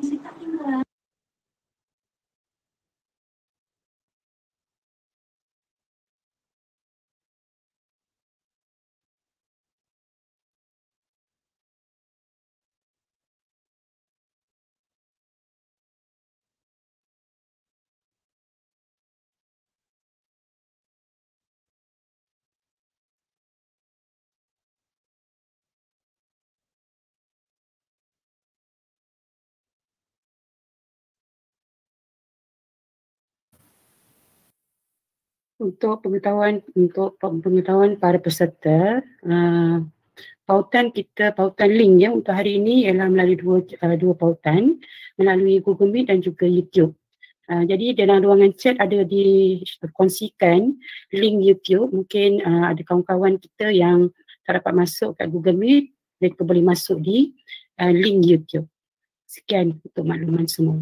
其实答应该。untuk pengetahuan untuk pengetahuan para peserta uh, pautan kita pautan link ya untuk hari ini ialah melalui dua uh, dua pautan melalui Google Meet dan juga YouTube. Uh, jadi dalam ruangan chat ada dikongsikan link YouTube. Mungkin uh, ada kawan-kawan kita yang tak dapat masuk kat Google Meet, mereka boleh masuk di uh, link YouTube. Sekian untuk makluman semua.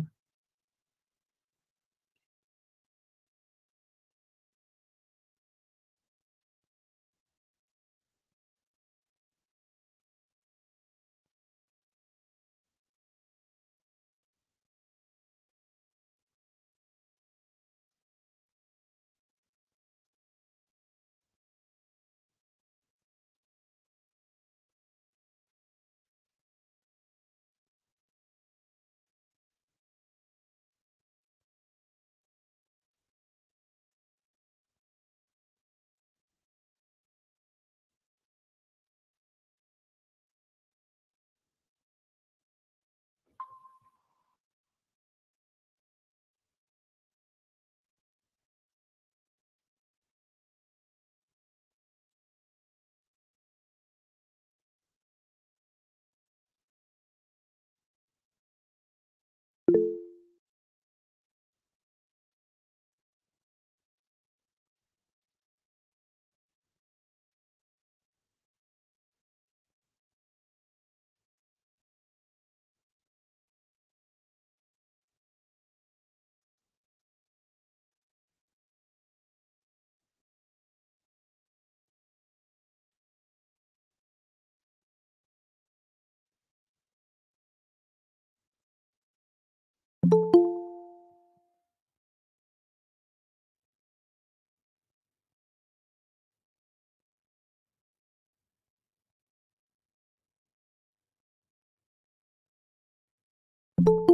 Thank you.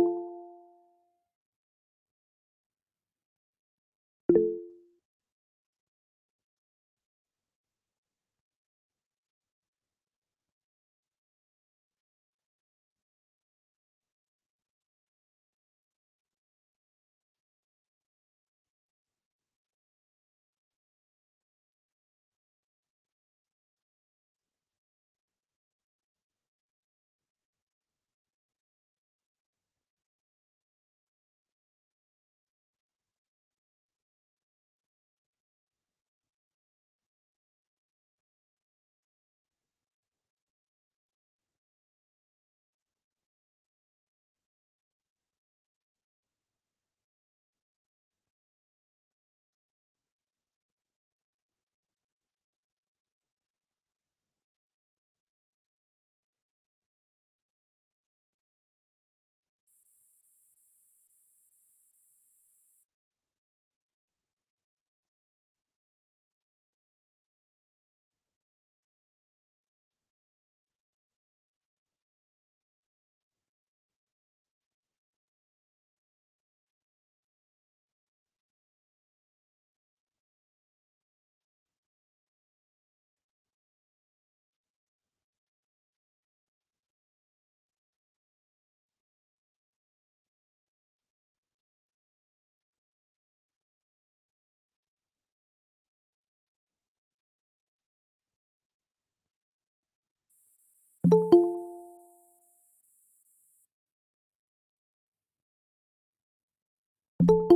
Thank you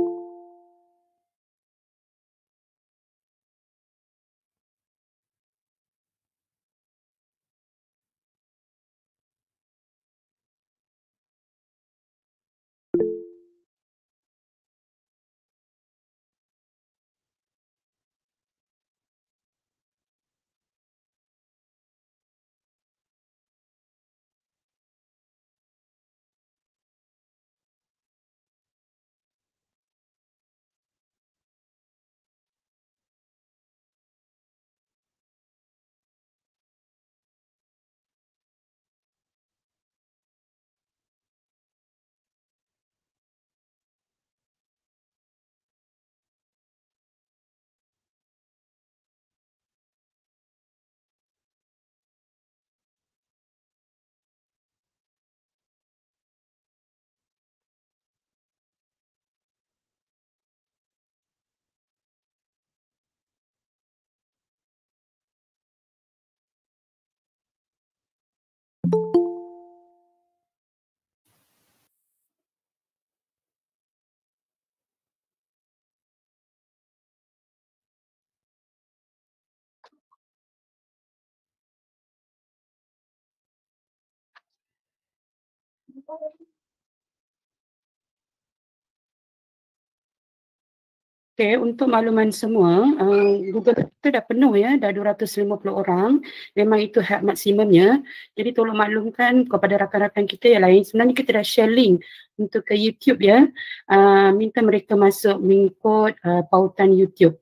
Okay, untuk makluman semua, uh, Google kita dah penuh ya, dah 250 orang. Memang itu hak maksimumnya. Jadi tolong maklumkan kepada rakan-rakan kita yang lain. Sebenarnya kita dah share link untuk ke YouTube ya. Uh, minta mereka masuk mengikut uh, pautan YouTube.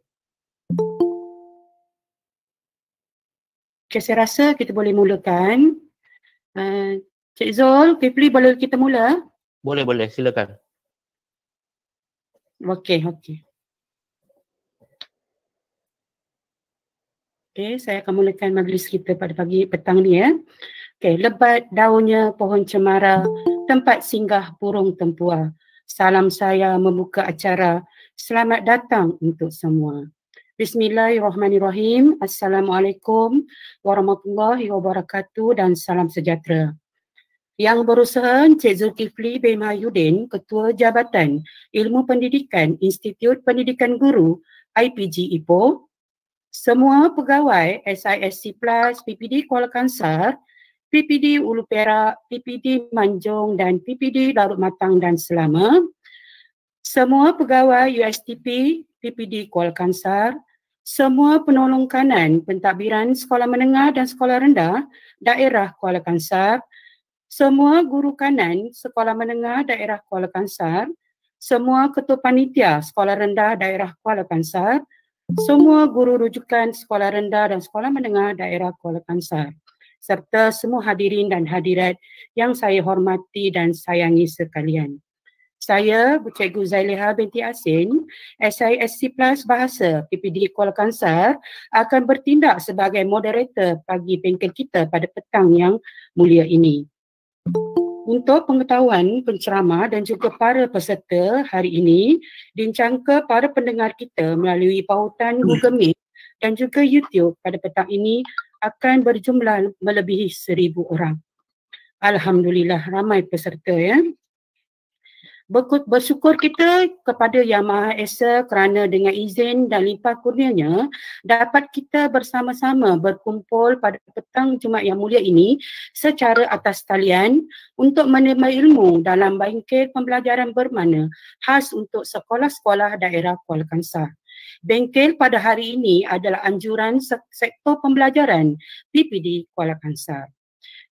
Okay, saya rasa kita boleh mulakan. Uh, Cik Zul, Pipli boleh kita mula? Boleh, boleh. Silakan. Okey, okey. Okey, saya akan mulakan majlis kita pada pagi petang ni ya. Okey, lebat daunnya pohon cemara, tempat singgah burung tempua. Salam saya membuka acara. Selamat datang untuk semua. Bismillahirrahmanirrahim. Assalamualaikum warahmatullahi wabarakatuh dan salam sejahtera. Yang Berusahaan Cik Zulkifli bin Mahyudin, Ketua Jabatan Ilmu Pendidikan Institut Pendidikan Guru IPG Ipoh, semua pegawai SISC Plus, PPD Kuala Kangsar, PPD Ulu Perak, PPD Manjung dan PPD Darut Matang dan Selama, semua pegawai USTP, PPD Kuala Kangsar, semua penolong kanan pentadbiran sekolah menengah dan sekolah rendah daerah Kuala Kangsar, semua guru kanan Sekolah Menengah Daerah Kuala Kansar, semua ketua panitia Sekolah Rendah Daerah Kuala Kansar, semua guru rujukan Sekolah Rendah dan Sekolah Menengah Daerah Kuala Kansar serta semua hadirin dan hadirat yang saya hormati dan sayangi sekalian. Saya Bu Cikgu Zailiha binti Asin, SISC Plus Bahasa PPD Kuala Kansar akan bertindak sebagai moderator bagi bengkel kita pada petang yang mulia ini. Untuk pengetahuan penceramah dan juga para peserta hari ini, dijangka para pendengar kita melalui pautan hmm. Google Meet dan juga YouTube pada petang ini akan berjumlah melebihi seribu orang. Alhamdulillah ramai peserta ya bersyukur kita kepada Yang Maha Esa kerana dengan izin dan limpah kurnianya dapat kita bersama-sama berkumpul pada petang Jumaat yang mulia ini secara atas talian untuk menerima ilmu dalam bengkel pembelajaran bermana khas untuk sekolah-sekolah daerah Kuala Kansar. Bengkel pada hari ini adalah anjuran sektor pembelajaran PPD Kuala Kansar.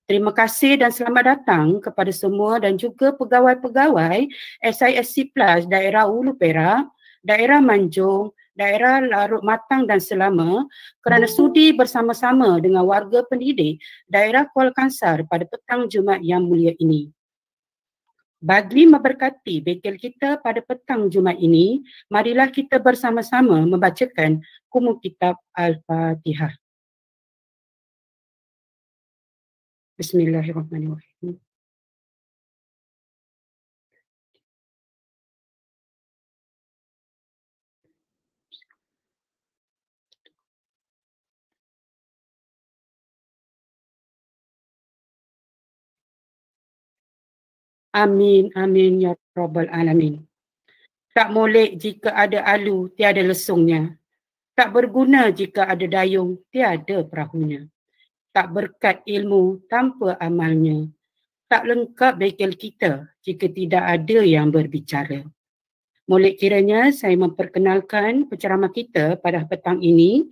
Terima kasih dan selamat datang kepada semua dan juga pegawai-pegawai SISC Plus Daerah Ulu Perak, Daerah Manjung, Daerah Larut Matang dan Selama kerana sudi bersama-sama dengan warga pendidik Daerah Kuala Kansar pada petang Jumaat yang mulia ini. Bagi memberkati bekel kita pada petang Jumaat ini, marilah kita bersama-sama membacakan Kumu Kitab Al-Fatihah. بسم الله الرحمن Amin, amin, ya Rabbal Alamin. Tak molek jika ada alu, tiada lesungnya. Tak berguna jika ada dayung, tiada perahunya tak berkat ilmu tanpa amalnya. Tak lengkap bekel kita jika tidak ada yang berbicara. Mulai kiranya saya memperkenalkan penceramah kita pada petang ini,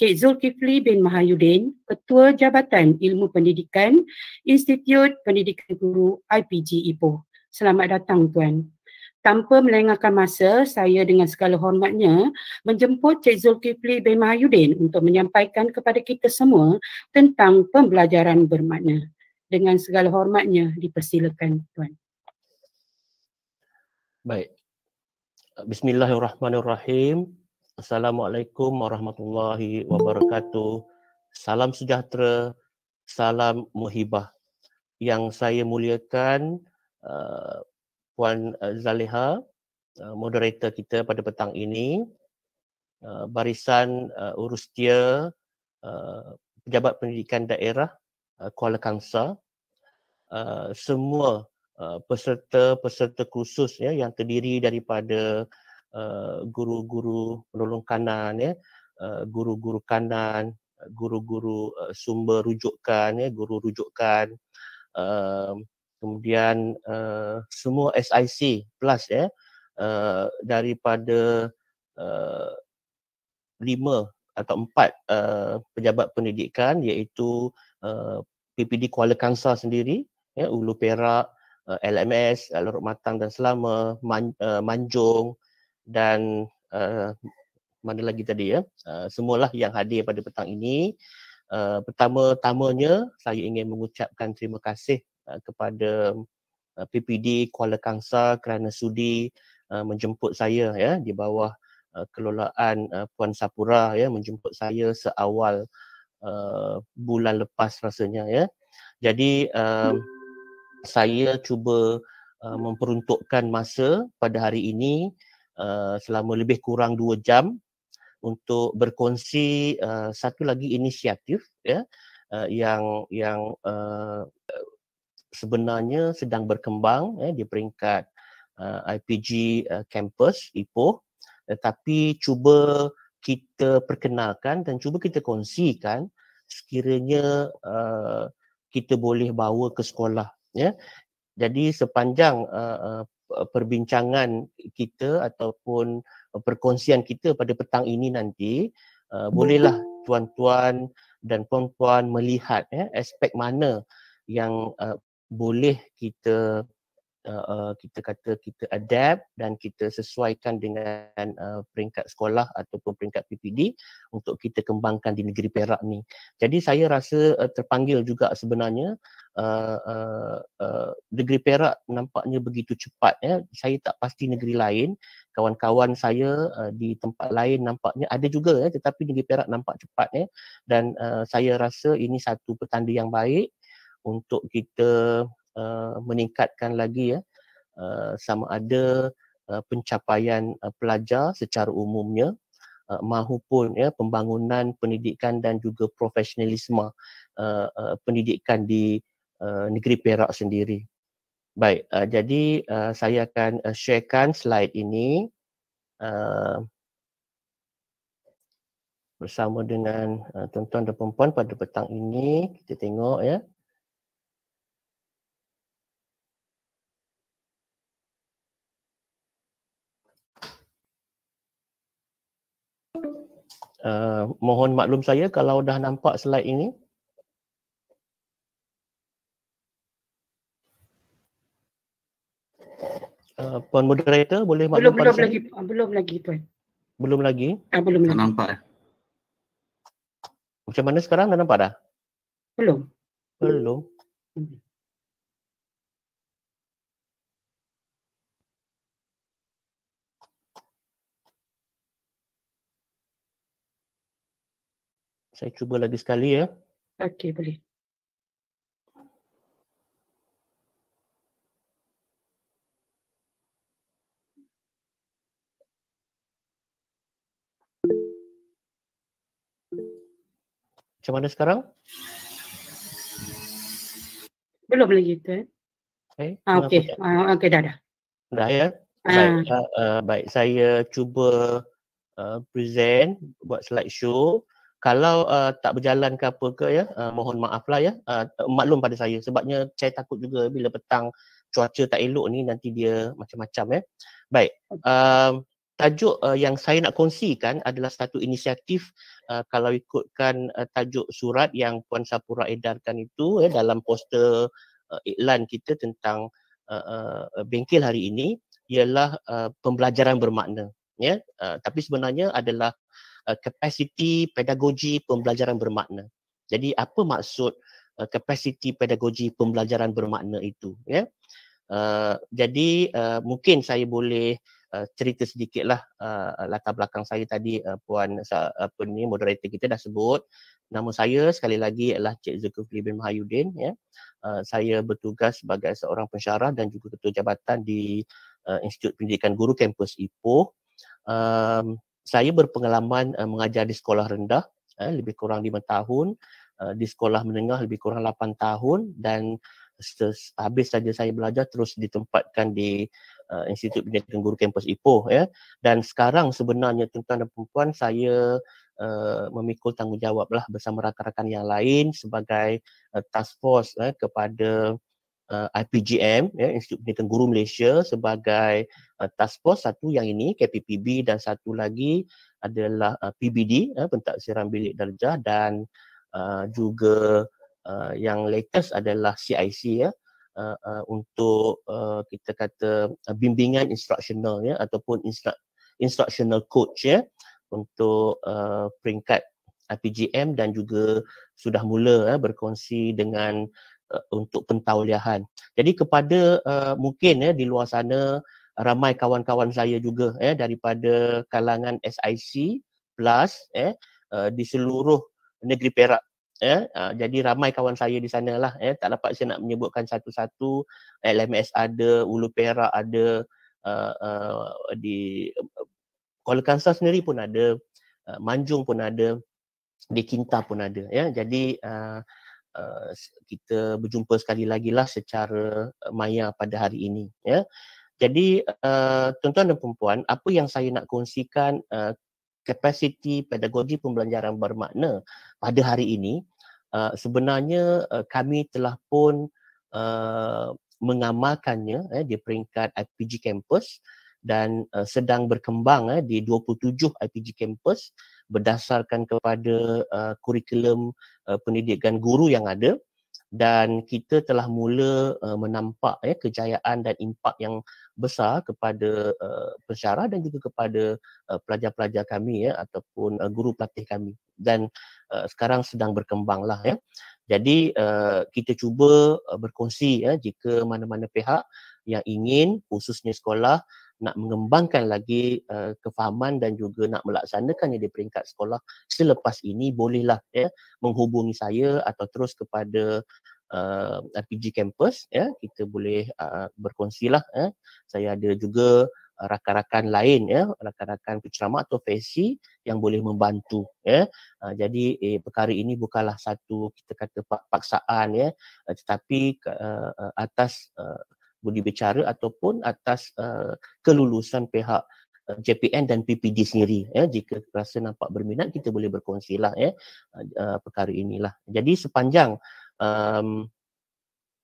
Cik Zulkifli bin Mahayudin, Ketua Jabatan Ilmu Pendidikan, Institut Pendidikan Guru IPG Ipoh. Selamat datang Tuan tanpa melengahkan masa, saya dengan segala hormatnya menjemput Cik Zulkifli bin Mahayudin untuk menyampaikan kepada kita semua tentang pembelajaran bermakna. Dengan segala hormatnya, dipersilakan Tuan. Baik. Bismillahirrahmanirrahim. Assalamualaikum warahmatullahi wabarakatuh. Salam sejahtera, salam muhibah. Yang saya muliakan, uh, Puan eh, Zaleha, eh, moderator kita pada petang ini. Eh, barisan urus dia, Pejabat Pendidikan Daerah uh, Kuala Kangsar. semua peserta-peserta khusus ya, yang terdiri daripada guru-guru penolong kanan, ya, guru-guru kanan, guru-guru sumber rujukan, ya, guru rujukan, kemudian uh, semua SIC plus ya uh, daripada uh, lima atau empat uh, pejabat pendidikan iaitu uh, PPD Kuala Kangsar sendiri ya Ulu Perak uh, LMS Lorok Matang dan Selama Man, uh, Manjung dan uh, mana lagi tadi ya uh, semualah yang hadir pada petang ini uh, pertama-tamanya saya ingin mengucapkan terima kasih Uh, kepada uh, PPD Kuala Kangsa kerana sudi uh, menjemput saya ya di bawah kelolaan Puan Sapura ya menjemput saya seawal bulan lepas rasanya ya. Jadi um, saya cuba memperuntukkan masa pada hari ini selama lebih kurang dua jam untuk berkongsi uh, satu lagi inisiatif ya uh, yang yang sebenarnya sedang berkembang eh, di peringkat uh, eh, IPG uh, eh, campus Ipoh tetapi cuba kita perkenalkan dan cuba kita kongsikan sekiranya uh, kita boleh bawa ke sekolah ya jadi sepanjang uh, perbincangan kita ataupun perkongsian kita pada petang ini nanti uh, bolehlah tuan-tuan dan puan-puan melihat ya aspek mana yang uh, boleh kita uh, kita kata kita adapt dan kita sesuaikan dengan uh, peringkat sekolah ataupun peringkat PPD untuk kita kembangkan di negeri Perak ni. Jadi saya rasa uh, terpanggil juga sebenarnya uh, uh, uh, negeri Perak nampaknya begitu cepat ya. Saya tak pasti negeri lain, kawan-kawan saya uh, di tempat lain nampaknya ada juga ya tetapi negeri Perak nampak cepat ya dan uh, saya rasa ini satu petanda yang baik untuk kita uh, meningkatkan lagi ya uh, sama ada uh, pencapaian uh, pelajar secara umumnya uh, mahupun ya pembangunan pendidikan dan juga profesionalisme uh, uh, pendidikan di uh, negeri Perak sendiri. Baik, uh, jadi uh, saya akan uh, sharekan slide ini uh, bersama dengan uh, tuan-tuan dan puan-puan pada petang ini kita tengok ya uh, mohon maklum saya kalau dah nampak slide ini. Uh, eh, Puan moderator boleh maklum belum, belum lagi ah, belum lagi Puan. Belum lagi? Ah, belum lagi. nampak. Eh. Macam mana sekarang dah nampak dah? Belum. belum. Hmm. Saya cuba lagi sekali ya. Okey, boleh. Macam mana sekarang? Belum lagi tu. Eh? Ah, okey. Ah, okey, okay, dah dah. Dah ya? Baik, uh. Uh, baik. saya cuba uh, present buat slideshow kalau uh, tak berjalan ke apa ke ya uh, mohon maaf lah ya uh, maklum pada saya sebabnya saya takut juga bila petang cuaca tak elok ni nanti dia macam-macam ya baik uh, tajuk uh, yang saya nak kongsikan adalah satu inisiatif uh, kalau ikutkan uh, tajuk surat yang puan Sapura edarkan itu ya dalam poster uh, iklan kita tentang uh, uh, bengkel hari ini ialah uh, pembelajaran bermakna ya uh, tapi sebenarnya adalah kapasiti eh, pedagogi pembelajaran bermakna. Jadi apa maksud kapasiti eh, pedagogi pembelajaran bermakna itu? Ya? Uh, jadi uh, mungkin saya boleh uh, cerita sedikitlah uh, latar belakang saya tadi uh, puan apa ni moderator kita dah sebut. Nama saya sekali lagi adalah Cik Zulkifli bin Mahayudin ya. Uh, saya bertugas sebagai seorang pensyarah dan juga ketua jabatan di uh, Institut Pendidikan Guru Kampus Ipoh. Um, saya berpengalaman uh, mengajar di sekolah rendah uh, lebih kurang 5 tahun, uh, di sekolah menengah lebih kurang 8 tahun dan habis saja saya belajar terus ditempatkan di uh, Institut Pendidikan Guru Kampus Ipoh ya. Dan sekarang sebenarnya tuan-tuan dan puan saya Uh, memikul tanggungjawablah bersama rakan-rakan yang lain sebagai uh, task force uh, kepada uh, IPGM ya Institut Pendidikan Guru Malaysia sebagai uh, task force satu yang ini KPPB dan satu lagi adalah uh, PBD ya pentadbiran bilik darjah dan uh, juga uh, yang latest adalah CIC ya uh, uh, untuk uh, kita kata uh, bimbingan instructional ya ataupun instru- instructional coach ya untuk uh, peringkat IPGM dan juga sudah mula ya, berkongsi dengan Eh, untuk pentauliahan. Jadi kepada uh, mungkin ya di luar sana ramai kawan-kawan saya juga ya daripada kalangan SIC plus ya uh, di seluruh negeri Perak ya uh, jadi ramai kawan saya di sanalah ya tak dapat saya nak menyebutkan satu-satu LMS ada Ulu Perak ada uh, uh, di Kuala Kangsar sendiri pun ada uh, Manjung pun ada di Kinta pun ada ya jadi uh, Eh, kita berjumpa sekali lagi lah secara eh, maya pada hari ini. Ya. Jadi uh, tuan-tuan dan perempuan, apa yang saya nak kongsikan kapasiti uh, pedagogi pembelajaran bermakna pada hari ini, uh, sebenarnya uh, kami telah pun uh, mengamalkannya eh, di peringkat IPG Campus dan uh, sedang berkembang eh, di 27 IPG Campus berdasarkan kepada uh, kurikulum uh, pendidikan guru yang ada dan kita telah mula uh, menampak ya, kejayaan dan impak yang besar kepada uh, pensyarah dan juga kepada uh, pelajar-pelajar kami ya, ataupun uh, guru pelatih kami dan uh, sekarang sedang berkembang lah ya. Jadi uh, kita cuba uh, berkongsi ya, jika mana-mana pihak yang ingin khususnya sekolah nak mengembangkan lagi uh, kefahaman dan juga nak melaksanakannya di peringkat sekolah selepas ini bolehlah ya menghubungi saya atau terus kepada uh, eh, RPG campus ya kita boleh uh, berkongsilah ya saya ada juga rakan-rakan lain ya rakan-rakan penceramah atau fesi yang boleh membantu ya jadi eh, perkara ini bukanlah satu kita kata paksaan ya tetapi uh, atas uh, bicara ataupun atas uh, kelulusan pihak eh, JPN dan PPD sendiri ya jika rasa nampak berminat kita boleh berkongsilah ya uh, perkara inilah jadi sepanjang um,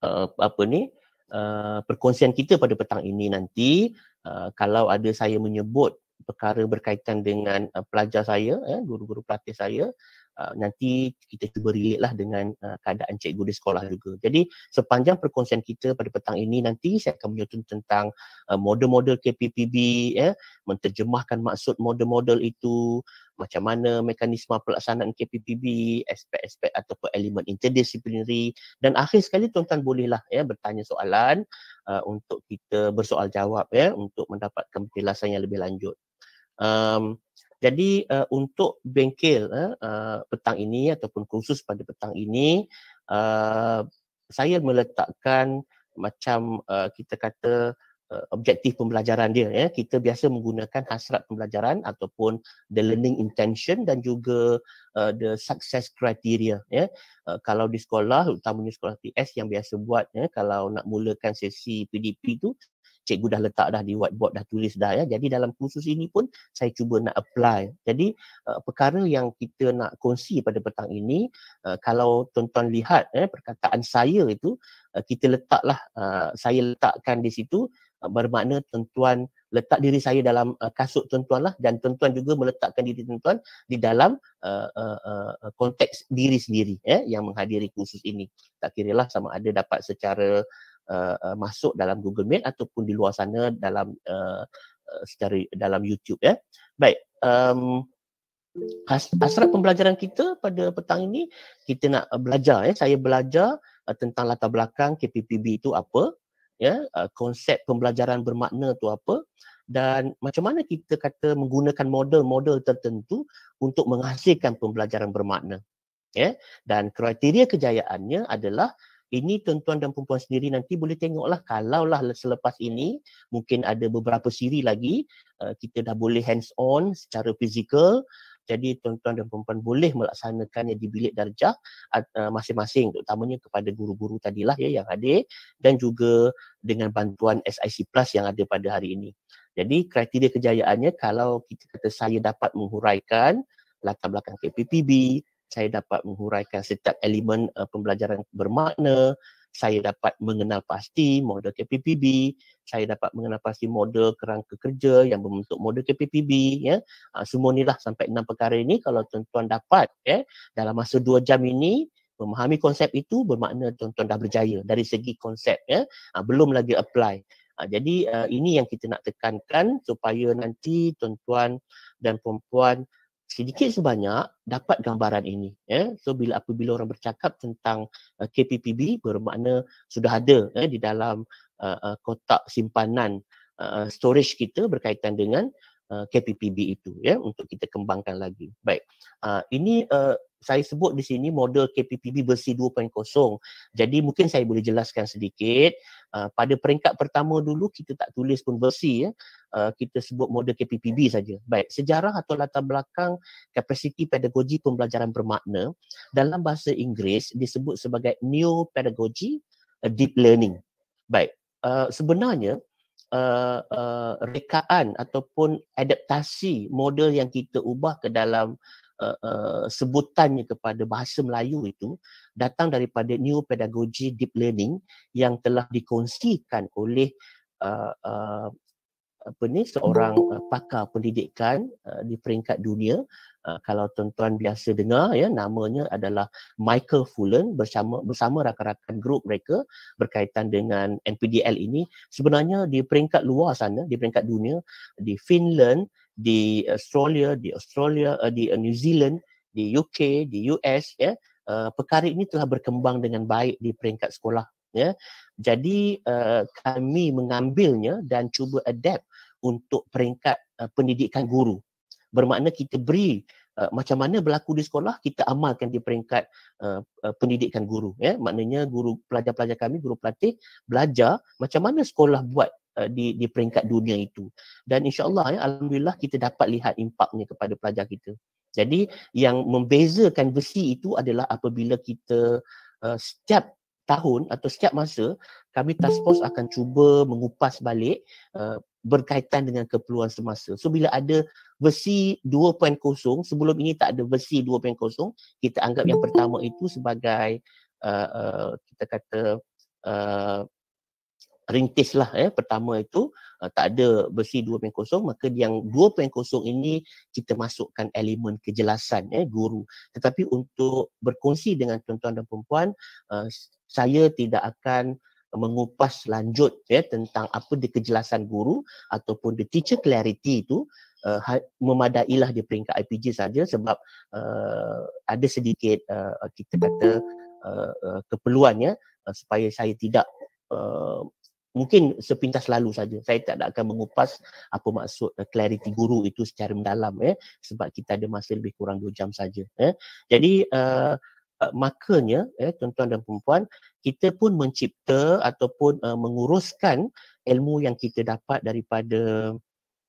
uh, apa ni uh, perkongsian kita pada petang ini nanti uh, kalau ada saya menyebut perkara berkaitan dengan uh, pelajar saya ya guru-guru pelatih saya Uh, nanti kita cuba relate lah dengan uh, keadaan cikgu di sekolah juga. Jadi sepanjang perkongsian kita pada petang ini nanti saya akan menyentuh tentang uh, model-model KPPB ya, menterjemahkan maksud model-model itu, macam mana mekanisme pelaksanaan KPPB, aspek-aspek ataupun elemen interdisciplinary dan akhir sekali tuan-tuan bolehlah ya bertanya soalan uh, untuk kita bersoal jawab ya untuk mendapatkan penjelasan yang lebih lanjut. Um, jadi uh, untuk bengkel uh, uh, petang ini ataupun khusus pada petang ini uh, saya meletakkan macam uh, kita kata uh, objektif pembelajaran dia ya. Kita biasa menggunakan hasrat pembelajaran ataupun the learning intention dan juga uh, the success criteria ya. Uh, kalau di sekolah utamanya sekolah TS yang biasa buat ya kalau nak mulakan sesi PDP itu cikgu dah letak dah di whiteboard dah tulis dah ya jadi dalam kursus ini pun saya cuba nak apply jadi uh, perkara yang kita nak kongsi pada petang ini uh, kalau tuan-tuan lihat eh perkataan saya itu uh, kita letaklah uh, saya letakkan di situ bermakna tuan-tuan letak diri saya dalam uh, kasut tuan-tuan lah dan tuan-tuan juga meletakkan diri tuan-tuan di dalam uh, uh, uh, konteks diri sendiri eh, yang menghadiri kursus ini. Tak kira lah sama ada dapat secara uh, uh, masuk dalam Google Meet ataupun di luar sana dalam uh, secara dalam YouTube ya. Baik, um, hasrat pembelajaran kita pada petang ini kita nak belajar ya. Saya belajar uh, tentang latar belakang KPPB itu apa ya, uh, konsep pembelajaran bermakna tu apa dan macam mana kita kata menggunakan model-model tertentu untuk menghasilkan pembelajaran bermakna. Ya, dan kriteria kejayaannya adalah ini tuan-tuan dan perempuan sendiri nanti boleh tengoklah kalaulah selepas ini mungkin ada beberapa siri lagi uh, kita dah boleh hands on secara fizikal jadi tuan-tuan dan perempuan boleh melaksanakannya di bilik darjah uh, masing-masing terutamanya kepada guru-guru tadilah ya yang ada dan juga dengan bantuan SIC Plus yang ada pada hari ini. Jadi kriteria kejayaannya kalau kita kata saya dapat menghuraikan latar belakang KPPB, saya dapat menghuraikan setiap elemen uh, pembelajaran bermakna, saya dapat mengenal pasti model KPPB, saya dapat mengenal pasti model kerangka kerja yang membentuk model KPPB, ya. Uh, semua inilah sampai enam perkara ini kalau tuan-tuan dapat ya dalam masa dua jam ini memahami konsep itu bermakna tuan-tuan dah berjaya dari segi konsep ya. Uh, belum lagi apply. Ah, jadi eh, ini yang kita nak tekankan supaya nanti tuan-tuan dan puan-puan sedikit sebanyak dapat gambaran ini ya eh? so bila apabila orang bercakap tentang uh, KPPB bermakna sudah ada eh, di dalam uh, uh, kotak simpanan uh, uh storage kita berkaitan dengan uh, KPPB itu ya untuk kita kembangkan lagi baik uh, ini uh, saya sebut di sini model KPPB versi 2.0. Jadi mungkin saya boleh jelaskan sedikit. Uh, pada peringkat pertama dulu kita tak tulis pun versi ya. Uh, kita sebut model KPPB saja. Baik, sejarah atau latar belakang kapasiti pedagogi pembelajaran bermakna dalam bahasa Inggeris disebut sebagai new pedagogy uh, deep learning. Baik. Uh, sebenarnya Uh, uh, rekaan ataupun adaptasi model yang kita ubah ke dalam uh, sebutannya kepada bahasa Melayu itu datang daripada new pedagogy deep learning yang telah dikongsikan oleh uh, uh, apa ni seorang uh, pakar pendidikan uh, di peringkat dunia uh, kalau tuan-tuan biasa dengar ya namanya adalah Michael Fullan bersama bersama rakan-rakan grup mereka berkaitan dengan NPDL ini sebenarnya di peringkat luar sana di peringkat dunia di Finland di Australia, di Australia, uh, di eh, New Zealand, di UK, di US, ya, uh, perkara ini telah berkembang dengan baik di peringkat sekolah, ya. Jadi uh, kami mengambilnya dan cuba adapt untuk peringkat uh, pendidikan guru. Bermakna kita beri uh, macam mana berlaku di sekolah, kita amalkan di peringkat uh, uh, pendidikan guru, ya. Maknanya guru pelajar-pelajar kami, guru pelatih belajar macam mana sekolah buat Eh, di di peringkat dunia itu. Dan insyaAllah ya, Alhamdulillah kita dapat lihat impaknya kepada pelajar kita. Jadi yang membezakan besi itu adalah apabila kita uh, setiap tahun atau setiap masa kami task force akan cuba mengupas balik uh, berkaitan dengan keperluan semasa. So bila ada versi 2.0, sebelum ini tak ada versi 2.0, kita anggap yang pertama itu sebagai uh, uh, kita kata ringkis lah ya. Pertama itu uh, tak ada besi 2.0 maka yang 2.0 ini kita masukkan elemen kejelasan ya guru. Tetapi untuk berkongsi dengan tuan-tuan dan perempuan uh, saya tidak akan mengupas lanjut ya tentang apa di kejelasan guru ataupun di teacher clarity itu uh, memadailah di peringkat IPG saja sebab uh, ada sedikit uh, kita kata uh, uh, keperluannya uh, supaya saya tidak uh, mungkin sepintas lalu saja saya tak akan mengupas apa maksud uh, clarity guru itu secara mendalam eh sebab kita ada masa lebih kurang 2 jam saja eh jadi uh, uh, makanya eh tuan-tuan dan perempuan, kita pun mencipta ataupun uh, menguruskan ilmu yang kita dapat daripada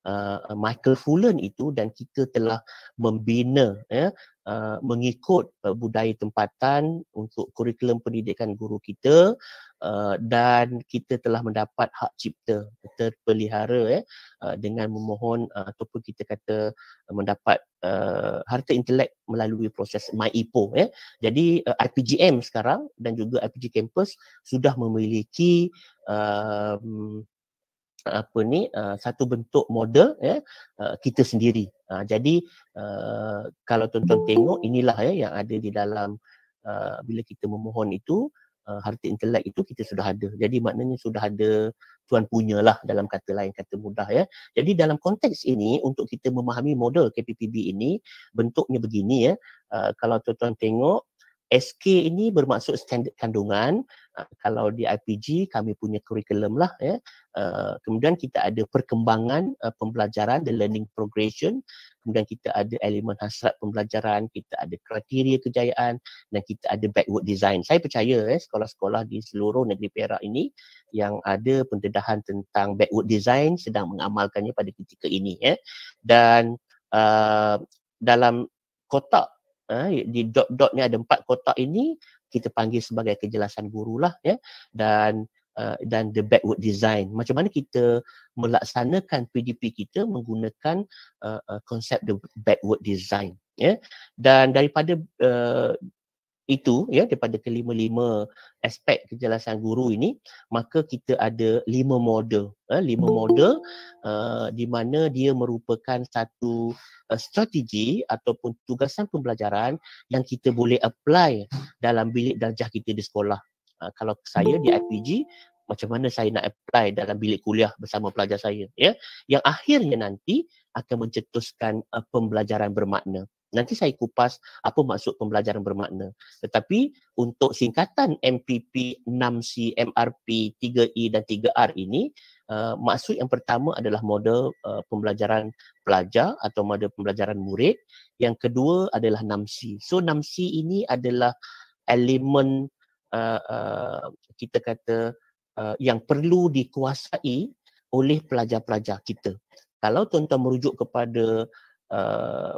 uh, Michael Fullan itu dan kita telah membina ya uh, mengikut uh, budaya tempatan untuk kurikulum pendidikan guru kita uh, dan kita telah mendapat hak cipta terpelihara ya uh, dengan memohon uh, ataupun kita kata uh, mendapat uh, harta intelek melalui proses MyIPO ya jadi uh, IPGM sekarang dan juga IPG campus sudah memiliki uh, apa ni uh, satu bentuk model ya uh, kita sendiri. Uh, jadi uh, kalau tuan-tuan tengok inilah ya yang ada di dalam uh, bila kita memohon itu uh, harta intelek itu kita sudah ada. Jadi maknanya sudah ada tuan punya lah dalam kata lain kata mudah ya. Jadi dalam konteks ini untuk kita memahami model KPPB ini bentuknya begini ya. Uh, kalau tuan-tuan tengok SK ini bermaksud standard kandungan ah, kalau di IPG kami punya curriculum lah ya. Ah, kemudian kita ada perkembangan ah, pembelajaran the learning progression kemudian kita ada elemen hasrat pembelajaran kita ada kriteria kejayaan dan kita ada backward design saya percaya ya, sekolah-sekolah di seluruh negeri Perak ini yang ada pendedahan tentang backward design sedang mengamalkannya pada ketika ini ya. dan uh, dalam kotak uh, di dot-dot ni ada empat kotak ini kita panggil sebagai kejelasan guru lah ya dan uh, dan the backward design macam mana kita melaksanakan PDP kita menggunakan uh, uh, konsep the backward design ya dan daripada uh, itu ya daripada kelima-lima aspek kejelasan guru ini maka kita ada lima model eh, lima model uh, di mana dia merupakan satu uh, strategi ataupun tugasan pembelajaran yang kita boleh apply dalam bilik darjah kita di sekolah uh, kalau saya di IPG macam mana saya nak apply dalam bilik kuliah bersama pelajar saya ya yang akhirnya nanti akan mencetuskan uh, pembelajaran bermakna Nanti saya kupas apa maksud pembelajaran bermakna. Tetapi untuk singkatan MPP 6C, MRP 3E dan 3R ini, uh, maksud yang pertama adalah model uh, pembelajaran pelajar atau model pembelajaran murid. Yang kedua adalah 6C. So 6C ini adalah elemen uh, uh, kita kata uh, yang perlu dikuasai oleh pelajar-pelajar kita. Kalau tuan-tuan merujuk kepada uh,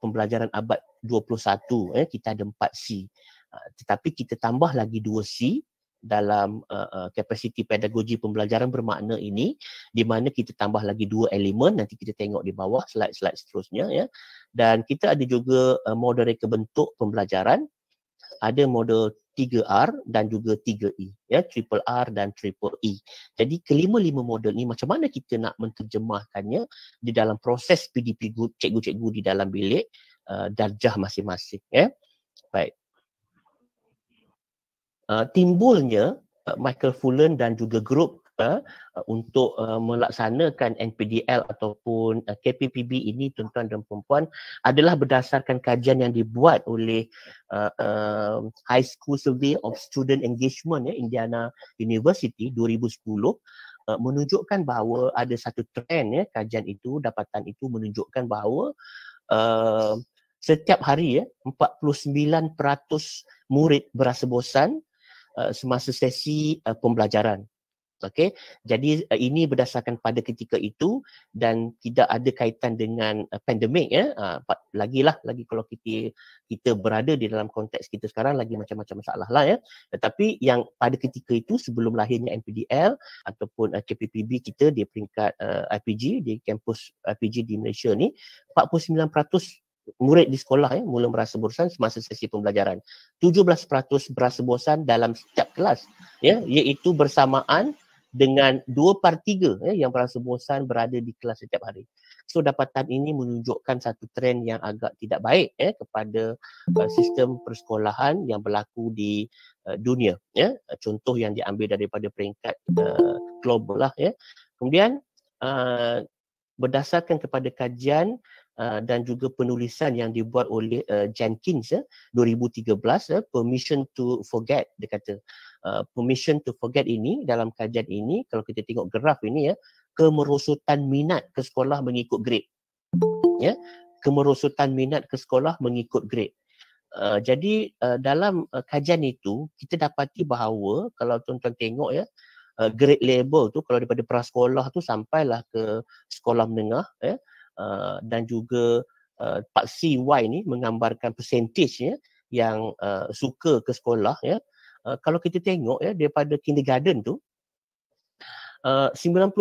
pembelajaran abad 21 eh kita ada 4C uh, ah, tetapi kita tambah lagi 2C dalam eh, kapasiti uh, uh, pedagogi pembelajaran bermakna ini di mana kita tambah lagi dua elemen nanti kita tengok di bawah slide-slide seterusnya ya dan kita ada juga uh, model reka bentuk pembelajaran ada model 3R dan juga 3E ya triple R dan triple E. Jadi kelima-lima model ni macam mana kita nak menterjemahkannya di dalam proses PDP cikgu-cikgu di dalam bilik uh, darjah masing-masing ya. Baik. Uh, timbulnya uh, Michael Fullen dan juga group Uh, untuk uh, melaksanakan NPDL ataupun uh, KPPB ini tuan-tuan dan puan-puan adalah berdasarkan kajian yang dibuat oleh um, High School Survey of Student Engagement ya Indiana University 2010 menunjukkan bahawa ada satu trend ya kajian itu dapatan itu menunjukkan bahawa uh, setiap hari ya 49% murid berasa bosan uh, semasa sesi uh, pembelajaran Okey. Jadi uh, ini berdasarkan pada ketika itu dan tidak ada kaitan dengan uh, pandemik ya. Uh, lagilah lagi kalau kita kita berada di dalam konteks kita sekarang lagi macam-macam masalah lah ya. Tetapi yang pada ketika itu sebelum lahirnya NPDL ataupun uh, eh, KPPB kita di peringkat uh, IPG di kampus IPG di Malaysia ni 49% murid di sekolah ya, mula merasa bosan semasa sesi pembelajaran. 17% berasa bosan dalam setiap kelas ya, iaitu bersamaan dengan 2 per 3 eh, yang merasa bosan berada di kelas setiap hari. So dapatan ini menunjukkan satu trend yang agak tidak baik eh, kepada uh, sistem persekolahan yang berlaku di uh, dunia. Eh. Contoh yang diambil daripada peringkat uh, global. Lah, eh. Kemudian uh, berdasarkan kepada kajian uh, dan juga penulisan yang dibuat oleh uh, Jenkins ya uh, 2013 uh, permission to forget dia kata uh, permission to forget ini dalam kajian ini kalau kita tengok graf ini ya uh, kemerosotan minat ke sekolah mengikut grade ya yeah? kemerosotan minat ke sekolah mengikut grade Uh, jadi uh, dalam uh, kajian itu kita dapati bahawa kalau tuan-tuan tengok ya uh, grade label tu kalau daripada prasekolah tu sampailah ke sekolah menengah ya Uh, dan juga uh, Pak C Y ni menggambarkan percentage ya yang uh, suka ke sekolah ya. Uh, kalau kita tengok ya daripada kindergarten tu uh, 95%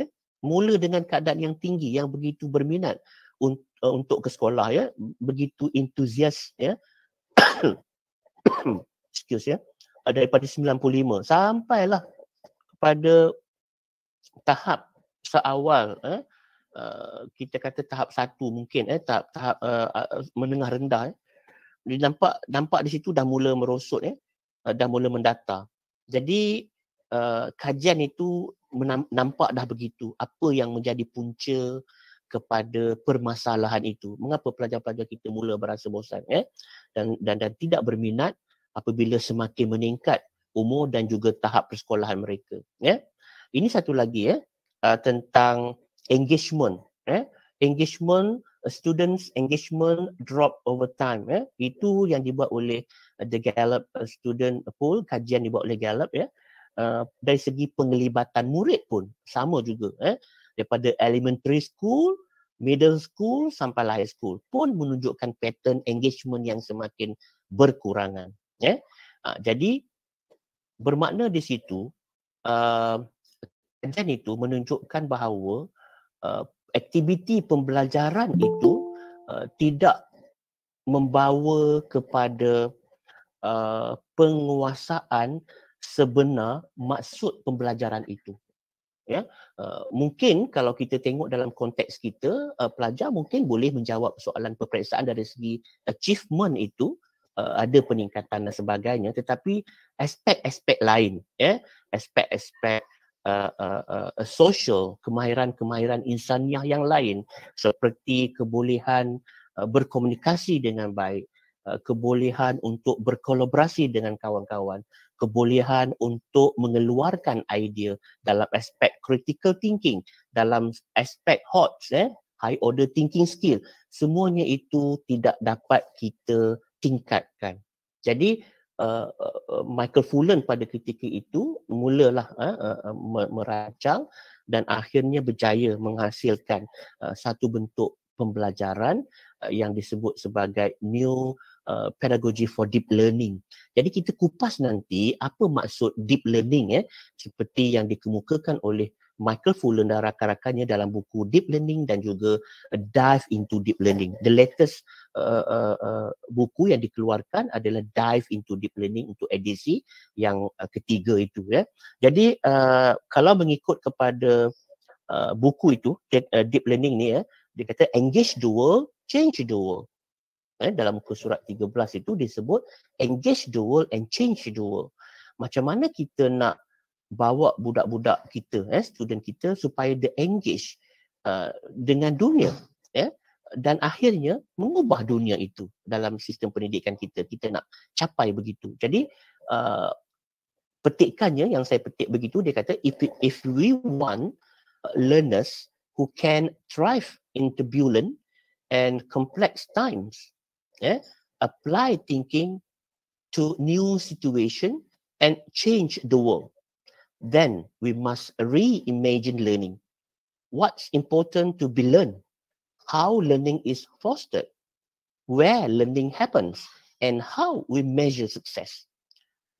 ya mula dengan keadaan yang tinggi yang begitu berminat un- uh, untuk ke sekolah ya, begitu entusias ya. Excuse ya. Uh, daripada 95 sampailah kepada tahap seawal eh Eh, kita kata tahap satu mungkin eh tahap tahap uh, menengah rendah eh dia nampak nampak di situ dah mula merosot eh uh, dah mula mendata jadi uh, kajian itu nampak dah begitu apa yang menjadi punca kepada permasalahan itu mengapa pelajar-pelajar kita mula berasa bosan eh dan dan dan tidak berminat apabila semakin meningkat umur dan juga tahap persekolahan mereka ya eh? ini satu lagi ya eh? uh, tentang engagement eh engagement uh, students engagement drop over time eh itu yang dibuat oleh uh, the Gallup uh, student poll kajian dibuat oleh Gallup ya eh? uh, dari segi penglibatan murid pun sama juga eh daripada elementary school middle school sampai high school pun menunjukkan pattern engagement yang semakin berkurangan eh uh, jadi bermakna di situ uh, kajian itu menunjukkan bahawa uh, aktiviti pembelajaran itu uh, tidak membawa kepada uh, penguasaan sebenar maksud pembelajaran itu. Ya, uh, mungkin kalau kita tengok dalam konteks kita, uh, pelajar mungkin boleh menjawab soalan peperiksaan dari segi achievement itu uh, ada peningkatan dan sebagainya, tetapi aspek-aspek lain, ya, aspek-aspek uh, uh, social kemahiran-kemahiran insaniah yang lain seperti kebolehan uh, berkomunikasi dengan baik uh, kebolehan untuk berkolaborasi dengan kawan-kawan, kebolehan untuk mengeluarkan idea dalam aspek critical thinking, dalam aspek hot, eh, high order thinking skill, semuanya itu tidak dapat kita tingkatkan. Jadi Uh, uh, Michael Fullan pada ketika itu mulalah uh, uh merancang dan akhirnya berjaya menghasilkan uh, satu bentuk pembelajaran uh, yang disebut sebagai new uh, pedagogy for deep learning. Jadi kita kupas nanti apa maksud deep learning ya eh, seperti yang dikemukakan oleh Michael Fullen dan rakan-rakannya dalam buku Deep Learning dan juga A Dive into Deep Learning. The latest uh, uh, uh, buku yang dikeluarkan adalah Dive into Deep Learning untuk edisi yang uh, ketiga itu ya. Jadi uh, kalau mengikut kepada uh, buku itu Deep uh, Learning ni ya, dia kata engage the world, change the world. Eh, dalam muka surat 13 itu disebut engage the world and change the world. Macam mana kita nak bawa budak-budak kita, eh, student kita supaya dia engage uh, dengan dunia eh, dan akhirnya mengubah dunia itu dalam sistem pendidikan kita. Kita nak capai begitu. Jadi uh, petikannya yang saya petik begitu dia kata if if we want uh, learners who can thrive in turbulent and complex times, eh, apply thinking to new situation and change the world then we must reimagine learning. What's important to be learned? How learning is fostered? Where learning happens? And how we measure success?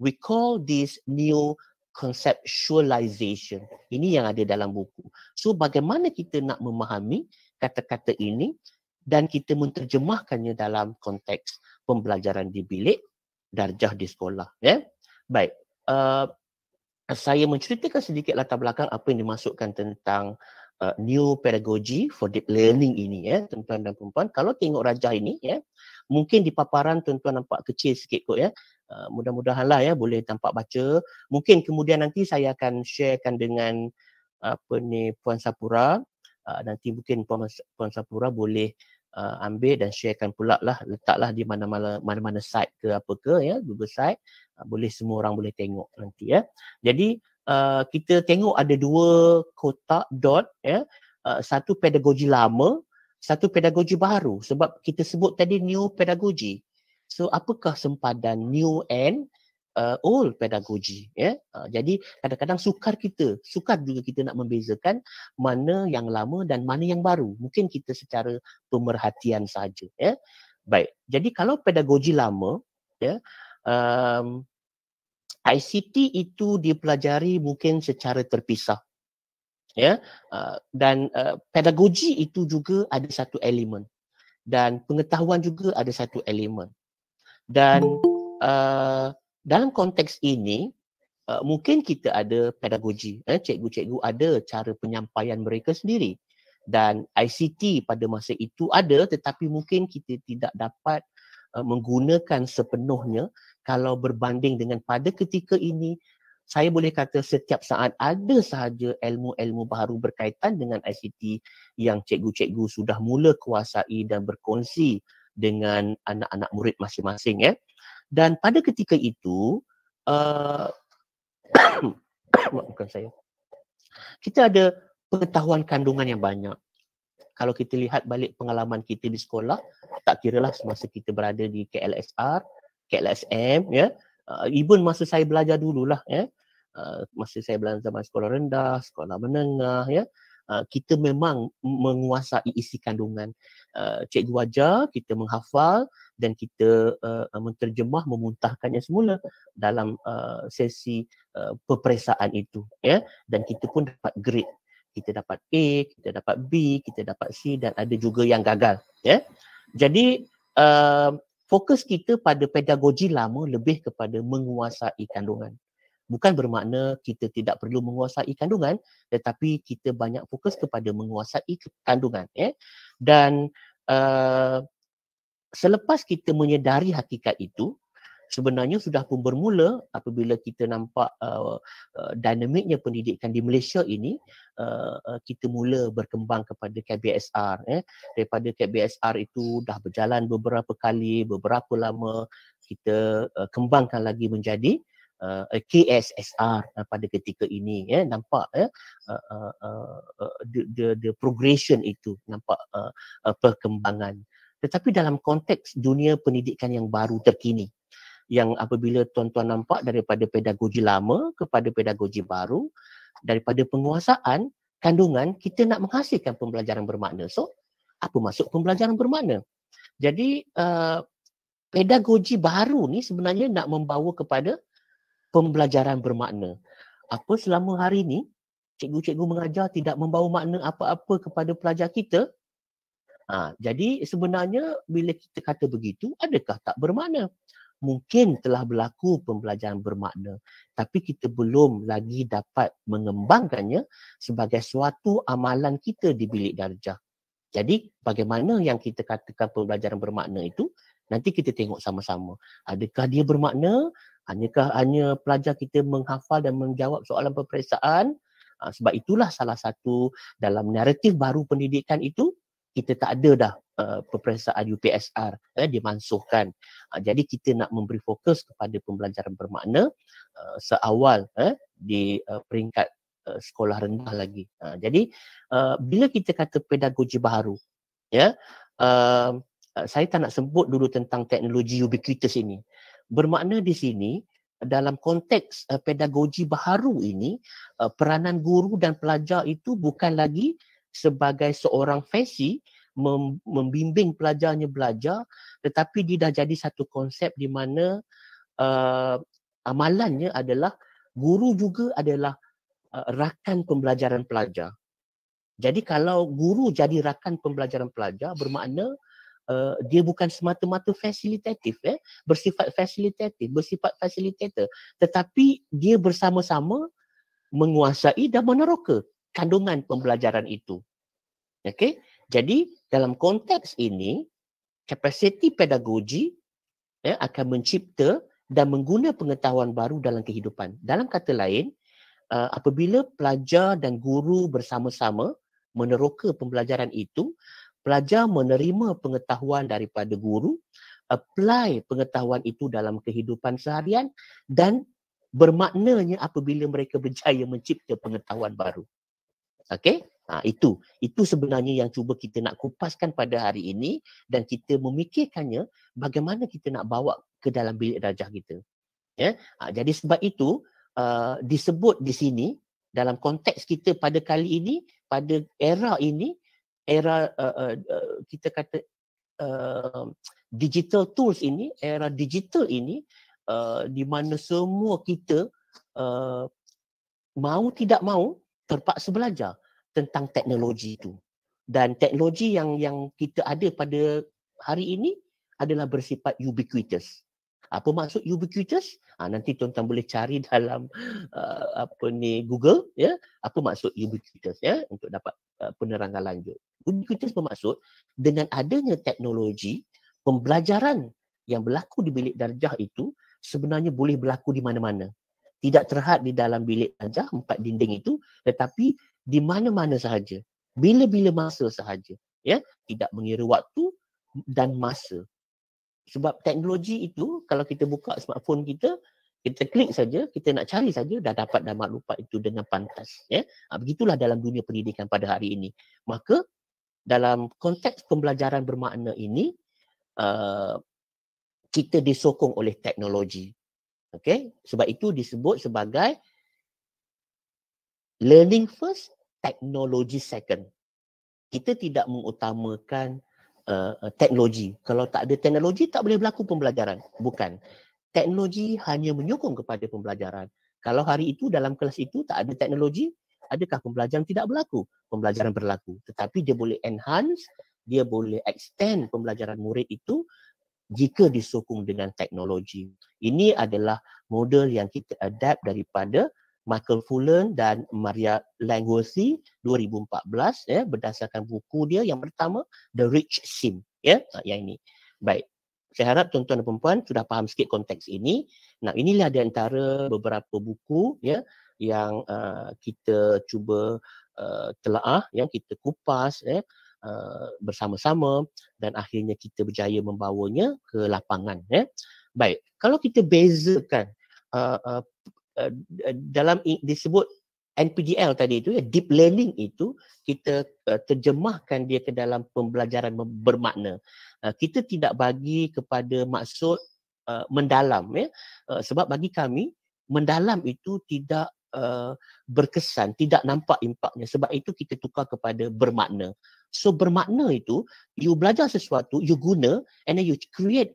We call this new conceptualization. Ini yang ada dalam buku. So bagaimana kita nak memahami kata-kata ini dan kita menterjemahkannya dalam konteks pembelajaran di bilik, darjah di sekolah. Yeah? Baik. Uh, saya menceritakan sedikit latar belakang apa yang dimasukkan tentang uh, new pedagogy for deep learning ini ya tuan-tuan dan puan kalau tengok rajah ini ya mungkin di paparan tuan-tuan nampak kecil sikit kot ya uh, mudah-mudahanlah ya boleh tampak baca mungkin kemudian nanti saya akan sharekan dengan apa ni puan Sapura uh, nanti mungkin puan puan Sapura boleh uh, ambil dan sharekan pula lah letaklah di mana-mana mana-mana site ke apa ke ya Google site uh, boleh semua orang boleh tengok nanti ya jadi uh, kita tengok ada dua kotak dot ya uh, satu pedagogi lama satu pedagogi baru sebab kita sebut tadi new pedagogi so apakah sempadan new and uh, old pedagogy ya uh, jadi kadang-kadang sukar kita sukar juga kita nak membezakan mana yang lama dan mana yang baru mungkin kita secara pemerhatian saja ya baik jadi kalau pedagogi lama ya um, ICT itu dipelajari mungkin secara terpisah ya uh, dan uh, pedagogi itu juga ada satu elemen dan pengetahuan juga ada satu elemen dan uh, dalam konteks ini uh, mungkin kita ada pedagogi eh cikgu-cikgu ada cara penyampaian mereka sendiri dan ICT pada masa itu ada tetapi mungkin kita tidak dapat uh, menggunakan sepenuhnya kalau berbanding dengan pada ketika ini saya boleh kata setiap saat ada sahaja ilmu-ilmu baru berkaitan dengan ICT yang cikgu-cikgu sudah mula kuasai dan berkongsi dengan anak-anak murid masing-masing ya eh dan pada ketika itu uh, eh, bukan saya kita ada pengetahuan kandungan yang banyak kalau kita lihat balik pengalaman kita di sekolah tak kira lah semasa kita berada di KLSR KLSM ya yeah, uh, even masa saya belajar dululah ya yeah, uh, masa saya belajar zaman sekolah rendah sekolah menengah ya yeah, Uh, kita memang menguasai isi kandungan uh, cikgu ajar kita menghafal dan kita uh, uh, menterjemah memuntahkannya semula dalam uh, sesi uh, peperiksaan itu ya dan kita pun dapat grade kita dapat A kita dapat B kita dapat C dan ada juga yang gagal ya jadi uh, fokus kita pada pedagogi lama lebih kepada menguasai kandungan bukan bermakna kita tidak perlu menguasai kandungan tetapi kita banyak fokus kepada menguasai kandungan ya. eh dan uh, selepas kita menyedari hakikat itu sebenarnya sudah pun bermula apabila kita nampak uh, uh, dinamiknya pendidikan di Malaysia ini uh, uh, kita mula berkembang kepada KBSR eh ya. daripada KBSR itu dah berjalan beberapa kali beberapa lama kita uh, kembangkan lagi menjadi uh, uh, eh, eh, KSSR uh, eh, pada ketika ini ya yeah, nampak ya yeah, uh, uh, uh, the, the the progression itu nampak uh, uh, perkembangan tetapi dalam konteks dunia pendidikan yang baru terkini yang apabila tuan-tuan nampak daripada pedagogi lama kepada pedagogi baru daripada penguasaan kandungan kita nak menghasilkan pembelajaran bermakna so apa masuk pembelajaran bermakna jadi uh, pedagogi baru ni sebenarnya nak membawa kepada pembelajaran bermakna. Apa selama hari ini cikgu-cikgu mengajar tidak membawa makna apa-apa kepada pelajar kita? Ha, jadi sebenarnya bila kita kata begitu, adakah tak bermakna? Mungkin telah berlaku pembelajaran bermakna, tapi kita belum lagi dapat mengembangkannya sebagai suatu amalan kita di bilik darjah. Jadi bagaimana yang kita katakan pembelajaran bermakna itu? Nanti kita tengok sama-sama. Adakah dia bermakna? Hanyakah hanya pelajar kita menghafal dan menjawab soalan peperiksaan? Ha, sebab itulah salah satu dalam naratif baru pendidikan itu, kita tak ada dah uh, peperiksaan UPSR, eh, dimansuhkan. Ha, jadi kita nak memberi fokus kepada pembelajaran bermakna uh, seawal eh, di uh, peringkat uh, sekolah rendah lagi. Ha, jadi uh, bila kita kata pedagogi baru, ya, uh, saya tak nak sebut dulu tentang teknologi ubiquitous ini bermakna di sini dalam konteks uh, pedagogi baharu ini uh, peranan guru dan pelajar itu bukan lagi sebagai seorang fesi mem- membimbing pelajarnya belajar tetapi dia dah jadi satu konsep di mana uh, amalannya adalah guru juga adalah uh, rakan pembelajaran pelajar jadi kalau guru jadi rakan pembelajaran pelajar bermakna Uh, dia bukan semata-mata fasilitatif eh bersifat fasilitatif bersifat fasilitator tetapi dia bersama-sama menguasai dan meneroka kandungan pembelajaran itu okey jadi dalam konteks ini kapasiti pedagogi eh, akan mencipta dan mengguna pengetahuan baru dalam kehidupan dalam kata lain uh, apabila pelajar dan guru bersama-sama meneroka pembelajaran itu pelajar menerima pengetahuan daripada guru, apply pengetahuan itu dalam kehidupan seharian dan bermaknanya apabila mereka berjaya mencipta pengetahuan baru. Okey? Ha, itu itu sebenarnya yang cuba kita nak kupaskan pada hari ini dan kita memikirkannya bagaimana kita nak bawa ke dalam bilik darjah kita. Ya? Ha, jadi sebab itu uh, disebut di sini dalam konteks kita pada kali ini, pada era ini, era uh, uh, kita kata uh, digital tools ini era digital ini uh, di mana semua kita uh, mau tidak mau terpaksa belajar tentang teknologi itu dan teknologi yang yang kita ada pada hari ini adalah bersifat ubiquitous apa maksud ubiquitous? Ha, ah, nanti tuan-tuan boleh cari dalam uh, apa ni Google ya. Apa maksud ubiquitous ya untuk dapat uh, penerangan lanjut. Ubiquitous bermaksud dengan adanya teknologi pembelajaran yang berlaku di bilik darjah itu sebenarnya boleh berlaku di mana-mana. Tidak terhad di dalam bilik darjah empat dinding itu tetapi di mana-mana sahaja. Bila-bila masa sahaja. Ya, tidak mengira waktu dan masa sebab teknologi itu kalau kita buka smartphone kita kita klik saja kita nak cari saja dah dapat dah maklumat itu dengan pantas ya ha, begitulah dalam dunia pendidikan pada hari ini maka dalam konteks pembelajaran bermakna ini uh, kita disokong oleh teknologi Okay, sebab itu disebut sebagai learning first technology second kita tidak mengutamakan Eh, eh, teknologi. Kalau tak ada teknologi, tak boleh berlaku pembelajaran. Bukan. Teknologi hanya menyokong kepada pembelajaran. Kalau hari itu dalam kelas itu tak ada teknologi, adakah pembelajaran tidak berlaku? Pembelajaran berlaku. Tetapi dia boleh enhance, dia boleh extend pembelajaran murid itu jika disokong dengan teknologi. Ini adalah model yang kita adapt daripada Michael Fullan dan Maria Langworthy 2014 ya berdasarkan buku dia yang pertama The Rich Sim ya ha, yang ini. Baik. Saya harap tuan-tuan dan puan-puan sudah faham sikit konteks ini. Nah, inilah di antara beberapa buku ya yang uh, kita cuba uh, telaah yang kita kupas ya uh, bersama-sama dan akhirnya kita berjaya membawanya ke lapangan ya. Baik, kalau kita bezakan uh, uh, Eh, eh, dalam disebut NPDL tadi itu ya deep learning itu kita uh, terjemahkan dia ke dalam pembelajaran bermakna. Uh, kita tidak bagi kepada maksud uh, mendalam ya uh, sebab bagi kami mendalam itu tidak uh, berkesan, tidak nampak impaknya. Sebab itu kita tukar kepada bermakna. So bermakna itu you belajar sesuatu, you guna and then you create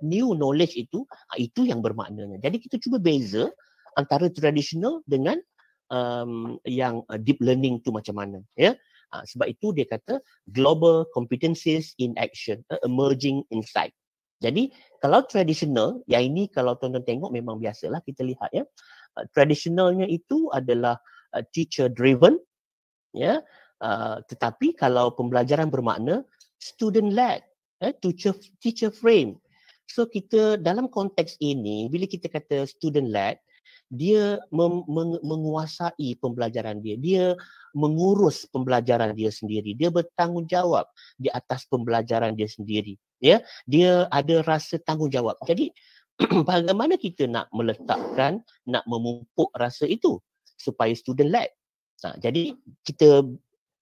new knowledge itu, ah, itu yang bermaknanya. Jadi kita cuba beza antara tradisional dengan um, yang uh, deep learning tu macam mana ya uh, sebab itu dia kata global competencies in action uh, emerging insight jadi kalau tradisional ya ini kalau tuan-tuan tengok memang biasalah kita lihat ya uh, tradisionalnya itu adalah uh, teacher driven ya uh, tetapi kalau pembelajaran bermakna student led eh teacher teacher frame so kita dalam konteks ini bila kita kata student led dia menguasai pembelajaran dia dia mengurus pembelajaran dia sendiri dia bertanggungjawab di atas pembelajaran dia sendiri ya dia ada rasa tanggungjawab jadi bagaimana kita nak meletakkan nak memupuk rasa itu supaya student led nah, ha, jadi kita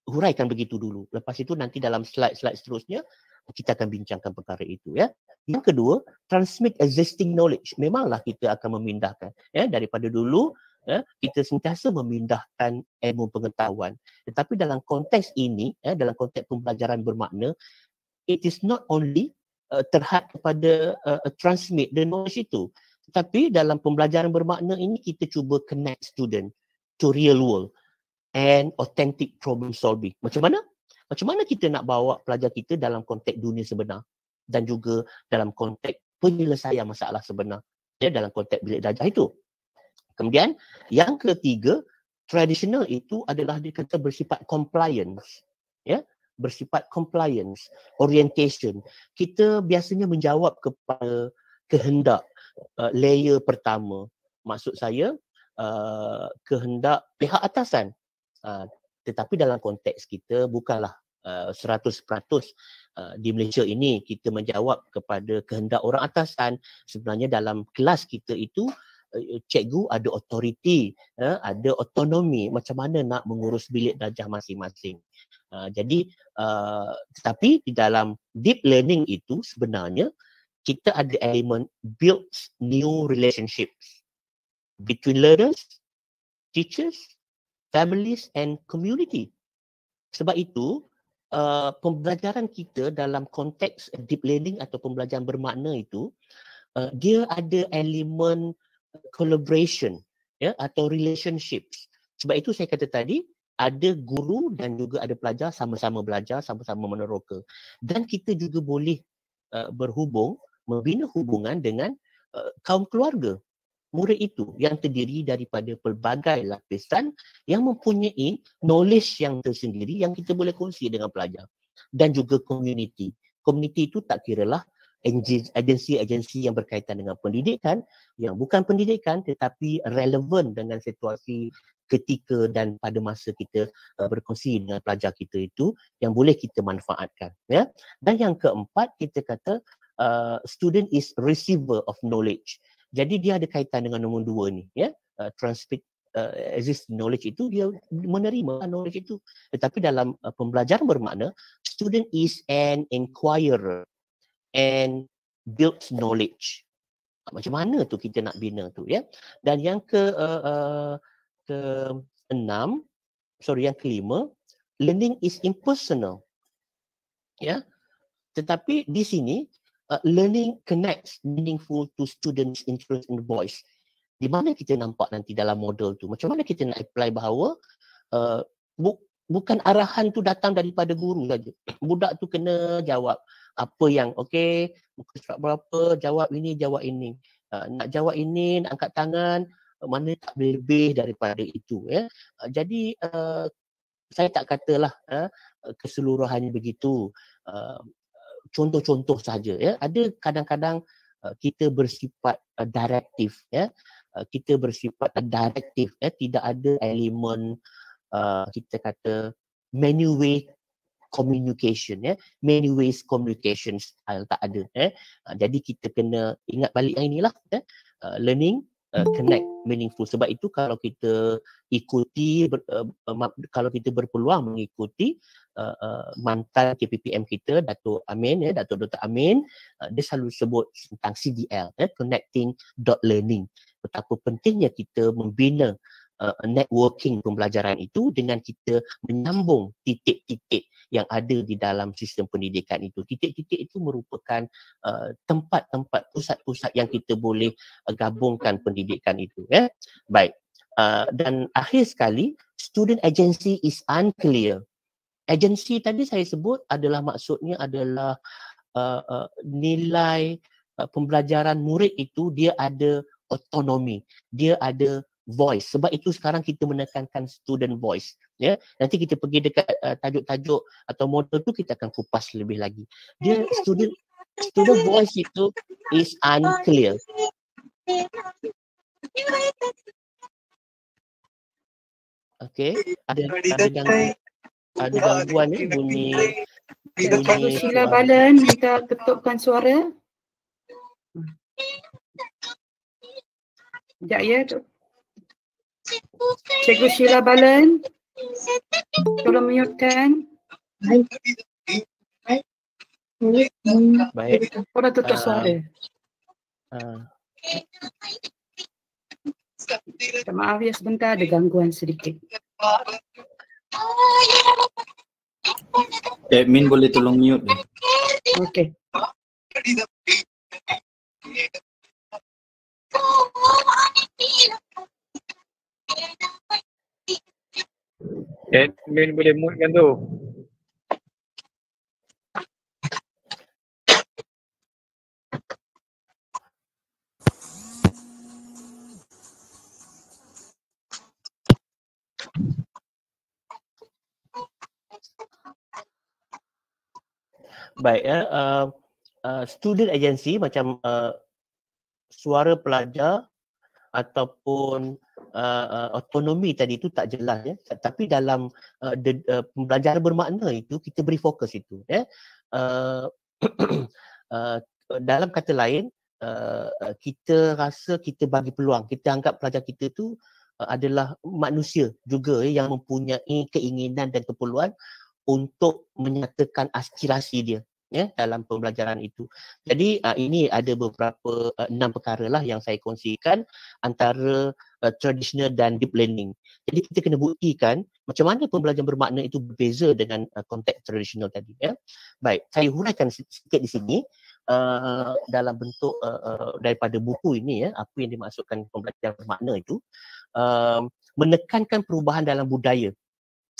huraikan begitu dulu lepas itu nanti dalam slide-slide seterusnya kita akan bincangkan perkara itu ya. Yang kedua, transmit existing knowledge. Memanglah kita akan memindahkan ya daripada dulu ya kita sentiasa memindahkan ilmu pengetahuan. Tetapi dalam konteks ini ya dalam konteks pembelajaran bermakna it is not only uh, terhad kepada uh, transmit the knowledge itu. Tetapi dalam pembelajaran bermakna ini kita cuba connect student to real world and authentic problem solving. Macam mana? Macam mana kita nak bawa pelajar kita dalam konteks dunia sebenar dan juga dalam konteks penyelesaian masalah sebenar ya, dalam konteks bilik darjah itu. Kemudian yang ketiga, tradisional itu adalah dikata bersifat compliance. Ya, bersifat compliance, orientation. Kita biasanya menjawab kepada kehendak uh, layer pertama. Maksud saya, uh, kehendak pihak atasan. Uh, tetapi dalam konteks kita bukanlah uh, 100% uh, di Malaysia ini kita menjawab kepada kehendak orang atasan sebenarnya dalam kelas kita itu eh, cikgu ada authority, eh, ada autonomi macam mana nak mengurus bilik darjah masing-masing. Eh, jadi, tetapi di dalam deep learning itu sebenarnya kita ada element builds new relationships between learners, teachers families and community. Sebab itu, uh, pembelajaran kita dalam konteks deep learning atau pembelajaran bermakna itu, uh, dia ada elemen collaboration ya, atau relationships. Sebab itu saya kata tadi, ada guru dan juga ada pelajar sama-sama belajar, sama-sama meneroka. Dan kita juga boleh uh, berhubung, membina hubungan dengan uh, kaum keluarga murid itu yang terdiri daripada pelbagai lapisan yang mempunyai knowledge yang tersendiri yang kita boleh kongsi dengan pelajar dan juga community. Community itu tak kira lah agensi-agensi yang berkaitan dengan pendidikan yang bukan pendidikan tetapi relevan dengan situasi ketika dan pada masa kita uh, berkongsi dengan pelajar kita itu yang boleh kita manfaatkan ya dan yang keempat kita kata uh, student is receiver of knowledge jadi dia ada kaitan dengan nombor dua ni. Ya? Uh, transmit uh, exist knowledge itu, dia menerima knowledge itu. Tetapi dalam uh, pembelajaran bermakna, student is an inquirer and builds knowledge. Macam mana tu kita nak bina tu ya? Dan yang ke uh, uh, ke enam, sorry yang kelima, learning is impersonal. Ya. Tetapi di sini uh, learning connects meaningful to students interest and voice di mana kita nampak nanti dalam model tu macam mana kita nak apply bahawa uh, bu- bukan arahan tu datang daripada guru saja budak tu kena jawab apa yang okey muka surat berapa jawab ini jawab ini uh, nak jawab ini nak angkat tangan uh, mana tak lebih daripada itu ya uh, jadi uh, saya tak katalah uh, keseluruhannya begitu uh, contoh-contoh saja ya ada kadang-kadang uh, kita bersifat uh, direktif ya uh, kita bersifat uh, direktif ya tidak ada elemen uh, kita kata many way communication ya many ways communication style tak ada ya uh, jadi kita kena ingat balik yang inilah ya uh, learning Uh, connect meaningful sebab itu kalau kita ikuti ber, uh, uh kalau kita berpeluang mengikuti uh, uh, mantan KPPM kita Dato' Amin ya Dato' Dr. Amin uh, dia selalu sebut tentang CDL ya, connecting dot learning betapa pentingnya kita membina uh, networking pembelajaran itu dengan kita menyambung titik-titik yang ada di dalam sistem pendidikan itu. Titik-titik itu merupakan uh, tempat-tempat pusat-pusat yang kita boleh uh, gabungkan pendidikan itu. Ya, baik. Uh, dan akhir sekali, student agency is unclear. Agency tadi saya sebut adalah maksudnya adalah uh, uh, nilai uh, pembelajaran murid itu dia ada otonomi, dia ada voice sebab itu sekarang kita menekankan student voice ya nanti kita pergi dekat uh, tajuk-tajuk atau model tu kita akan kupas lebih lagi dia student student voice itu is unclear Okay, ada ada gangguan, ada gangguan ni bunyi. Kalau sila balen, kita ketukkan suara. Sekejap ya, Cikgu Sheila Balan, tolong mute-kan. Baik. Kau dah tutup uh, suara. Uh. maaf ya sebentar, ada gangguan sedikit. Admin boleh tolong mute. Okey. Okay. Admin boleh mute kan tu? Baik, ya. Uh, uh, student agency macam uh, suara pelajar ataupun otonomi uh, uh, tadi itu tak jelas ya tapi dalam uh, uh, pembelajaran bermakna itu kita beri fokus itu ya uh, uh, dalam kata lain uh, kita rasa kita bagi peluang kita anggap pelajar kita itu uh, adalah manusia juga ya, yang mempunyai keinginan dan keperluan untuk menyatakan aspirasi dia ya dalam pembelajaran itu. Jadi uh, ini ada beberapa uh, enam perkara lah yang saya kongsikan antara uh, traditional dan deep learning. Jadi kita kena buktikan macam mana pembelajaran bermakna itu berbeza dengan uh, konteks tradisional tadi ya. Baik, saya huraikan sedikit di sini uh, dalam bentuk uh, uh, daripada buku ini ya apa yang dimaksudkan pembelajaran bermakna itu uh, menekankan perubahan dalam budaya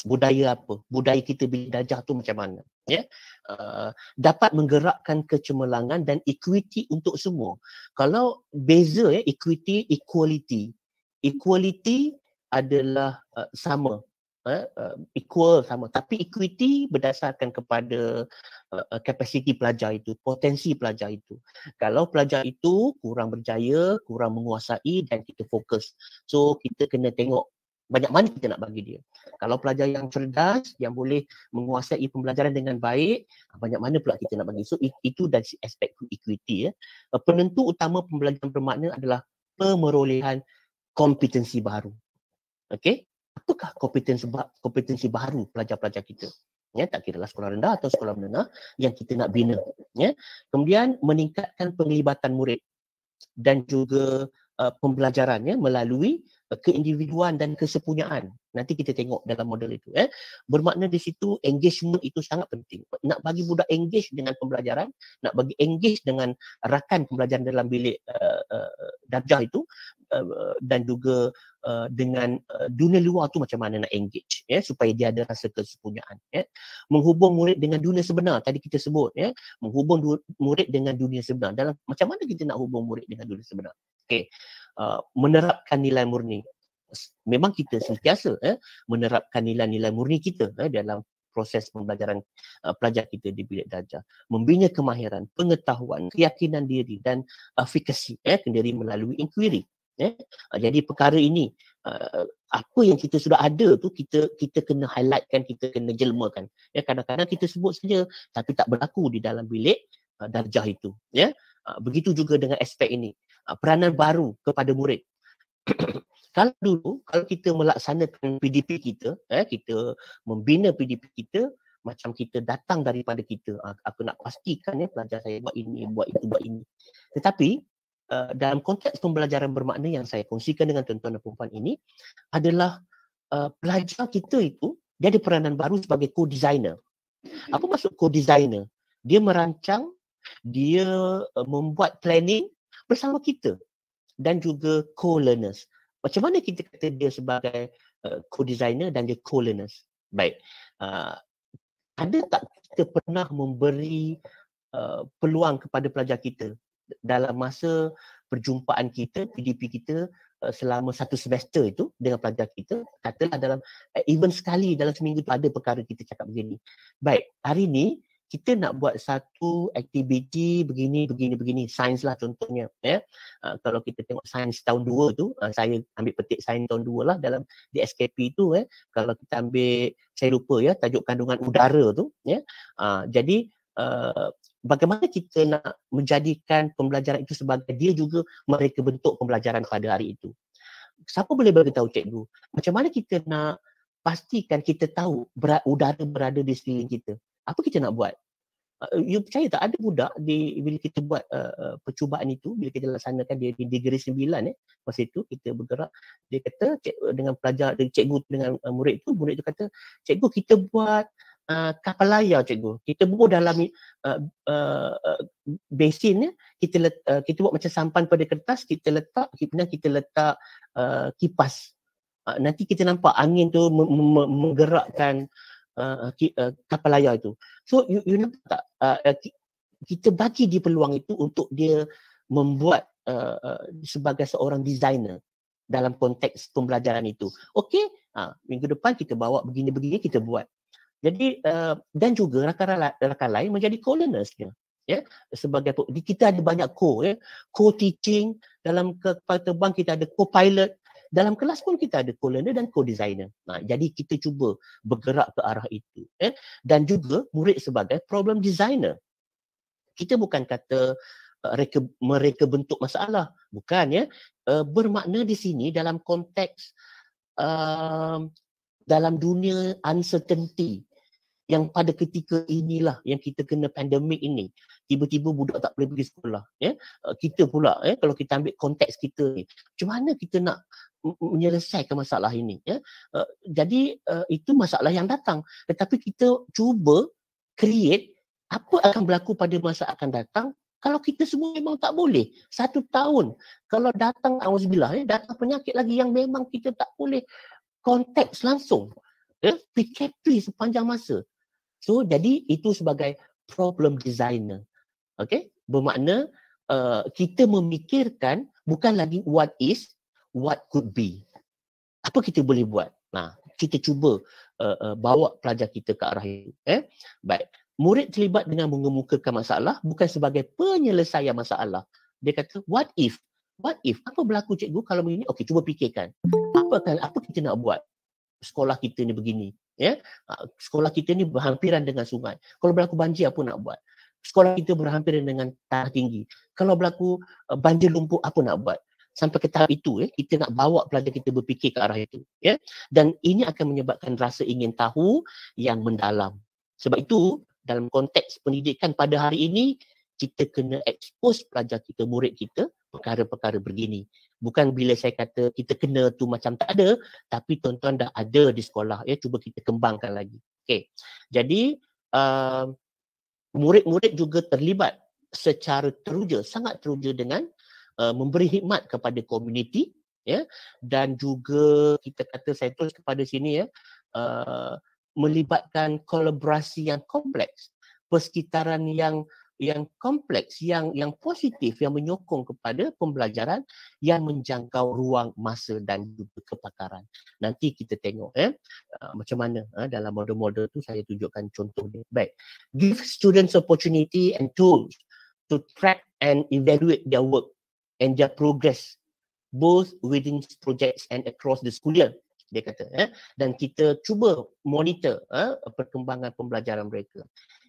budaya apa budaya kita bila dajah tu macam mana ya uh, dapat menggerakkan kecemerlangan dan equity untuk semua kalau beza ya equity equality equality adalah uh, sama uh, equal sama tapi equity berdasarkan kepada kapasiti uh, pelajar itu potensi pelajar itu kalau pelajar itu kurang berjaya kurang menguasai dan kita fokus so kita kena tengok banyak mana kita nak bagi dia. Kalau pelajar yang cerdas, yang boleh menguasai pembelajaran dengan baik, ah, banyak mana pula kita nak bagi. So, itu dari aspek equity. Ya. Eh, penentu utama pembelajaran bermakna adalah pemerolehan kompetensi baru. Okay, Apakah kompetensi, kompetensi baru pelajar-pelajar kita? Ya, tak kira lah sekolah rendah atau sekolah menengah yang kita nak bina. Ya. Kemudian, meningkatkan penglibatan murid dan juga uh, eh, pembelajarannya melalui Eh, keindividuan dan kesepunyaan. Nanti kita tengok dalam model itu. Eh. Bermakna di situ engagement itu sangat penting. Nak bagi budak engage dengan pembelajaran, nak bagi engage dengan rakan pembelajaran dalam bilik uh, uh, darjah itu uh, dan juga uh, dengan uh, dunia luar tu macam mana nak engage ya, supaya dia ada rasa kesepunyaan. Ya. Menghubung murid dengan dunia sebenar tadi kita sebut. Ya. Menghubung murid dengan dunia sebenar. Dalam Macam mana kita nak hubung murid dengan dunia sebenar? Okay. Uh, menerapkan nilai murni. Memang kita sentiasa eh, menerapkan nilai-nilai murni kita eh, dalam proses pembelajaran uh, pelajar kita di bilik darjah. Membina kemahiran, pengetahuan, keyakinan diri dan efikasi eh, sendiri melalui inquiry. Eh. Uh, jadi perkara ini, uh, apa yang kita sudah ada tu kita kita kena highlightkan, kita kena jelmakan. Ya, eh, kadang-kadang kita sebut saja tapi tak berlaku di dalam bilik uh, darjah itu. Ya, uh, Begitu juga dengan aspek ini. Uh, peranan baru kepada murid. kalau dulu, kalau kita melaksanakan PDP kita, eh, kita membina PDP kita, macam kita datang daripada kita. Ah, aku nak pastikan ya, pelajar saya buat ini, buat itu, buat ini. Tetapi, uh, dalam konteks pembelajaran bermakna yang saya kongsikan dengan tuan-tuan dan perempuan ini, adalah uh, pelajar kita itu, dia ada peranan baru sebagai co-designer. Apa maksud co-designer? Dia merancang, dia uh, membuat planning, bersama kita dan juga co-learners. Macam mana kita kata dia sebagai uh, co-designer dan dia co-learners? Baik. Uh, ada tak kita pernah memberi uh, peluang kepada pelajar kita dalam masa perjumpaan kita, PDP kita uh, selama satu semester itu dengan pelajar kita, katalah dalam uh, even sekali dalam seminggu tu ada perkara kita cakap begini. Baik, hari ini kita nak buat satu aktiviti begini begini begini sains lah contohnya ya uh, kalau kita tengok sains tahun 2 tu uh, saya ambil petik sains tahun 2 lah dalam di SKP tu eh kalau kita ambil saya lupa ya tajuk kandungan udara tu ya uh, jadi uh, bagaimana kita nak menjadikan pembelajaran itu sebagai dia juga mereka bentuk pembelajaran pada hari itu siapa boleh beritahu cikgu macam mana kita nak pastikan kita tahu berat udara berada di sekeliling kita apa kita nak buat? Uh, you percaya tak ada budak di bila kita buat uh, uh, percubaan itu bila kita laksanakan dia di degree sembilan eh masa itu kita bergerak dia kata cik, uh, dengan pelajar dengan cikgu dengan uh, murid itu, murid itu kata cikgu kita buat uh, kapal layar cikgu kita buat dalam uh, uh, basin ya kita uh, kita buat macam sampan pada kertas kita letak kita kita letak uh, kipas uh, nanti kita nampak angin tu menggerakkan uh, uh, uh, kapal layar itu. So you, you know tak uh, uh kita bagi dia peluang itu untuk dia membuat uh, uh, sebagai seorang designer dalam konteks pembelajaran itu. Okey, ha, minggu depan kita bawa begini-begini kita buat. Jadi uh, dan juga rakan-rakan lain menjadi colonels dia. Ya, sebagai kita ada banyak co ya, co teaching dalam kapal terbang kita ada co pilot, dalam kelas pun kita ada co-learner dan co-designer. Nah, jadi kita cuba bergerak ke arah itu. Eh? Dan juga murid sebagai problem designer. Kita bukan kata mereka, eh, mereka bentuk masalah. Bukan ya. Uh, bermakna di sini dalam konteks uh, dalam dunia uncertainty yang pada ketika inilah yang kita kena pandemik ini tiba-tiba budak tak boleh pergi sekolah ya eh, kita pula ya kalau kita ambil konteks kita ni macam mana kita nak menyelesaikan masalah ini ya eh, jadi eh, itu masalah yang datang tetapi kita cuba create apa akan berlaku pada masa akan datang kalau kita semua memang tak boleh satu tahun kalau datang auzubillah ya datang penyakit lagi yang memang kita tak boleh konteks langsung ya PKP sepanjang masa So jadi itu sebagai problem designer. Okay? Bermakna uh, kita memikirkan bukan lagi what is, what could be. Apa kita boleh buat? Nah, kita cuba uh, uh, bawa pelajar kita ke arah itu. Eh? Baik. Murid terlibat dengan mengemukakan masalah bukan sebagai penyelesaian masalah. Dia kata, what if? What if? Apa berlaku cikgu kalau begini? Okey, cuba fikirkan. Apa, apa kita nak buat? sekolah kita ni begini ya ah, sekolah kita ni berhampiran dengan sungai kalau berlaku banjir apa nak buat sekolah kita berhampiran dengan tanah tinggi kalau berlaku eh, banjir lumpur apa nak buat sampai ke tahap itu eh kita nak bawa pelajar kita berfikir ke arah itu ya dan ini akan menyebabkan rasa ingin tahu yang mendalam sebab itu dalam konteks pendidikan pada hari ini kita kena expose pelajar kita murid kita perkara-perkara begini. Bukan bila saya kata kita kena tu macam tak ada, tapi tuan-tuan dah ada di sekolah. Ya, cuba kita kembangkan lagi. Okay, Jadi, uh, murid-murid juga terlibat secara teruja, sangat teruja dengan uh, memberi hikmat kepada komuniti ya dan juga kita kata saya terus kepada sini ya uh, melibatkan kolaborasi yang kompleks persekitaran yang yang kompleks yang yang positif yang menyokong kepada pembelajaran yang menjangkau ruang masa dan juga kepakaran. Nanti kita tengok eh uh, macam mana eh, dalam model-model tu saya tunjukkan contoh dia. Baik. Give students opportunity and tools to track and evaluate their work and their progress both within projects and across the school year dia kata eh dan kita cuba monitor eh perkembangan pembelajaran mereka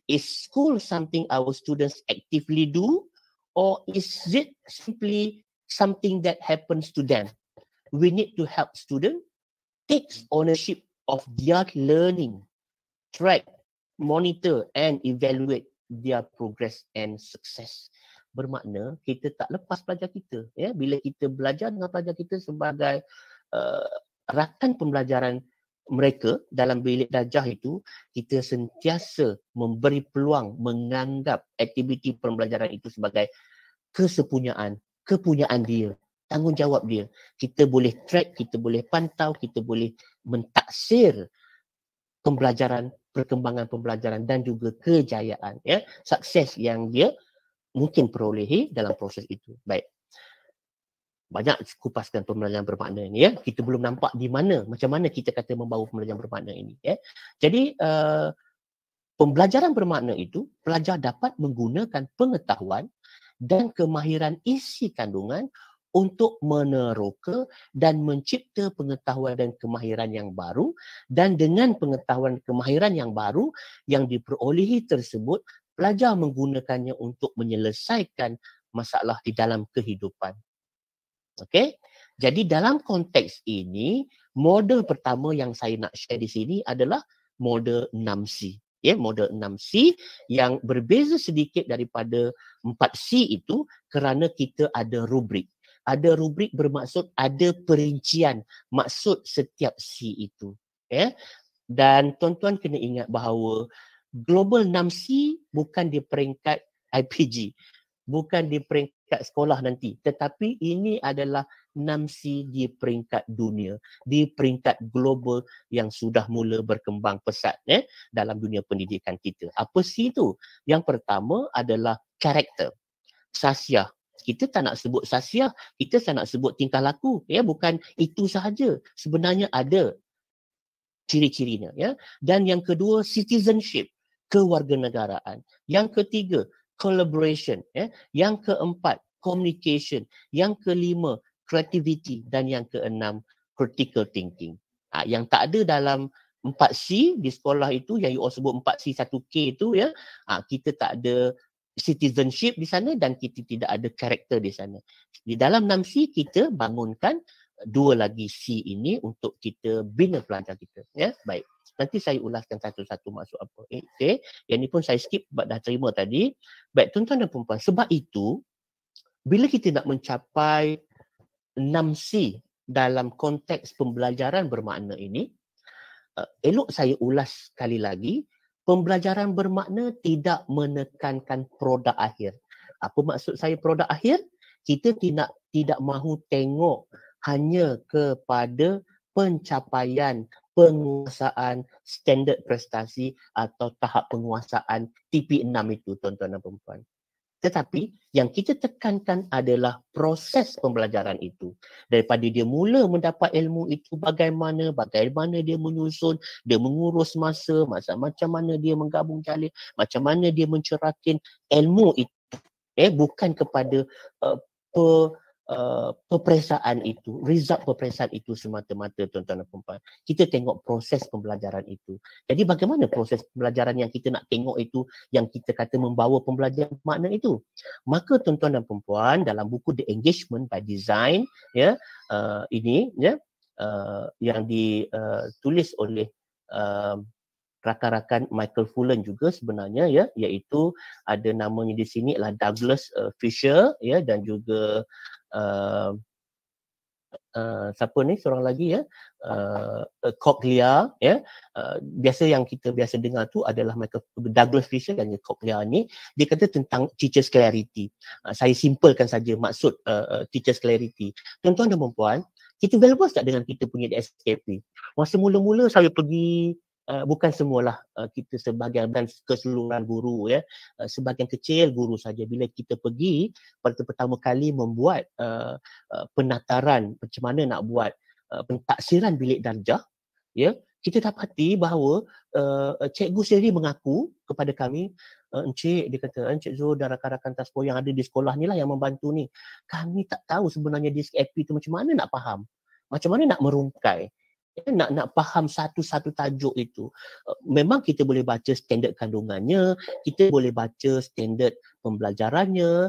Is school something our students actively do, or is it simply something that happens to them? We need to help students take ownership of their learning, track, monitor, and evaluate their progress and success. Bermakna kita tak lepas pelajar kita. Ya? Bila kita belajar dengan pelajar kita sebagai uh, rakan pembelajaran mereka dalam bilik dajah itu kita sentiasa memberi peluang menganggap aktiviti pembelajaran itu sebagai kesepunyaan kepunyaan dia tanggungjawab dia kita boleh track kita boleh pantau kita boleh mentaksir pembelajaran perkembangan pembelajaran dan juga kejayaan ya sukses yang dia mungkin perolehi dalam proses itu baik banyak kupaskan pembelajaran bermakna ini ya. Kita belum nampak di mana, macam mana kita kata membawa pembelajaran bermakna ini ya. Jadi uh, pembelajaran bermakna itu pelajar dapat menggunakan pengetahuan dan kemahiran isi kandungan untuk meneroka dan mencipta pengetahuan dan kemahiran yang baru dan dengan pengetahuan kemahiran yang baru yang diperolehi tersebut pelajar menggunakannya untuk menyelesaikan masalah di dalam kehidupan Okey. Jadi dalam konteks ini, model pertama yang saya nak share di sini adalah model 6C. Ya, yeah, model 6C yang berbeza sedikit daripada 4C itu kerana kita ada rubrik. Ada rubrik bermaksud ada perincian maksud setiap C itu. Ya. Yeah. Dan tuan-tuan kena ingat bahawa global 6C bukan di peringkat IPG. Bukan di peringkat peringkat sekolah nanti. Tetapi ini adalah C di peringkat dunia, di peringkat global yang sudah mula berkembang pesat eh, dalam dunia pendidikan kita. Apa sih itu? Yang pertama adalah karakter. Sasiah. Kita tak nak sebut sasiah, kita tak nak sebut tingkah laku. Ya, bukan itu sahaja. Sebenarnya ada ciri-cirinya. Ya. Dan yang kedua, citizenship kewarganegaraan. Yang ketiga, collaboration ya yang keempat communication yang kelima creativity dan yang keenam critical thinking ha, yang tak ada dalam 4C di sekolah itu yang you all sebut 4C 1K itu ya ha, kita tak ada citizenship di sana dan kita tidak ada karakter di sana di dalam 6C kita bangunkan dua lagi C ini untuk kita bina pelajar kita ya baik Nanti saya ulaskan satu-satu maksud apa. Okay. Yang ni pun saya skip sebab dah terima tadi. Baik, tuan-tuan dan perempuan. Sebab itu, bila kita nak mencapai 6C dalam konteks pembelajaran bermakna ini, uh, elok saya ulas sekali lagi, pembelajaran bermakna tidak menekankan produk akhir. Apa maksud saya produk akhir? Kita tidak tidak mahu tengok hanya kepada pencapaian penguasaan standard prestasi atau tahap penguasaan TP6 itu tuan-tuan dan perempuan. Tetapi yang kita tekankan adalah proses pembelajaran itu. Daripada dia mula mendapat ilmu itu bagaimana, bagaimana dia menyusun, dia mengurus masa, masa macam mana dia menggabung jalan, macam mana dia mencerahkan ilmu itu. Eh, bukan kepada uh, Uh, peperiksaan itu, result peperiksaan itu semata-mata tuan-tuan dan puan Kita tengok proses pembelajaran itu. Jadi bagaimana proses pembelajaran yang kita nak tengok itu yang kita kata membawa pembelajaran makna itu? Maka tuan-tuan dan puan dalam buku The Engagement by Design ya, yeah, uh, ini ya yeah, uh, yang ditulis uh, oleh uh, rakan-rakan Michael Fullan juga sebenarnya ya iaitu ada namanya di sini adalah Douglas uh, Fisher ya dan juga uh, siapa ni seorang lagi ya uh, eh, uh, cochlea ya uh, biasa yang kita biasa dengar tu adalah Michael Douglas Fisher dan cochlea ni dia kata tentang teacher's clarity uh, saya simpulkan saja maksud uh, teacher's clarity tuan-tuan dan puan-puan kita well tak dengan kita punya DSKP masa mula-mula saya pergi uh, bukan semualah uh, kita sebahagian dan keseluruhan guru ya uh, sebahagian kecil guru saja bila kita pergi pada pertama kali membuat uh, uh, penataran macam mana nak buat uh, pentaksiran bilik darjah ya kita dapati bahawa uh, cikgu sendiri mengaku kepada kami uh, encik dia kata encik Zul dan rakan-rakan taspo yang ada di sekolah ni lah yang membantu ni kami tak tahu sebenarnya disk IP tu macam mana nak faham macam mana nak merungkai Ya, nak nak faham satu-satu tajuk itu eh, memang kita boleh baca standard kandungannya kita boleh baca standard pembelajarannya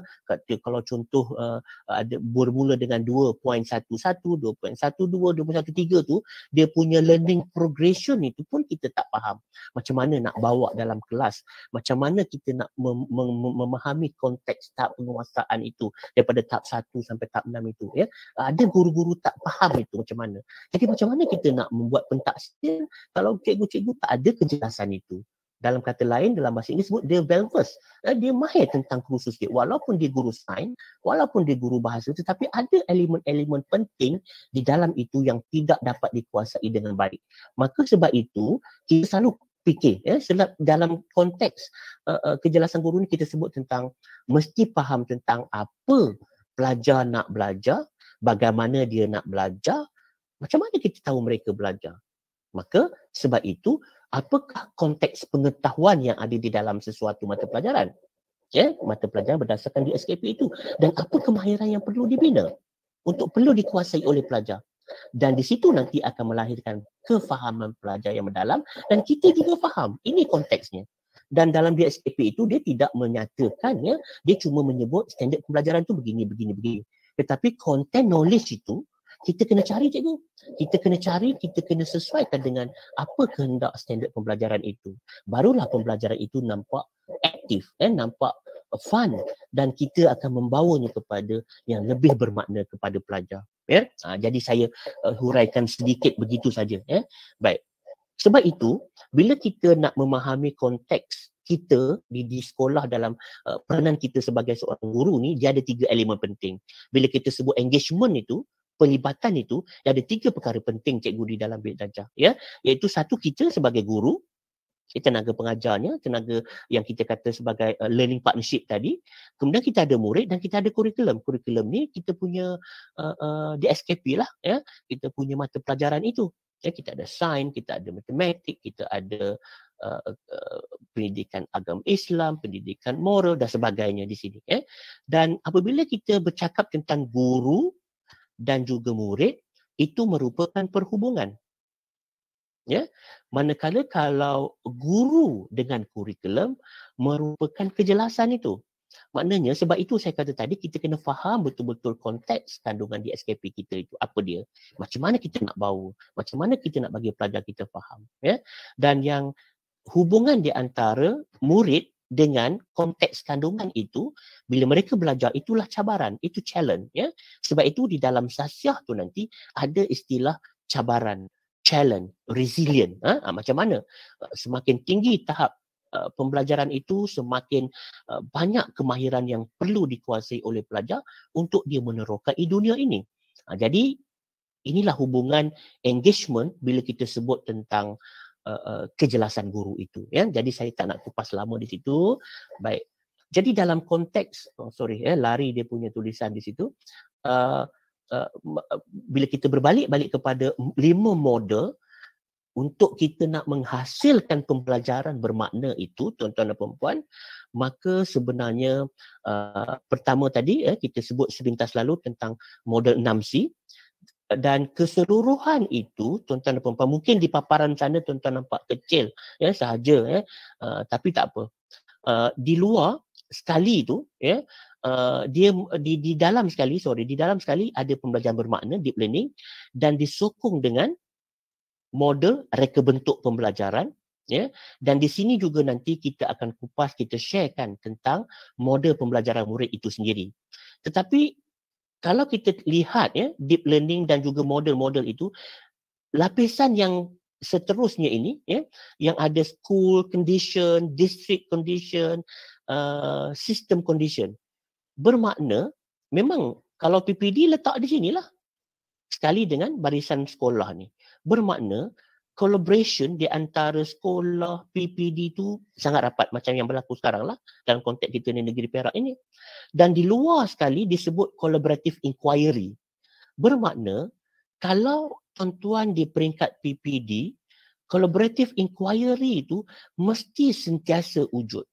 kalau contoh uh, ada bermula dengan 2.11 2.12 2.13 tu dia punya learning progression itu pun kita tak faham macam mana nak bawa dalam kelas macam mana kita nak mem- mem- mem- memahami konteks tahap penguasaan itu daripada tahap 1 sampai tahap 6 itu ya ada guru-guru tak faham itu macam mana jadi macam mana kita nak membuat pentaksian kalau cikgu-cikgu tak ada kejelasan itu dalam kata lain dalam bahasa Inggeris sebut dia well dia mahir tentang kursus dia walaupun dia guru sains walaupun dia guru bahasa tetapi ada elemen-elemen penting di dalam itu yang tidak dapat dikuasai dengan baik maka sebab itu kita selalu fikir ya eh, sebab dalam konteks uh, uh, kejelasan guru ni kita sebut tentang mesti faham tentang apa pelajar nak belajar bagaimana dia nak belajar macam mana kita tahu mereka belajar maka sebab itu apakah konteks pengetahuan yang ada di dalam sesuatu mata pelajaran ya yeah? mata pelajaran berdasarkan di SKP itu dan apa kemahiran yang perlu dibina untuk perlu dikuasai oleh pelajar dan di situ nanti akan melahirkan kefahaman pelajar yang mendalam dan kita juga faham ini konteksnya dan dalam di SKP itu dia tidak menyatakan ya dia cuma menyebut standard pembelajaran tu begini begini begini tetapi konten knowledge itu kita kena cari cikgu kita kena cari kita kena sesuaikan dengan apa kehendak standard pembelajaran itu barulah pembelajaran itu nampak aktif eh nampak fun dan kita akan membawanya kepada yang lebih bermakna kepada pelajar ya ha, jadi saya uh, huraikan sedikit begitu saja ya baik sebab itu bila kita nak memahami konteks kita di di sekolah dalam uh, peranan kita sebagai seorang guru ni dia ada tiga elemen penting bila kita sebut engagement itu pelibatan itu ada tiga perkara penting cikgu di dalam bilik darjah ya iaitu satu kita sebagai guru ya, tenaga pengajarnya tenaga yang kita kata sebagai uh, learning partnership tadi kemudian kita ada murid dan kita ada kurikulum kurikulum ni kita punya uh, uh, di SKP lah ya kita punya mata pelajaran itu ya kita ada sains kita ada matematik kita ada Uh, uh, pendidikan agama Islam, pendidikan moral dan sebagainya di sini. Eh? Dan apabila kita bercakap tentang guru, dan juga murid itu merupakan perhubungan. Ya. Manakala kalau guru dengan kurikulum merupakan kejelasan itu. Maknanya sebab itu saya kata tadi kita kena faham betul-betul konteks kandungan di SKP kita itu apa dia. Macam mana kita nak bawa, macam mana kita nak bagi pelajar kita faham, ya. Dan yang hubungan di antara murid dengan konteks kandungan itu bila mereka belajar itulah cabaran itu challenge ya sebab itu di dalam sasiah tu nanti ada istilah cabaran challenge resilient ha? ha macam mana uh, semakin tinggi tahap uh, pembelajaran itu semakin uh, banyak kemahiran yang perlu dikuasai oleh pelajar untuk dia menerokai dunia ini ha, jadi inilah hubungan engagement bila kita sebut tentang uh, kejelasan guru itu ya jadi saya tak nak kupas lama di situ baik jadi dalam konteks oh, sorry ya lari dia punya tulisan di situ uh, uh, bila kita berbalik balik kepada lima model untuk kita nak menghasilkan pembelajaran bermakna itu tuan-tuan dan puan-puan maka sebenarnya uh, pertama tadi eh, kita sebut sebentar lalu tentang model 6C dan keseluruhan itu tuan-tuan dan puan-puan mungkin di paparan sana tuan-tuan nampak kecil ya sahaja ya uh, tapi tak apa uh, di luar sekali itu ya uh, dia di di dalam sekali sorry di dalam sekali ada pembelajaran bermakna deep learning dan disokong dengan model reka bentuk pembelajaran ya dan di sini juga nanti kita akan kupas kita sharekan tentang model pembelajaran murid itu sendiri tetapi kalau kita lihat ya deep learning dan juga model-model itu lapisan yang seterusnya ini ya yang ada school condition, district condition, uh, system condition bermakna memang kalau PPD letak di sinilah sekali dengan barisan sekolah ni bermakna collaboration di antara sekolah PPD tu sangat rapat macam yang berlaku sekarang lah dalam konteks kita di negeri Perak ini. Dan di luar sekali disebut collaborative inquiry. Bermakna kalau tuan-tuan di peringkat PPD, collaborative inquiry itu mesti sentiasa wujud.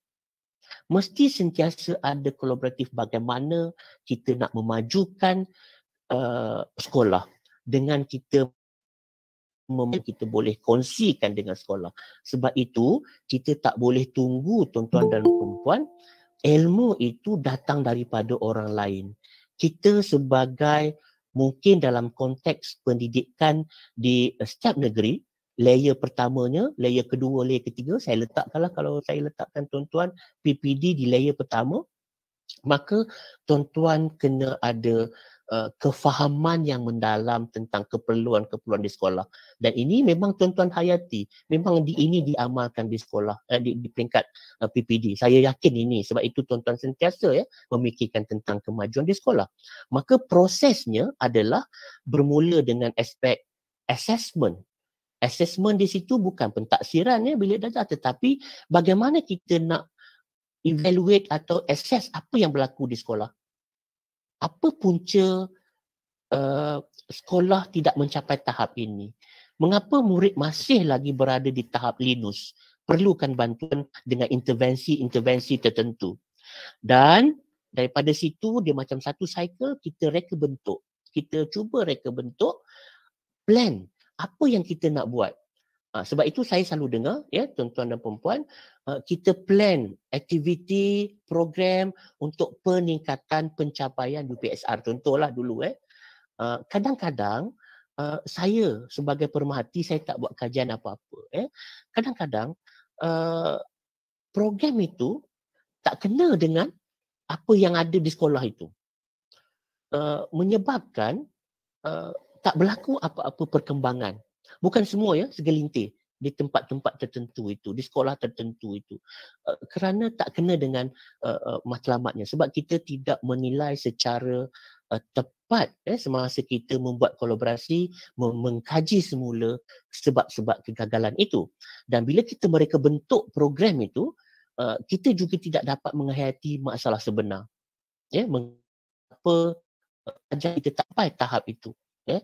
Mesti sentiasa ada kolaboratif bagaimana kita nak memajukan uh, sekolah dengan kita kita boleh kongsikan dengan sekolah. Sebab itu, kita tak boleh tunggu tuan-tuan dan perempuan, ilmu itu datang daripada orang lain. Kita sebagai mungkin dalam konteks pendidikan di eh, setiap negeri, layer pertamanya, layer kedua, layer ketiga, saya letakkanlah kalau saya letakkan tuan-tuan PPD di layer pertama, maka tuan-tuan kena ada uh, kefahaman yang mendalam tentang keperluan-keperluan di sekolah. Dan ini memang tuan-tuan hayati, memang di ini diamalkan di sekolah eh, di, di peringkat uh, eh, PPD. Saya yakin ini sebab itu tuan-tuan sentiasa ya memikirkan tentang kemajuan di sekolah. Maka prosesnya adalah bermula dengan aspek assessment assessment di situ bukan pentaksiran ya bilik darjah tetapi bagaimana kita nak evaluate atau assess apa yang berlaku di sekolah apa punca uh, sekolah tidak mencapai tahap ini? Mengapa murid masih lagi berada di tahap linus? Perlukan bantuan dengan intervensi-intervensi tertentu. Dan daripada situ dia macam satu cycle kita reka bentuk. Kita cuba reka bentuk plan apa yang kita nak buat. Ha, sebab itu saya selalu dengar, ya, tuan-tuan dan perempuan, uh, ha, kita plan aktiviti, program untuk peningkatan pencapaian UPSR. Contohlah dulu, eh. Ha, kadang-kadang saya sebagai permati, saya tak buat kajian apa-apa. Eh. Kadang-kadang program itu tak kena dengan apa yang ada di sekolah itu. menyebabkan tak berlaku apa-apa perkembangan bukan semua ya segelintir di tempat-tempat tertentu itu di sekolah tertentu itu eh, kerana tak kena dengan uh, matlamatnya sebab kita tidak menilai secara tepat eh semasa kita membuat kolaborasi mem- mengkaji semula sebab-sebab kegagalan itu dan bila kita mereka bentuk program itu kita juga tidak dapat menghayati masalah sebenar ya mengapa ajar kita tak sampai tahap itu Ya,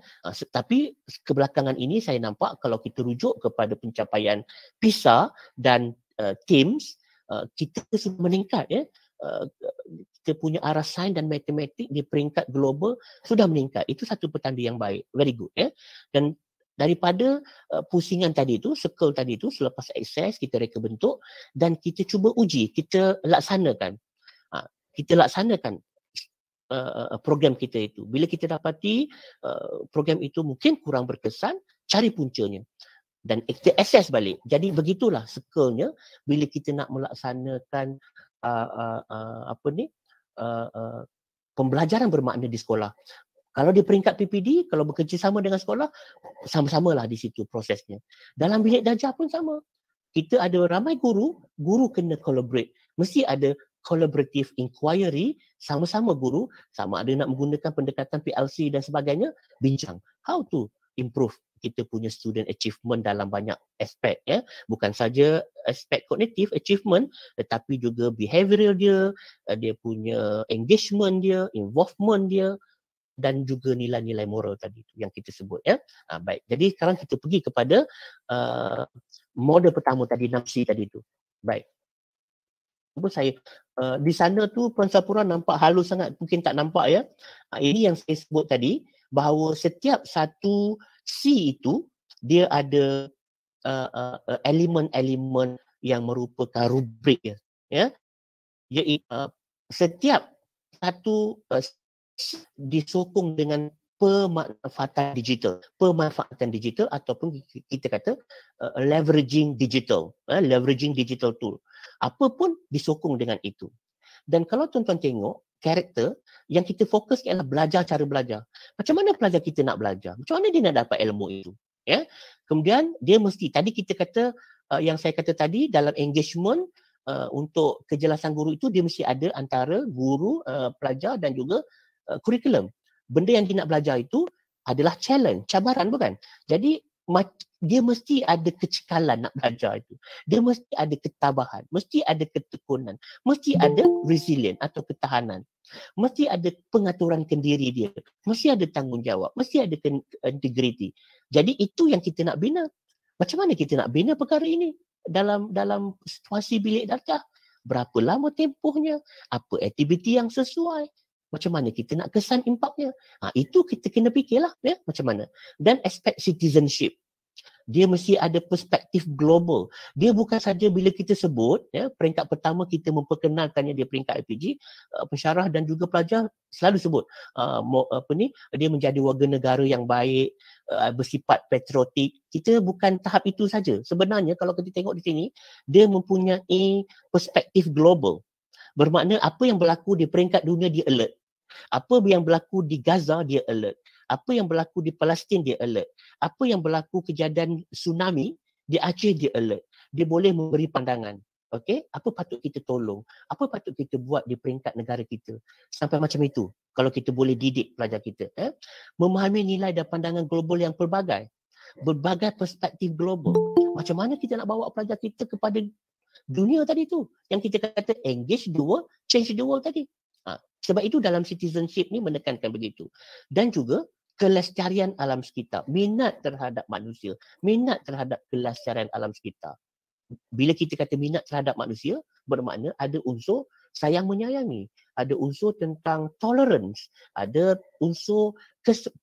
tapi kebelakangan ini saya nampak kalau kita rujuk kepada pencapaian PISA dan uh, eh, TIMS uh, eh, kita sudah meningkat ya. Uh, kita punya arah sains dan matematik di peringkat global sudah meningkat. Itu satu petanda yang baik. Very good ya. Dan daripada uh, pusingan tadi itu, circle tadi itu selepas akses kita reka bentuk dan kita cuba uji, kita laksanakan. Uh, kita laksanakan Eh, eh, eh, program kita itu. Bila kita dapati program itu mungkin kurang berkesan, cari puncanya dan kita assess balik. Jadi begitulah sekelnya bila kita nak melaksanakan uh, uh, uh, apa ni uh, uh, pembelajaran bermakna di sekolah. Kalau di peringkat PPD, kalau bekerja sama dengan sekolah, sama sama lah di situ prosesnya. Dalam bilik darjah pun sama. Kita ada ramai guru, guru kena collaborate. Mesti ada collaborative inquiry sama-sama guru sama ada nak menggunakan pendekatan PLC dan sebagainya bincang how to improve kita punya student achievement dalam banyak aspek ya bukan saja aspek kognitif achievement tetapi juga behavioral dia eh, dia punya engagement dia involvement dia dan juga nilai-nilai moral tadi itu yang kita sebut ya ha, baik jadi sekarang kita pergi kepada uh, model pertama tadi nafsi tadi itu baik apa saya uh, di sana tu pensapuran nampak halus sangat mungkin tak nampak ya uh, ini yang saya sebut tadi bahawa setiap satu C itu dia ada uh, uh, yang merupakan rubrik ya ya jadi uh, setiap satu uh, disokong dengan pemanfaatan digital pemanfaatan digital ataupun kita kata uh, leveraging digital uh, leveraging digital tool uh, apa pun disokong dengan itu. Dan kalau tuan-tuan tengok, karakter yang kita fokus ialah belajar cara belajar. Macam mana pelajar kita nak belajar? Macam mana dia nak dapat ilmu itu? Ya. Kemudian dia mesti tadi kita kata uh, yang saya kata tadi dalam engagement uh, untuk kejelasan guru itu dia mesti ada antara guru, uh, pelajar dan juga uh, curriculum. Benda yang dia nak belajar itu adalah challenge, cabaran bukan? Jadi dia mesti ada kecikalan nak mm-hmm. belajar itu. Dia mesti ada ketabahan, mesti ada ketekunan, mesti ada resilient atau ketahanan. Mesti ada pengaturan kendiri dia, mesti ada tanggungjawab, mesti ada integriti. Jadi itu yang kita nak bina. Macam mana kita nak bina perkara ini dalam dalam situasi bilik darjah? Berapa lama tempohnya? Apa aktiviti yang sesuai? macam mana kita nak kesan impaknya ha, itu kita kena fikirlah ya macam mana dan aspek citizenship dia mesti ada perspektif global dia bukan saja bila kita sebut ya peringkat pertama kita memperkenalkannya di peringkat IPG uh, eh, pensyarah dan juga pelajar selalu sebut uh, apa ni dia menjadi warga negara yang baik uh, bersifat patriotik kita bukan tahap itu saja sebenarnya kalau kita tengok di sini dia mempunyai perspektif global bermakna apa yang berlaku di peringkat dunia di alert apa yang berlaku di Gaza dia alert. Apa yang berlaku di Palestin dia alert. Apa yang berlaku kejadian tsunami di Aceh dia alert. Dia boleh memberi pandangan. Okey, apa patut kita tolong? Apa patut kita buat di peringkat negara kita? Sampai macam itu. Kalau kita boleh didik pelajar kita, eh? memahami nilai dan pandangan global yang pelbagai. Berbagai perspektif global. Macam mana kita nak bawa pelajar kita kepada dunia tadi tu? Yang kita kata engage the world, change the world tadi. Sebab itu dalam citizenship ni menekankan begitu. Dan juga kelestarian alam sekitar, minat terhadap manusia, minat terhadap kelestarian alam sekitar. Bila kita kata minat terhadap manusia, bermakna ada unsur sayang menyayangi, ada unsur tentang tolerance, ada unsur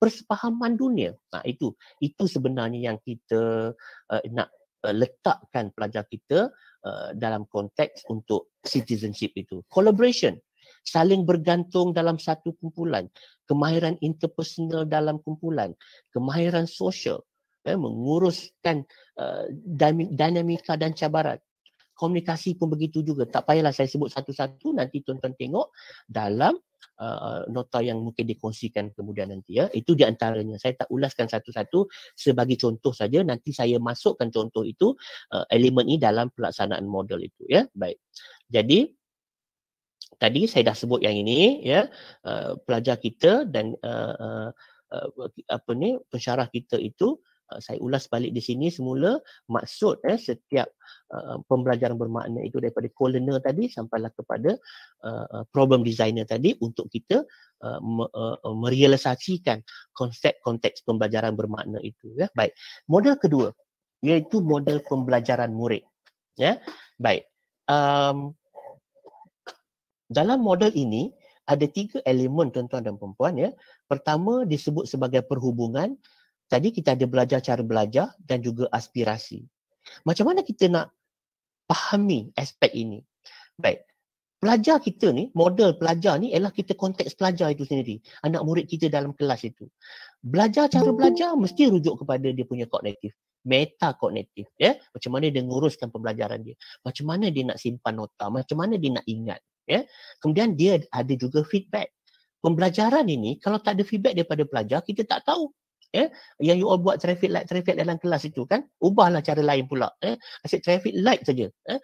persepahaman dunia. Nah, ha, itu itu sebenarnya yang kita uh, nak eh, letakkan pelajar kita uh, dalam konteks untuk citizenship itu. Collaboration, saling bergantung dalam satu kumpulan, kemahiran interpersonal dalam kumpulan, kemahiran sosial, eh, menguruskan uh, dinamika dan cabaran. Komunikasi pun begitu juga. Tak payahlah saya sebut satu-satu, nanti tuan-tuan tengok dalam uh, nota yang mungkin dikongsikan kemudian nanti. Ya. Itu di antaranya. Saya tak ulaskan satu-satu sebagai contoh saja. Nanti saya masukkan contoh itu, uh, elemen ini dalam pelaksanaan model itu. Ya. Baik. Jadi, tadi saya dah sebut yang ini ya uh, pelajar kita dan uh, uh, apa ni pensyarah kita itu uh, saya ulas balik di sini semula maksud eh setiap uh, pembelajaran bermakna itu daripada colonel tadi sampailah kepada uh, problem designer tadi untuk kita uh, me- uh, merealisasikan konsep konteks pembelajaran bermakna itu ya baik model kedua iaitu model pembelajaran murid ya baik um, dalam model ini, ada tiga elemen tuan-tuan dan perempuan. Ya. Pertama disebut sebagai perhubungan. Tadi kita ada belajar cara belajar dan juga aspirasi. Macam mana kita nak fahami aspek ini? Baik, pelajar kita ni, model pelajar ni ialah kita konteks pelajar itu sendiri. Anak murid kita dalam kelas itu. Belajar cara belajar mesti rujuk kepada dia punya kognitif meta kognitif ya macam mana dia menguruskan pembelajaran dia macam mana dia nak simpan nota macam mana dia nak ingat ya. Kemudian dia ada juga feedback. Pembelajaran ini kalau tak ada feedback daripada pelajar kita tak tahu ya yang you all buat traffic light traffic dalam kelas itu kan ubahlah cara lain pula ya asyik traffic light saja ya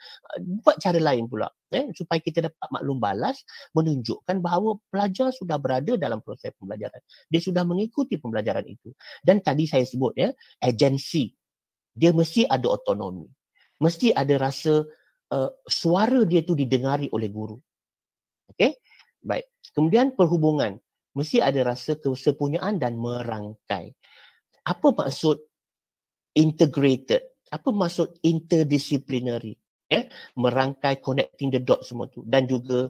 buat cara lain pula ya supaya kita dapat maklum balas menunjukkan bahawa pelajar sudah berada dalam proses pembelajaran dia sudah mengikuti pembelajaran itu dan tadi saya sebut ya agensi dia mesti ada otonomi mesti ada rasa uh, suara dia tu didengari oleh guru Okey. Baik. Kemudian perhubungan mesti ada rasa kesepunyaan dan merangkai. Apa maksud integrated? Apa maksud interdisciplinary? Eh, merangkai connecting the dots semua tu dan juga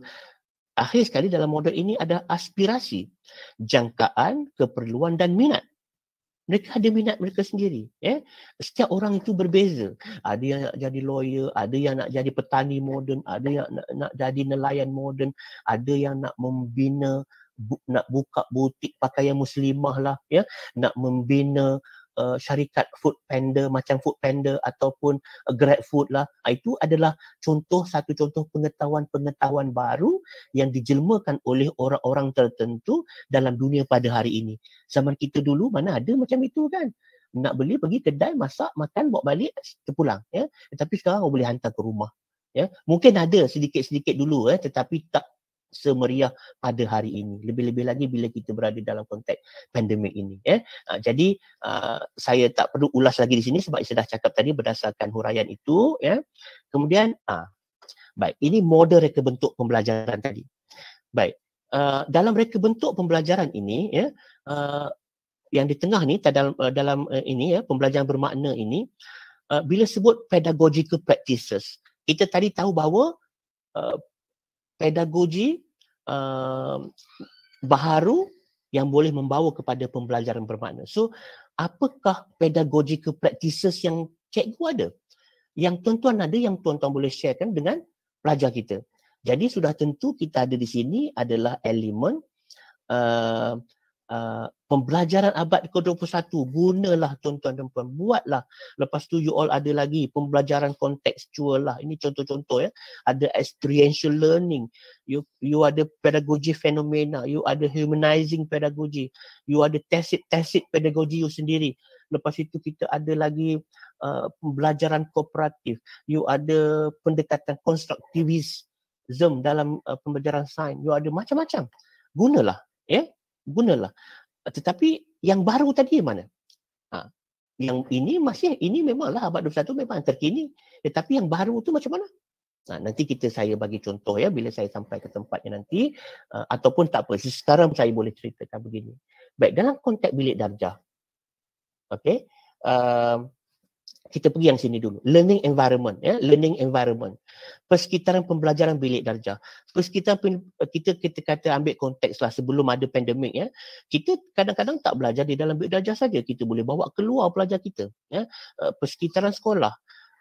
akhir sekali dalam model ini ada aspirasi, jangkaan, keperluan dan minat. Mereka ada minat mereka sendiri. Eh? Setiap orang itu berbeza. Ada yang nak jadi lawyer, ada yang nak jadi petani moden, ada yang nak, nak jadi nelayan moden, ada yang nak membina, bu, nak buka butik pakaian muslimah lah. Ya? Nak membina uh, syarikat food panda macam food panda ataupun uh, grab food lah ah, itu adalah contoh satu contoh pengetahuan-pengetahuan baru yang dijelmakan oleh orang-orang tertentu dalam dunia pada hari ini zaman kita dulu mana ada macam itu kan nak beli pergi kedai masak makan bawa balik ke pulang, ya tetapi sekarang kau boleh hantar ke rumah ya mungkin ada sedikit-sedikit dulu eh tetapi tak semeriah pada hari ini. Lebih-lebih lagi bila kita berada dalam konteks pandemik ini. Eh. Ha, jadi uh, saya tak perlu ulas lagi di sini sebab saya dah cakap tadi berdasarkan huraian itu. Ya. Kemudian, uh, baik, ini model reka bentuk pembelajaran tadi. Baik, uh, dalam reka bentuk pembelajaran ini, ya, uh, yang di tengah ni dalam dalam ini ya pembelajaran bermakna ini bila sebut pedagogical practices kita tadi tahu bahawa pedagogi uh, baharu yang boleh membawa kepada pembelajaran bermakna. So, apakah pedagogi ke practices yang cikgu ada? Yang tuan-tuan ada yang tuan-tuan boleh sharekan dengan pelajar kita. Jadi sudah tentu kita ada di sini adalah elemen uh, eh, Uh, pembelajaran abad ke-21 gunalah tuan-tuan dan puan buatlah lepas tu you all ada lagi pembelajaran kontekstual lah ini contoh-contoh ya ada experiential learning you you ada pedagogy fenomena you ada humanizing pedagogy you ada tacit tacit pedagogy you sendiri lepas itu kita ada lagi uh, pembelajaran kooperatif you ada pendekatan konstruktivis dalam uh, pembelajaran sains you ada macam-macam gunalah yeah? gunalah. Tetapi yang baru tadi mana? Ha. Yang ini masih, ini memanglah abad 21 memang terkini. Tetapi yang baru tu macam mana? Ha. Nanti kita saya bagi contoh ya, bila saya sampai ke tempatnya nanti. Uh, ataupun tak apa, sekarang saya boleh ceritakan begini. Baik, dalam konteks bilik darjah. Okay. Uh, um, kita pergi yang sini dulu learning environment ya learning environment persekitaran pembelajaran bilik darjah persekitaran kita kita kata ambil konteks lah sebelum ada pandemik ya kita kadang-kadang tak belajar di dalam bilik darjah saja kita boleh bawa keluar pelajar kita ya eh, persekitaran sekolah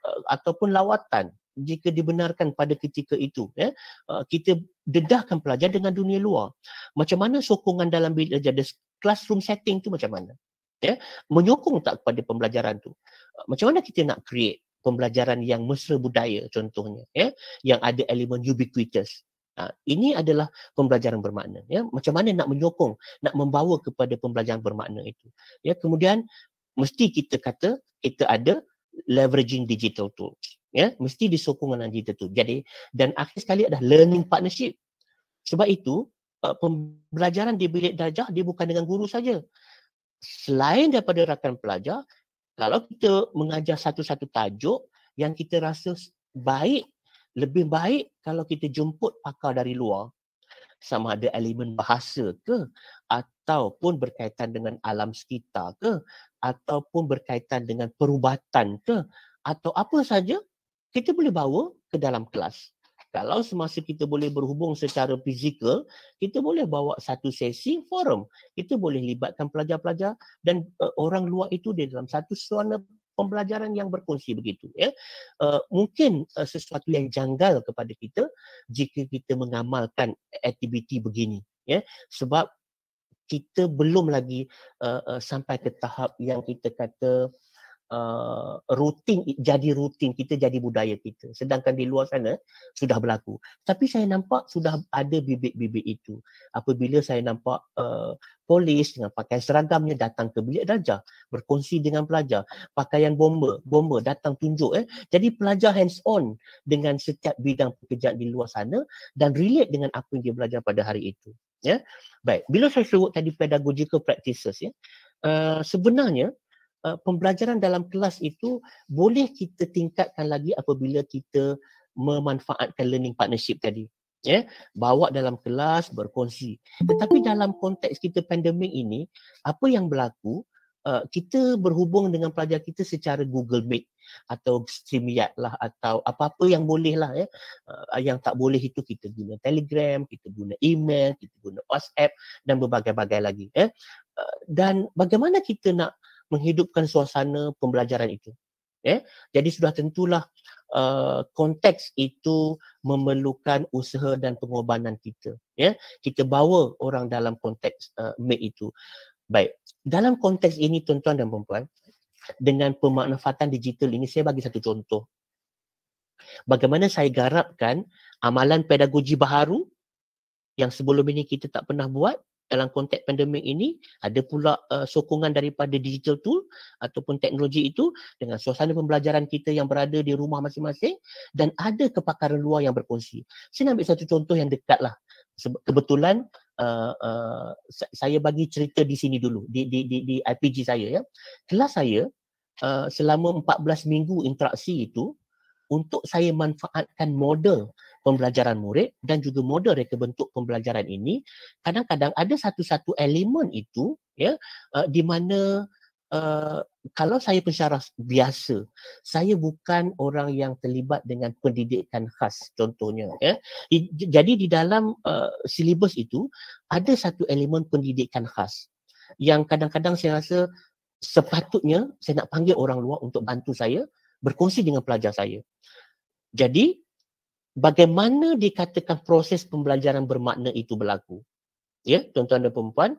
eh, ataupun lawatan jika dibenarkan pada ketika itu ya eh, kita dedahkan pelajar dengan dunia luar macam mana sokongan dalam bilik darjah classroom setting tu macam mana ya menyokong tak kepada pembelajaran tu eh, macam mana kita nak create pembelajaran yang mesra budaya contohnya ya yang ada elemen ubiquitous ha, ini adalah pembelajaran bermakna ya macam mana nak menyokong nak membawa kepada pembelajaran bermakna itu ya kemudian mesti kita kata kita ada leveraging digital tools ya mesti disokong dengan digital tools jadi dan akhir sekali adalah learning partnership sebab itu eh, pembelajaran di bilik darjah dia bukan dengan guru saja selain daripada rakan pelajar, kalau kita mengajar satu-satu tajuk yang kita rasa baik, lebih baik kalau kita jemput pakar dari luar, sama ada elemen bahasa ke, ataupun berkaitan dengan alam sekitar ke, ataupun berkaitan dengan perubatan ke, atau apa saja, kita boleh bawa ke dalam kelas. Kalau semasa kita boleh berhubung secara fizikal, kita boleh bawa satu sesi forum. Kita boleh libatkan pelajar-pelajar dan uh, orang luar itu di dalam satu suasana pembelajaran yang berkongsi begitu ya. Uh, mungkin uh, sesuatu yang janggal kepada kita jika kita mengamalkan aktiviti begini ya. Sebab kita belum lagi uh, uh, sampai ke tahap yang kita kata uh, uh, rutin jadi rutin kita jadi budaya kita sedangkan di luar sana sudah berlaku tapi saya nampak sudah ada bibit-bibit itu apabila saya nampak uh, polis dengan pakai seragamnya datang ke bilik darjah berkongsi dengan pelajar pakaian bomber bomber datang tunjuk eh jadi pelajar hands on dengan setiap bidang pekerjaan di luar sana dan relate dengan apa yang dia belajar pada hari itu ya baik bila saya sebut tadi pedagogical practices ya uh, sebenarnya Eh, pembelajaran dalam kelas itu boleh kita tingkatkan lagi apabila kita memanfaatkan learning partnership tadi ya yeah? bawa dalam kelas berkongsi tetapi dalam konteks kita pandemik ini apa yang berlaku Uh, kita berhubung dengan pelajar kita secara Google Meet atau StreamYard lah atau apa-apa yang boleh lah ya. Uh, yang tak boleh itu kita guna Telegram, kita guna email, kita guna WhatsApp dan berbagai-bagai lagi. Ya. Uh, dan bagaimana kita nak menghidupkan suasana pembelajaran itu. Eh? Jadi sudah tentulah uh, konteks itu memerlukan usaha dan pengorbanan kita. Eh? Kita bawa orang dalam konteks uh, make itu. Baik, dalam konteks ini tuan-tuan dan perempuan, dengan pemanfaatan digital ini saya bagi satu contoh. Bagaimana saya garapkan amalan pedagogi baharu yang sebelum ini kita tak pernah buat dalam konteks pandemik ini ada pula uh, sokongan daripada digital tool ataupun teknologi itu dengan suasana pembelajaran kita yang berada di rumah masing-masing dan ada kepakaran luar yang berkongsi. Saya nak ambil satu contoh yang dekatlah. Kebetulan uh, uh, saya bagi cerita di sini dulu di di di, di IPG saya ya. Kelas saya uh, selama 14 minggu interaksi itu untuk saya manfaatkan model pembelajaran murid dan juga model reka bentuk pembelajaran ini kadang-kadang ada satu-satu elemen itu ya uh, di mana Uh, kalau saya pensyarah biasa saya bukan orang yang terlibat dengan pendidikan khas contohnya ya I, jadi di dalam uh, silibus itu ada satu elemen pendidikan khas yang kadang-kadang saya rasa sepatutnya saya nak panggil orang luar untuk bantu saya berkongsi dengan pelajar saya jadi bagaimana dikatakan proses pembelajaran bermakna itu berlaku. Ya, tuan-tuan dan perempuan,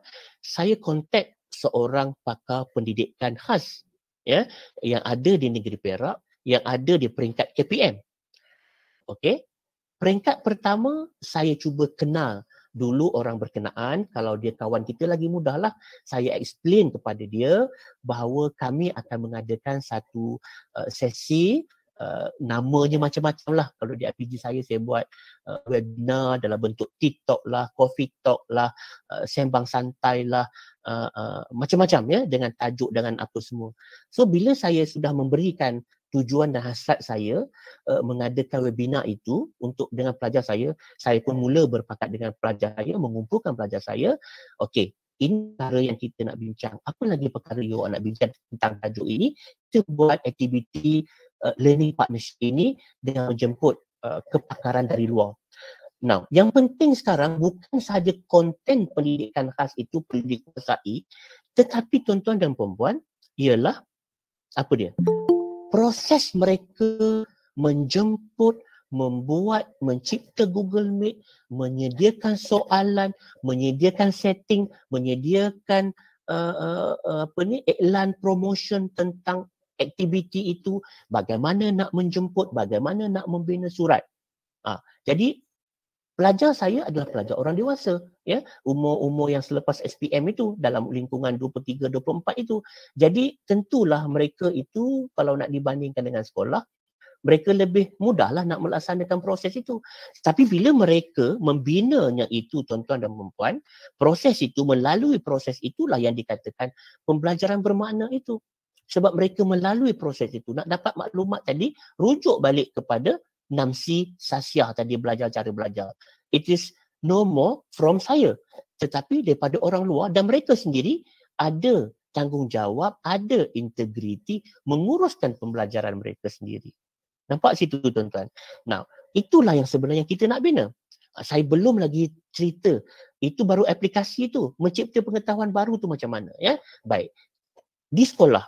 saya kontak seorang pakar pendidikan khas ya yang ada di negeri Perak yang ada di peringkat KPM. Okey. Peringkat pertama saya cuba kenal dulu orang berkenaan kalau dia kawan kita lagi mudahlah saya explain kepada dia bahawa kami akan mengadakan satu eh, sesi Uh, namanya macam-macam lah. Kalau di RPG saya, saya buat uh, webinar dalam bentuk TikTok lah, Coffee Talk lah, uh, Sembang Santai lah, uh, uh, macam-macam ya, dengan tajuk, dengan apa semua. So, bila saya sudah memberikan tujuan dan hasrat saya uh, mengadakan webinar itu untuk dengan pelajar saya, saya pun mula berpakat dengan pelajar saya, mengumpulkan pelajar saya. Okey, ini cara yang kita nak bincang. Apa lagi perkara yang awak nak bincang tentang tajuk ini? Kita buat aktiviti uh, learning partnership ini dengan menjemput uh, kepakaran dari luar. Now, yang penting sekarang bukan sahaja konten pendidikan khas itu pendidikan SAI, tetapi tuan-tuan dan perempuan ialah apa dia? Proses mereka menjemput, membuat, mencipta Google Meet, menyediakan soalan, menyediakan setting, menyediakan uh, uh, uh apa ni iklan promotion tentang aktiviti itu, bagaimana nak menjemput, bagaimana nak membina surat. Ha, jadi pelajar saya adalah pelajar orang dewasa, ya, umur-umur yang selepas SPM itu dalam lingkungan 23 24 itu. Jadi tentulah mereka itu kalau nak dibandingkan dengan sekolah mereka lebih mudahlah nak melaksanakan proses itu. Tapi bila mereka membinanya itu, tuan-tuan dan perempuan, proses itu, melalui proses itulah yang dikatakan pembelajaran bermakna itu sebab mereka melalui proses itu nak dapat maklumat tadi rujuk balik kepada namsi sasiah tadi belajar cara belajar it is no more from saya tetapi daripada orang luar dan mereka sendiri ada tanggungjawab ada integriti menguruskan pembelajaran mereka sendiri nampak situ tuan-tuan now itulah yang sebenarnya kita nak bina saya belum lagi cerita itu baru aplikasi itu mencipta pengetahuan baru tu macam mana ya baik di sekolah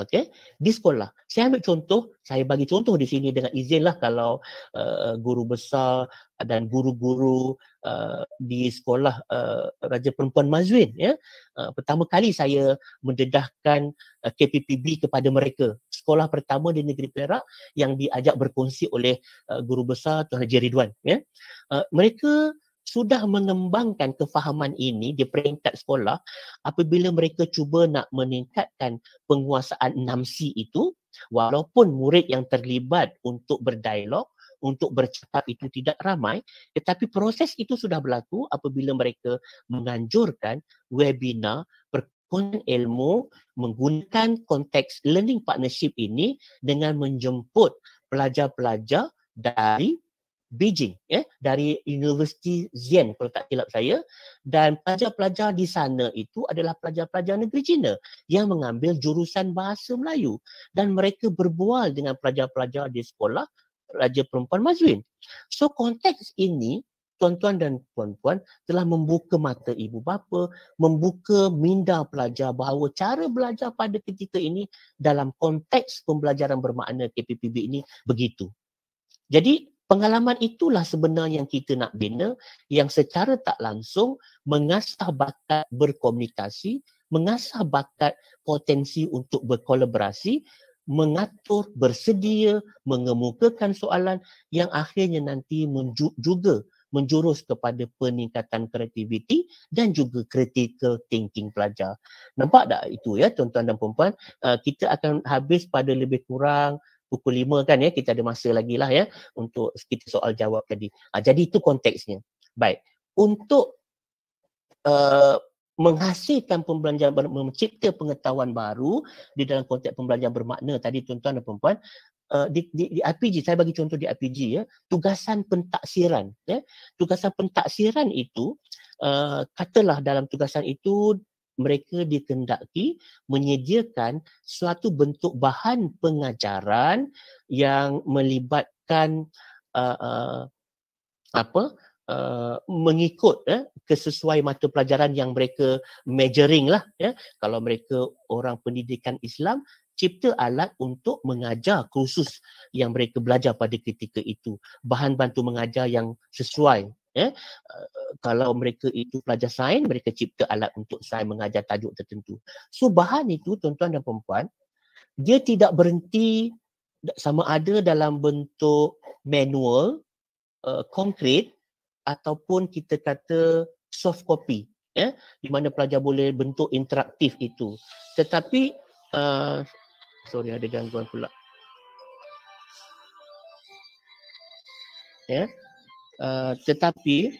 okey di sekolah saya ambil contoh saya bagi contoh di sini dengan izinlah kalau uh, guru besar dan guru-guru uh, di sekolah uh, Raja Perempuan Mazwin. ya uh, pertama kali saya mendedahkan uh, KPPB kepada mereka sekolah pertama di negeri Perak yang diajak berkongsi oleh uh, guru besar Tuan Haji Ridwan ya uh, mereka sudah mengembangkan kefahaman ini di peringkat sekolah apabila mereka cuba nak meningkatkan penguasaan 6C itu walaupun murid yang terlibat untuk berdialog untuk bercakap itu tidak ramai tetapi proses itu sudah berlaku apabila mereka menganjurkan webinar perkongsian ilmu menggunakan konteks learning partnership ini dengan menjemput pelajar-pelajar dari Beijing ya eh, dari Universiti Zhen kalau tak silap saya dan pelajar-pelajar di sana itu adalah pelajar-pelajar negeri Cina yang mengambil jurusan bahasa Melayu dan mereka berbual dengan pelajar-pelajar di sekolah Raja Perempuan Mazuin. So konteks ini tuan-tuan dan puan-puan telah membuka mata ibu bapa, membuka minda pelajar bahawa cara belajar pada ketika ini dalam konteks pembelajaran bermakna KPPB ini begitu. Jadi Pengalaman itulah sebenarnya yang kita nak bina yang secara tak langsung mengasah bakat berkomunikasi, mengasah bakat potensi untuk berkolaborasi, mengatur, bersedia, mengemukakan soalan yang akhirnya nanti juga menjurus kepada peningkatan kreativiti dan juga critical thinking pelajar. Nampak tak itu ya tuan-tuan dan puan ah, kita akan habis pada lebih kurang pukul 5 kan ya kita ada masa lagi lah ya untuk kita soal jawab tadi. Ha, jadi itu konteksnya. Baik. Untuk uh, menghasilkan pembelajaran mencipta pengetahuan baru di dalam konteks pembelajaran bermakna tadi tuan-tuan dan puan-puan uh, di, di, di RPG saya bagi contoh di RPG ya tugasan pentaksiran ya tugasan pentaksiran itu uh, katalah dalam tugasan itu mereka dikendaki menyediakan suatu bentuk bahan pengajaran yang melibatkan uh, uh, apa uh, mengikut eh, kesesuai mata pelajaran yang mereka majoring lah ya kalau mereka orang pendidikan Islam cipta alat untuk mengajar kursus yang mereka belajar pada ketika itu bahan bantu mengajar yang sesuai Ya. Eh, kalau mereka itu pelajar sains, mereka cipta alat untuk sains mengajar tajuk tertentu. So bahan itu tuan-tuan dan perempuan, dia tidak berhenti sama ada dalam bentuk manual, eh, konkret uh, ataupun kita kata soft copy. Eh, di mana pelajar boleh bentuk interaktif itu. Tetapi, uh, sorry ada gangguan pula. Ya. Eh, tetapi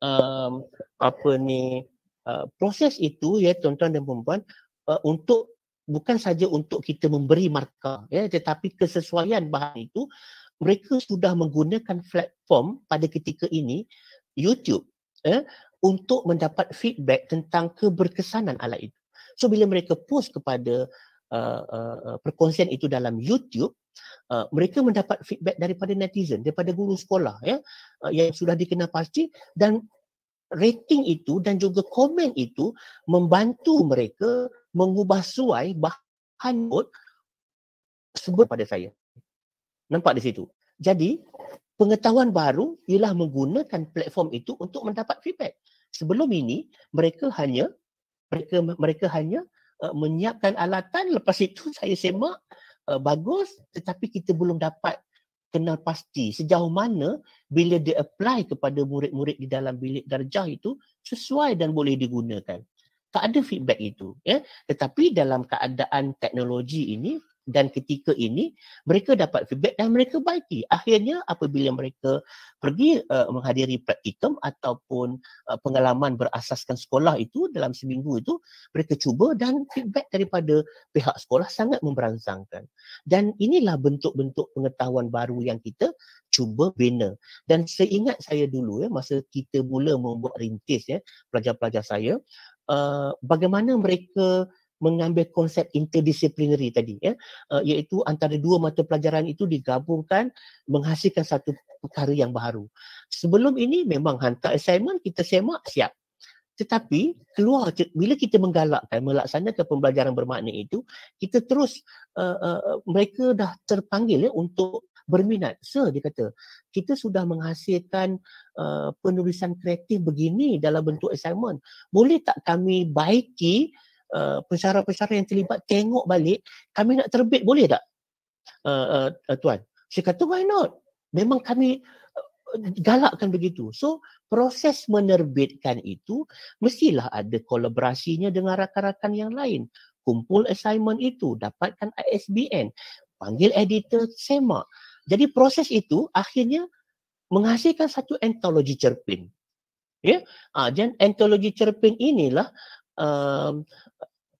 um, apa ni uh, proses itu ya tuan-tuan dan puan-puan uh, untuk bukan saja untuk kita memberi markah ya tetapi kesesuaian bahan itu mereka sudah menggunakan platform pada ketika ini YouTube ya untuk mendapat feedback tentang keberkesanan alat itu. So bila mereka post kepada Uh, uh, uh, perkongsian itu dalam YouTube uh, mereka mendapat feedback daripada netizen daripada guru sekolah ya uh, yang sudah dikenal pasti dan rating itu dan juga komen itu membantu mereka mengubah suai bahan bot sebut pada saya nampak di situ jadi pengetahuan baru ialah menggunakan platform itu untuk mendapat feedback sebelum ini mereka hanya mereka mereka hanya Eh, menyiapkan alatan lepas itu saya semak uh, bagus tetapi kita belum dapat kenal pasti sejauh mana bila dia apply kepada murid-murid di dalam bilik darjah itu sesuai dan boleh digunakan tak ada feedback itu ya tetapi dalam keadaan teknologi ini dan ketika ini mereka dapat feedback dan mereka baiki. Akhirnya apabila mereka pergi uh, menghadiri praktikum ataupun uh, pengalaman berasaskan sekolah itu dalam seminggu itu mereka cuba dan feedback daripada pihak sekolah sangat memberansangkan. Dan inilah bentuk-bentuk pengetahuan baru yang kita cuba bina. Dan seingat saya dulu ya masa kita mula membuat rintis ya pelajar-pelajar saya uh, bagaimana mereka mengambil konsep interdisciplinary tadi ya uh, iaitu antara dua mata pelajaran itu digabungkan menghasilkan satu perkara yang baru sebelum ini memang hantar assignment kita semak siap tetapi keluar bila kita menggalakkan melaksanakan pembelajaran bermakna itu kita terus uh, uh, mereka dah terpanggil ya untuk berminat So dia kata kita sudah menghasilkan uh, penulisan kreatif begini dalam bentuk assignment boleh tak kami baiki uh, pensyarah-pensyarah yang terlibat tengok balik kami nak terbit boleh tak uh, uh, uh tuan saya kata why not memang kami uh, galakkan begitu. So, proses menerbitkan itu mestilah ada kolaborasinya dengan rakan-rakan yang lain. Kumpul assignment itu, dapatkan ISBN, panggil editor, semak. Jadi proses itu akhirnya menghasilkan satu antologi cerpen. Ya, yeah? ah, dan antologi cerpen inilah um,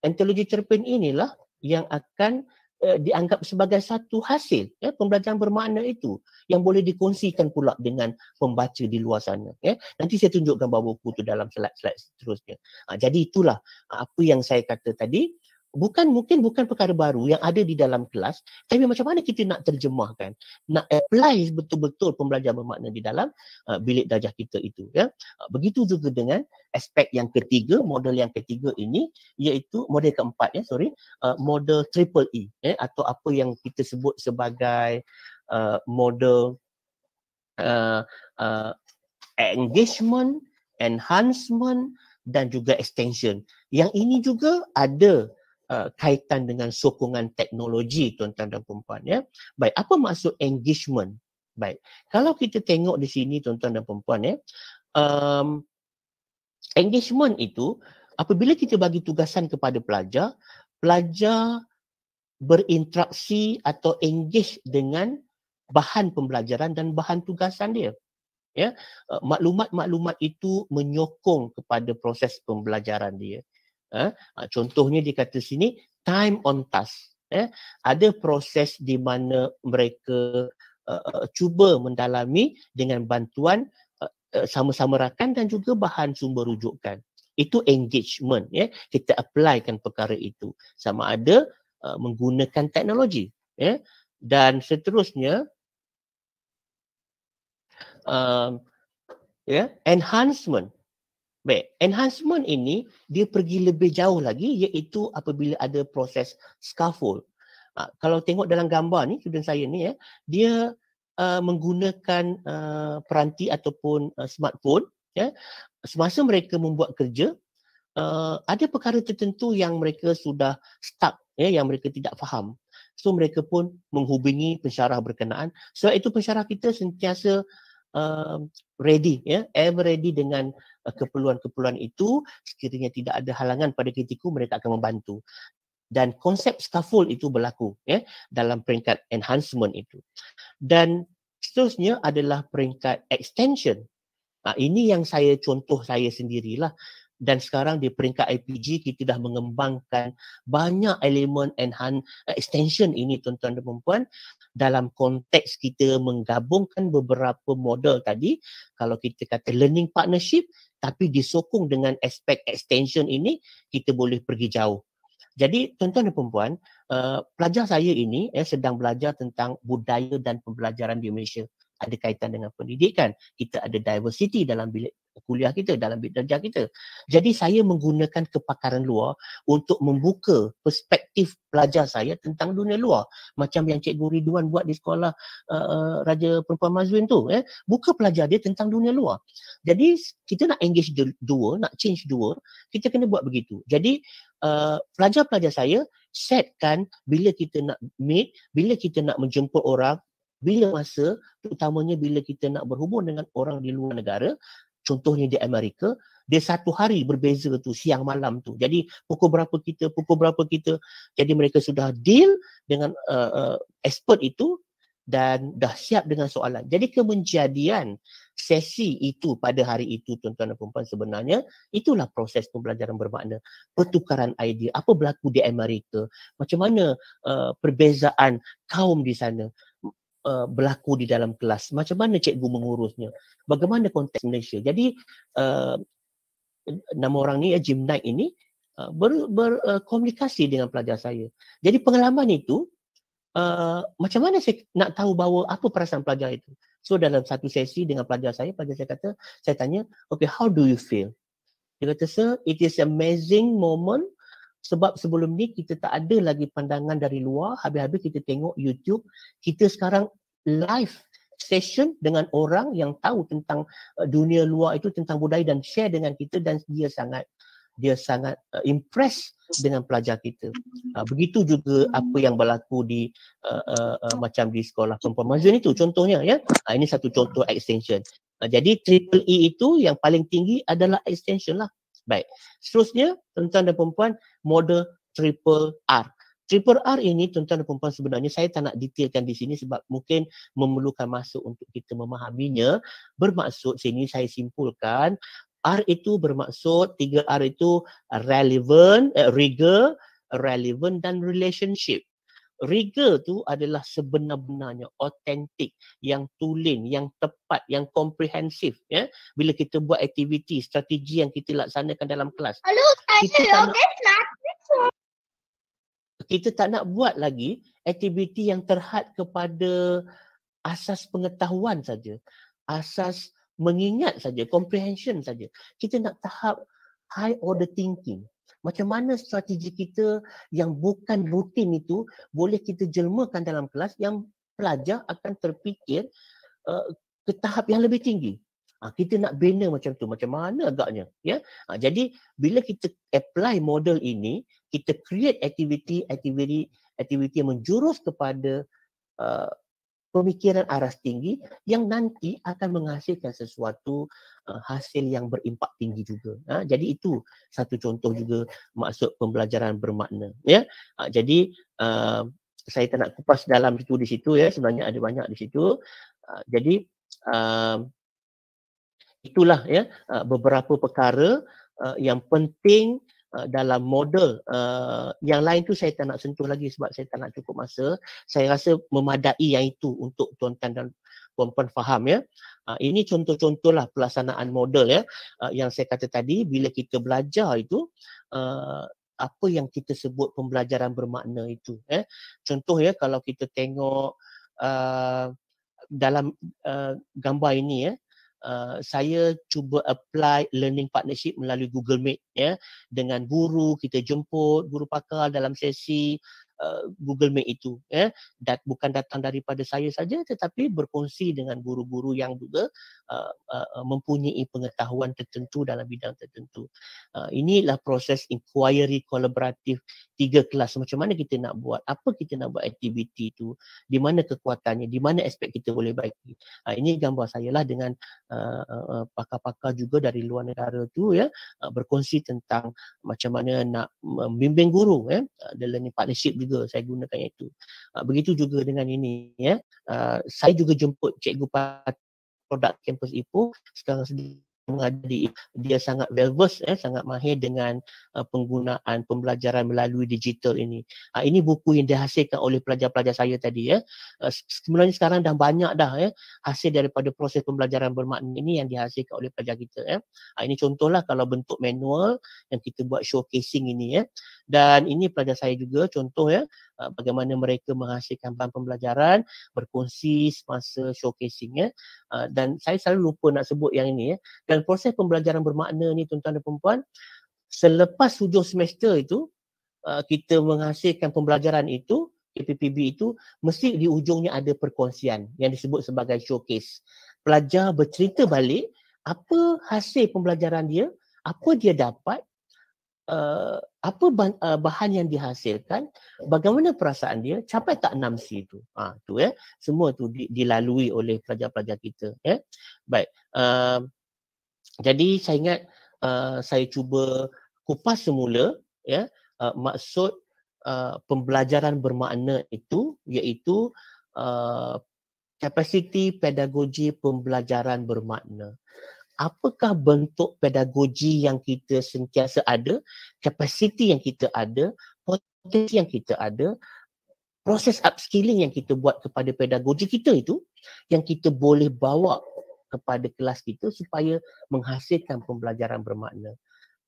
antologi cerpen inilah yang akan uh, dianggap sebagai satu hasil ya, pembelajaran bermakna itu yang boleh dikongsikan pula dengan pembaca di luar sana. Ya. Nanti saya tunjukkan bawa buku itu dalam slide-slide seterusnya. Uh, jadi itulah apa yang saya kata tadi bukan mungkin bukan perkara baru yang ada di dalam kelas tapi macam mana kita nak terjemahkan nak apply betul-betul pembelajaran bermakna di dalam uh, bilik darjah kita itu ya uh, begitu juga dengan aspek yang ketiga model yang ketiga ini iaitu model keempat ya sorry uh, model triple E ya atau apa yang kita sebut sebagai uh, model uh, uh, engagement enhancement dan juga extension yang ini juga ada Uh, kaitan dengan sokongan teknologi tuan-tuan dan puan-puan ya. Baik, apa maksud engagement? Baik. Kalau kita tengok di sini tuan-tuan dan puan-puan ya, um, engagement itu apabila kita bagi tugasan kepada pelajar, pelajar berinteraksi atau engage dengan bahan pembelajaran dan bahan tugasan dia. Ya, uh, maklumat-maklumat itu menyokong kepada proses pembelajaran dia. Eh? Contohnya dia kata sini time on task. Eh? Ada proses di mana mereka uh, cuba mendalami dengan bantuan eh, sama-sama rakan dan juga bahan sumber rujukan. Itu engagement. Yeah? Kita applykan perkara itu. Sama ada uh, menggunakan teknologi. Yeah? Dan seterusnya, uh, yeah? enhancement. Baik, enhancement ini dia pergi lebih jauh lagi iaitu apabila ada proses scaffold. Ha, kalau tengok dalam gambar ni, student saya ni ya, dia uh, menggunakan uh, peranti ataupun uh, smartphone ya. Semasa mereka membuat kerja, uh, ada perkara tertentu yang mereka sudah stuck ya, yang mereka tidak faham. So mereka pun menghubungi pensyarah berkenaan. Sebab itu pensyarah kita sentiasa Um, ready ya ever ready dengan uh, keperluan-keperluan itu sekiranya tidak ada halangan pada kritiku mereka akan membantu dan konsep scaffold itu berlaku ya dalam peringkat enhancement itu dan seterusnya adalah peringkat extension Nah, ini yang saya contoh saya sendirilah dan sekarang di peringkat IPG kita dah mengembangkan banyak elemen enhan extension ini tuan-tuan dan puan-puan dalam konteks kita menggabungkan beberapa model tadi kalau kita kata learning partnership tapi disokong dengan aspek extension ini kita boleh pergi jauh jadi tuan-tuan dan puan-puan uh, pelajar saya ini eh, sedang belajar tentang budaya dan pembelajaran di Malaysia ada kaitan dengan pendidikan kita ada diversity dalam bilik kuliah kita, dalam bidang kita. Jadi saya menggunakan kepakaran luar untuk membuka perspektif pelajar saya tentang dunia luar. Macam yang Cikgu Ridwan buat di sekolah uh, Raja Perempuan Mazwin tu. Eh. Buka pelajar dia tentang dunia luar. Jadi kita nak engage the, dua, nak change dua, kita kena buat begitu. Jadi uh, pelajar-pelajar saya setkan bila kita nak meet, bila kita nak menjemput orang, bila masa terutamanya bila kita nak berhubung dengan orang di luar negara contohnya di Amerika, dia satu hari berbeza tu siang malam tu. Jadi pukul berapa kita, pukul berapa kita. Jadi mereka sudah deal dengan uh, uh, expert itu dan dah siap dengan soalan. Jadi kemenjadian sesi itu pada hari itu tuan-tuan dan puan sebenarnya itulah proses pembelajaran bermakna. Pertukaran idea, apa berlaku di Amerika, macam mana uh, perbezaan kaum di sana uh, berlaku di dalam kelas macam mana cikgu mengurusnya bagaimana konteks Malaysia jadi uh, nama orang ni ya Jim Knight ini uh, berkomunikasi ber, uh, dengan pelajar saya jadi pengalaman itu uh, macam mana saya nak tahu bahawa apa perasaan pelajar itu so dalam satu sesi dengan pelajar saya pelajar saya kata saya tanya okay how do you feel dia kata sir it is amazing moment sebab sebelum ni kita tak ada lagi pandangan dari luar. Habis-habis kita tengok YouTube. Kita sekarang live session dengan orang yang tahu tentang uh, dunia luar itu, tentang budaya dan share dengan kita dan dia sangat dia sangat uh, impress dengan pelajar kita. Uh, begitu juga apa yang berlaku di uh, uh, uh, macam di sekolah perempuan mazun itu contohnya ya. Uh, ini satu contoh extension. Uh, jadi triple E itu yang paling tinggi adalah extension lah. Baik. Seterusnya, tuan-tuan dan puan model triple R. Triple R ini, tuan-tuan dan puan sebenarnya saya tak nak detailkan di sini sebab mungkin memerlukan masa untuk kita memahaminya. Bermaksud sini saya simpulkan, R itu bermaksud, tiga R itu relevant, eh, rigor, relevant dan relationship rigor tu adalah sebenar-benarnya autentik yang tulen yang tepat yang komprehensif ya bila kita buat aktiviti strategi yang kita laksanakan dalam kelas Hello, kita, tak oh, nak, kita tak nak buat lagi aktiviti yang terhad kepada asas pengetahuan saja asas mengingat saja comprehension saja kita nak tahap high order thinking macam mana strategi kita yang bukan rutin itu boleh kita jelmakan dalam kelas yang pelajar akan terfikir uh, ke tahap yang lebih tinggi. Ha, kita nak bina macam tu, macam mana agaknya. Ya? Ha, jadi bila kita apply model ini, kita create activity, activity, aktiviti yang menjurus kepada uh, pemikiran aras tinggi yang nanti akan menghasilkan sesuatu eh, hasil yang berimpak tinggi juga. Ha, jadi itu satu contoh juga maksud pembelajaran bermakna. Ya. Ha, jadi eh, saya tak nak kupas dalam situ di situ ya. Sebenarnya ada banyak di situ. Ha, jadi eh, itulah ya beberapa perkara yang penting. Eh, dalam model uh, yang lain tu saya tak nak sentuh lagi sebab saya tak nak cukup masa. Saya rasa memadai yang itu untuk tuan-tuan dan puan-puan faham ya. Uh, ini contoh-contohlah pelaksanaan model ya uh, yang saya kata tadi bila kita belajar itu uh, apa yang kita sebut pembelajaran bermakna itu eh. Contoh ya kalau kita tengok uh, dalam uh, gambar ini ya eh, Uh, saya cuba apply learning partnership melalui Google Meet ya dengan guru kita jemput guru pakar dalam sesi Eh, Google Meet itu ya dat bukan datang daripada saya saja tetapi berkongsi dengan guru-guru yang juga uh, uh, mempunyai pengetahuan tertentu dalam bidang tertentu. Uh, inilah proses inquiry kolaboratif tiga kelas macam mana kita nak buat apa kita nak buat aktiviti itu di mana kekuatannya di mana aspek kita boleh baik Uh, ini gambar saya lah dengan uh, uh, pakar-pakar juga dari luar negara tu ya uh, berkongsi tentang macam mana nak membimbing guru ya uh, dalam partnership juga saya gunakan yang itu. Uh, begitu juga dengan ini ya. Uh, saya juga jemput cikgu Pat produk kampus IPO sekarang sedang mengadili. dia sangat well eh, ya, sangat mahir dengan uh, penggunaan pembelajaran melalui digital ini. Uh, ini buku yang dihasilkan oleh pelajar-pelajar saya tadi ya. Eh. Uh, sebenarnya sekarang dah banyak dah ya eh, hasil daripada proses pembelajaran bermakna ini yang dihasilkan oleh pelajar kita ya. Eh. Uh, ini contohlah kalau bentuk manual yang kita buat showcasing ini ya. Eh dan ini pelajar saya juga contoh ya eh, bagaimana mereka menghasilkan bahan pembelajaran berkongsi semasa showcasing ya eh, dan saya selalu lupa nak sebut yang ini ya dan proses pembelajaran bermakna ni tuan-tuan dan perempuan selepas hujung semester itu eh, kita menghasilkan pembelajaran itu KPPB itu mesti di ujungnya ada perkongsian yang disebut sebagai showcase pelajar bercerita balik apa hasil pembelajaran dia apa dia dapat uh, apa bahan, uh, eh, bahan yang dihasilkan, ya. bagaimana perasaan dia, capai tak enam c itu. Ha, tu ya, semua tu di, dilalui oleh pelajar-pelajar kita. Ya. Baik, uh, jadi saya ingat uh, saya cuba kupas semula ya, uh, maksud uh, pembelajaran bermakna itu iaitu uh, kapasiti pedagogi pembelajaran bermakna apakah bentuk pedagogi yang kita sentiasa ada, kapasiti yang kita ada, potensi yang kita ada, proses upskilling yang kita buat kepada pedagogi kita itu yang kita boleh bawa kepada kelas kita supaya menghasilkan pembelajaran bermakna.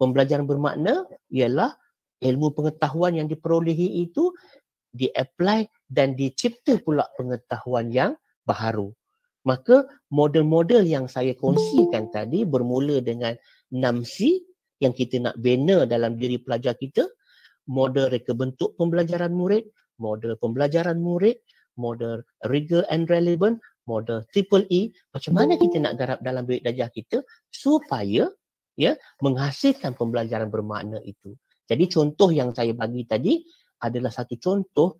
Pembelajaran bermakna ialah ilmu pengetahuan yang diperolehi itu di-apply dan dicipta pula pengetahuan yang baharu. Maka model-model yang saya kongsikan tadi bermula dengan 6C yang kita nak bina dalam diri pelajar kita, model reka bentuk pembelajaran murid, model pembelajaran murid, model rigor and relevant, model triple E, macam mana kita nak garap dalam bilik darjah kita supaya ya menghasilkan pembelajaran bermakna itu. Jadi contoh yang saya bagi tadi adalah satu contoh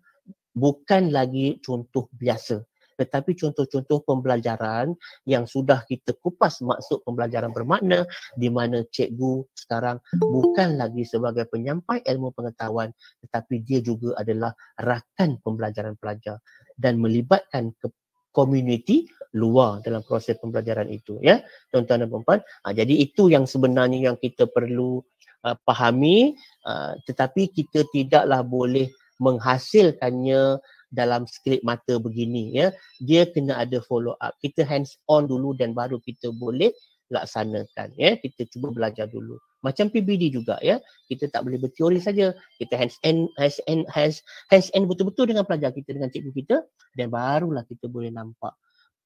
bukan lagi contoh biasa tetapi contoh-contoh pembelajaran yang sudah kita kupas maksud pembelajaran bermakna di mana cikgu sekarang bukan lagi sebagai penyampai ilmu pengetahuan tetapi dia juga adalah rakan pembelajaran pelajar dan melibatkan ke community luar dalam proses pembelajaran itu ya tuan-tuan dan puan-puan ha, jadi itu yang sebenarnya yang kita perlu uh, fahami uh, tetapi kita tidaklah boleh menghasilkannya dalam skrip mata begini ya dia kena ada follow up kita hands on dulu dan baru kita boleh laksanakan ya kita cuba belajar dulu macam PBD juga ya kita tak boleh berteori saja kita hands on hands on hands hands on betul-betul dengan pelajar kita dengan cikgu kita dan barulah kita boleh nampak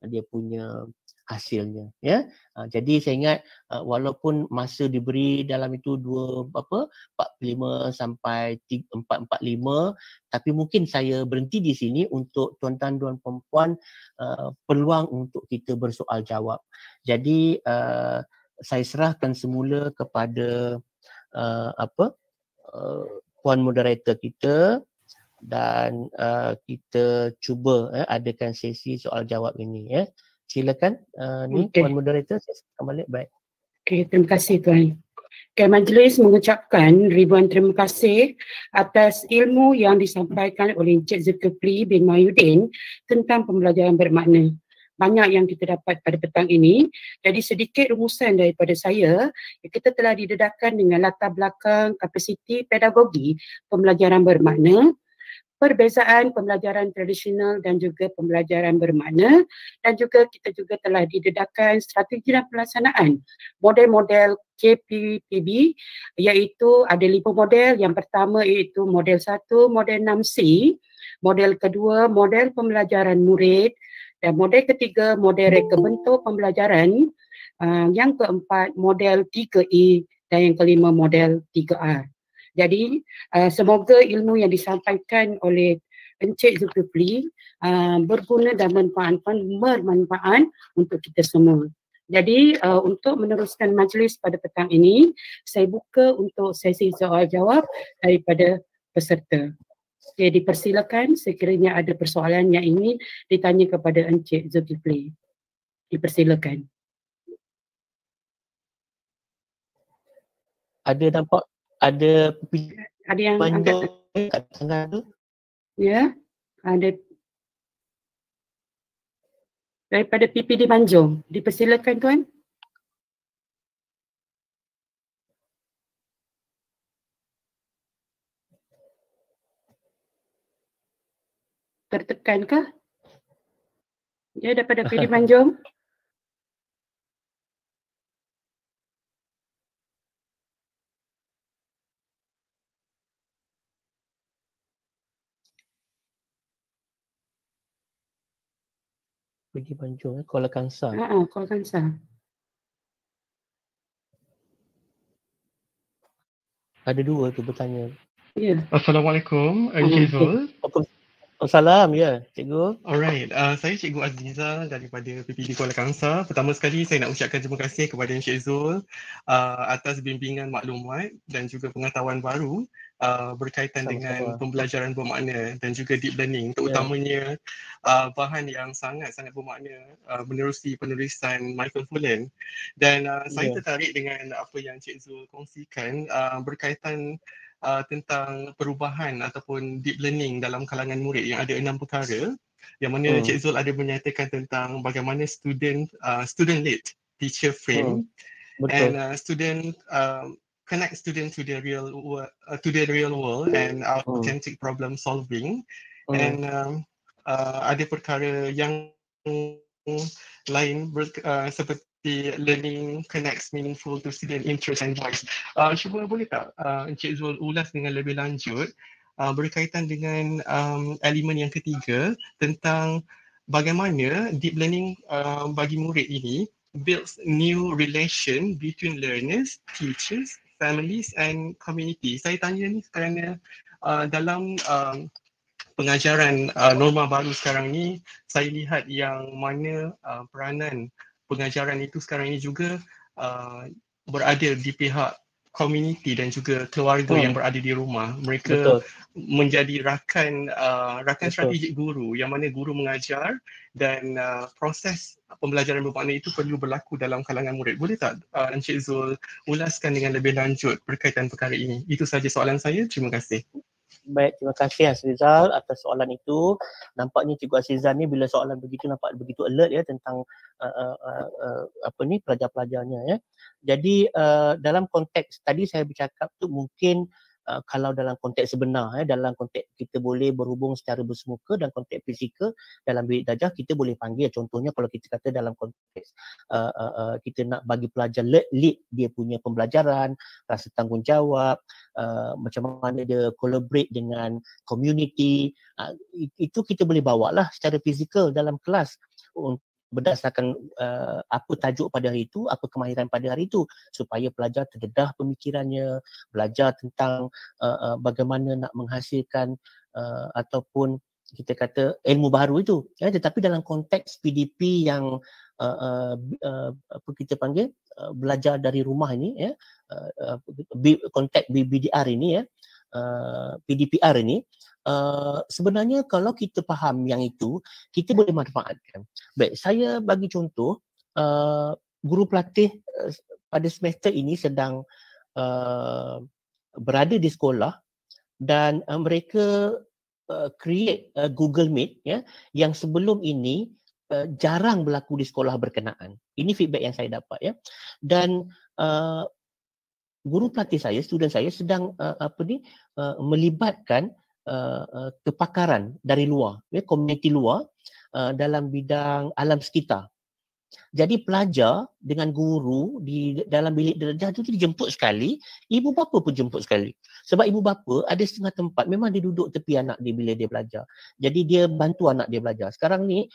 dia punya hasilnya ya uh, jadi saya ingat uh, walaupun masa diberi dalam itu dua apa 45 sampai 445 tapi mungkin saya berhenti di sini untuk tuan-tuan dan puan-puan uh, peluang untuk kita bersoal jawab jadi uh, saya serahkan semula kepada uh, apa uh, puan moderator kita dan uh, kita cuba eh, adakan sesi soal jawab ini ya. Eh. Silakan uh, ni okay. tuan moderator saya kembali baik. Okay, terima kasih tuan. Okay, majlis mengucapkan ribuan terima kasih atas ilmu yang disampaikan oleh Encik Zulkifli bin Mayudin tentang pembelajaran bermakna banyak yang kita dapat pada petang ini. Jadi sedikit rumusan daripada saya, kita telah didedahkan dengan latar belakang kapasiti pedagogi pembelajaran bermakna perbezaan pembelajaran tradisional dan juga pembelajaran bermakna dan juga kita juga telah didedahkan strategi dan pelaksanaan model-model KPPB iaitu ada lima model yang pertama iaitu model satu, model 6C, model kedua model pembelajaran murid dan model ketiga model reka bentuk pembelajaran ah, yang keempat model 3E dan yang kelima model 3R. Jadi uh, semoga ilmu yang disampaikan oleh Encik Zulkifli uh, berguna dan manfaat, bermanfaat untuk kita semua. Jadi uh, untuk meneruskan majlis pada petang ini, saya buka untuk sesi soal jawab daripada peserta. Saya dipersilakan sekiranya ada persoalan yang ingin ditanya kepada Encik Zulkifli. Dipersilakan. Ada nampak ada ada yang panjang kat tengah tu ya ada daripada pipi di manjung dipersilakan tuan tertekan ke ya daripada pipi panjang. pergi Banjung eh Kuala Kangsar. Ha ah, Kuala Kangsar. Ada dua tu bertanya. Ya. Yeah. Assalamualaikum, Encik Zul. Okay. Assalamualaikum, ya, Cikgu. Alright, uh, saya Cikgu Azniza daripada PPD Kuala Kangsa. Pertama sekali, saya nak ucapkan terima kasih kepada Encik Zul uh, atas bimbingan maklumat dan juga pengetahuan baru uh, berkaitan Sama-sama. dengan pembelajaran bermakna dan juga deep learning. Ya. Terutamanya yeah. uh, bahan yang sangat-sangat bermakna uh, menerusi penulisan Michael Fullan. Dan uh, saya yeah. tertarik dengan apa yang Cik Zul kongsikan uh, berkaitan uh, tentang perubahan ataupun deep learning dalam kalangan murid yang ada enam perkara yang mana hmm. Cik Zul ada menyatakan tentang bagaimana student uh, student lead teacher frame hmm. and uh, student uh, connect student to the real uh, to the real world and our hmm. authentic problem solving hmm. and um, uh, ada perkara yang lain ber, uh, seperti the learning connects meaningful to student interests and voice. Uh, cuba boleh tak uh, Encik Zul ulas dengan lebih lanjut uh, berkaitan dengan um, elemen yang ketiga tentang bagaimana deep learning uh, bagi murid ini builds new relation between learners, teachers, families and community. Saya tanya ni kerana uh, dalam um, pengajaran uh, norma baru sekarang ni saya lihat yang mana uh, peranan pengajaran itu sekarang ini juga uh, berada di pihak komuniti dan juga keluarga hmm. yang berada di rumah. Mereka Betul. menjadi rakan uh, rakan Betul. strategik guru yang mana guru mengajar dan uh, proses pembelajaran bermakna itu perlu berlaku dalam kalangan murid. Boleh tak uh, Encik Zul ulaskan dengan lebih lanjut berkaitan perkara ini? Itu sahaja soalan saya. Terima kasih. Baik, terima kasih Azizal atas soalan itu. Nampaknya Cikgu Azizal ni bila soalan begitu nampak begitu alert ya tentang uh, uh, uh, uh apa ni pelajar-pelajarnya ya. Jadi uh, dalam konteks tadi saya bercakap tu mungkin Uh, kalau dalam konteks sebenar eh, dalam konteks kita boleh berhubung secara bersemuka dan konteks fizikal dalam bilik dajah kita boleh panggil contohnya kalau kita kata dalam konteks uh, uh, uh, kita nak bagi pelajar lead dia punya pembelajaran rasa tanggungjawab uh, macam mana dia collaborate dengan community uh, itu kita boleh bawa lah secara fizikal dalam kelas berdasarkan uh, apa tajuk pada hari itu, apa kemahiran pada hari itu supaya pelajar terdedah pemikirannya, belajar tentang uh, uh, bagaimana nak menghasilkan uh, ataupun kita kata ilmu baru itu. Ya, tetapi dalam konteks PDP yang uh, uh, uh, apa kita panggil uh, belajar dari rumah ini ya, uh, uh, konteks BBDR ini ya, uh, PDPR ini uh, uh, sebenarnya kalau kita faham yang itu, kita boleh manfaatkan. Baik, saya bagi contoh, uh, guru pelatih uh, pada semester ini sedang uh, berada di sekolah dan uh, mereka uh, create uh, Google Meet ya yang sebelum ini uh, jarang berlaku di sekolah berkenaan. Ini feedback yang saya dapat ya. Dan uh, guru pelatih saya, student saya sedang uh, apa ni uh, melibatkan uh, kepakaran dari luar, ya, komuniti luar uh, dalam bidang alam sekitar. Jadi pelajar dengan guru di dalam bilik darjah itu dijemput sekali, ibu bapa pun jemput sekali. Sebab ibu bapa ada setengah tempat memang dia duduk tepi anak dia bila dia belajar. Jadi dia bantu anak dia belajar. Sekarang ni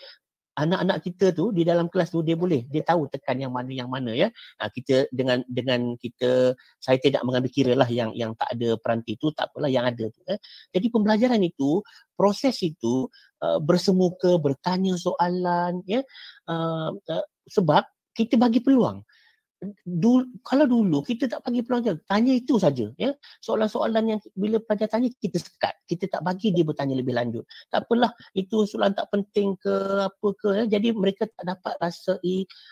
anak-anak kita tu di dalam kelas tu dia boleh dia tahu tekan yang mana yang mana ya ha, kita dengan dengan kita saya tidak mengambil kira lah yang yang tak ada peranti tu tak apalah yang ada tu eh. jadi pembelajaran itu proses itu uh, bersemuka bertanya soalan ya uh, uh, sebab kita bagi peluang dulu, kalau dulu kita tak bagi peluang jawab, tanya itu saja. Ya? Soalan-soalan yang bila pelajar tanya, kita sekat. Kita tak bagi dia bertanya lebih lanjut. Tak apalah, itu soalan tak penting ke apa ke. Ya? Jadi mereka tak dapat rasa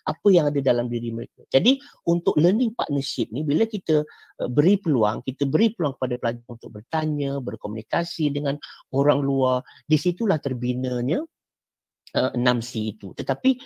apa yang ada dalam diri mereka. Jadi untuk learning partnership ni, bila kita eh, beri peluang, kita beri peluang kepada pelajar untuk bertanya, berkomunikasi dengan orang luar, di situlah terbinanya uh, eh, 6C itu. Tetapi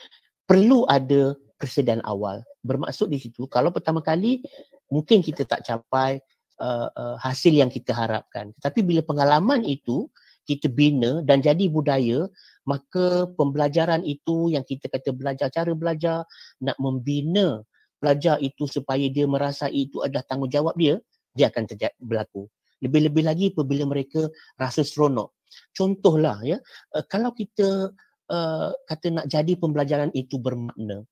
perlu ada persediaan awal. Bermaksud di situ, kalau pertama kali mungkin kita tak capai uh, uh, hasil yang kita harapkan. Tapi bila pengalaman itu kita bina dan jadi budaya, maka pembelajaran itu yang kita kata belajar, cara belajar nak membina pelajar itu supaya dia merasa itu adalah tanggungjawab dia, dia akan terjadi berlaku. Lebih-lebih lagi apabila mereka rasa seronok. Contohlah, ya, eh, kalau kita uh, kata nak jadi pembelajaran itu bermakna,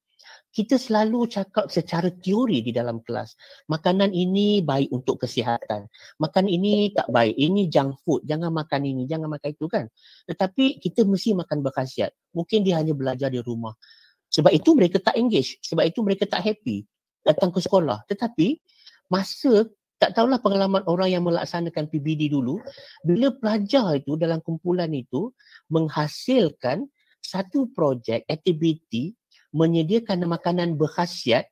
kita selalu cakap secara teori di dalam kelas makanan ini baik untuk kesihatan makan ini tak baik ini junk food jangan makan ini jangan makan itu kan tetapi kita mesti makan berkhasiat mungkin dia hanya belajar di rumah sebab itu mereka tak engage sebab itu mereka tak happy datang ke sekolah tetapi masa tak tahulah pengalaman orang yang melaksanakan PBD dulu bila pelajar itu dalam kumpulan itu menghasilkan satu projek aktiviti menyediakan makanan berkhasiat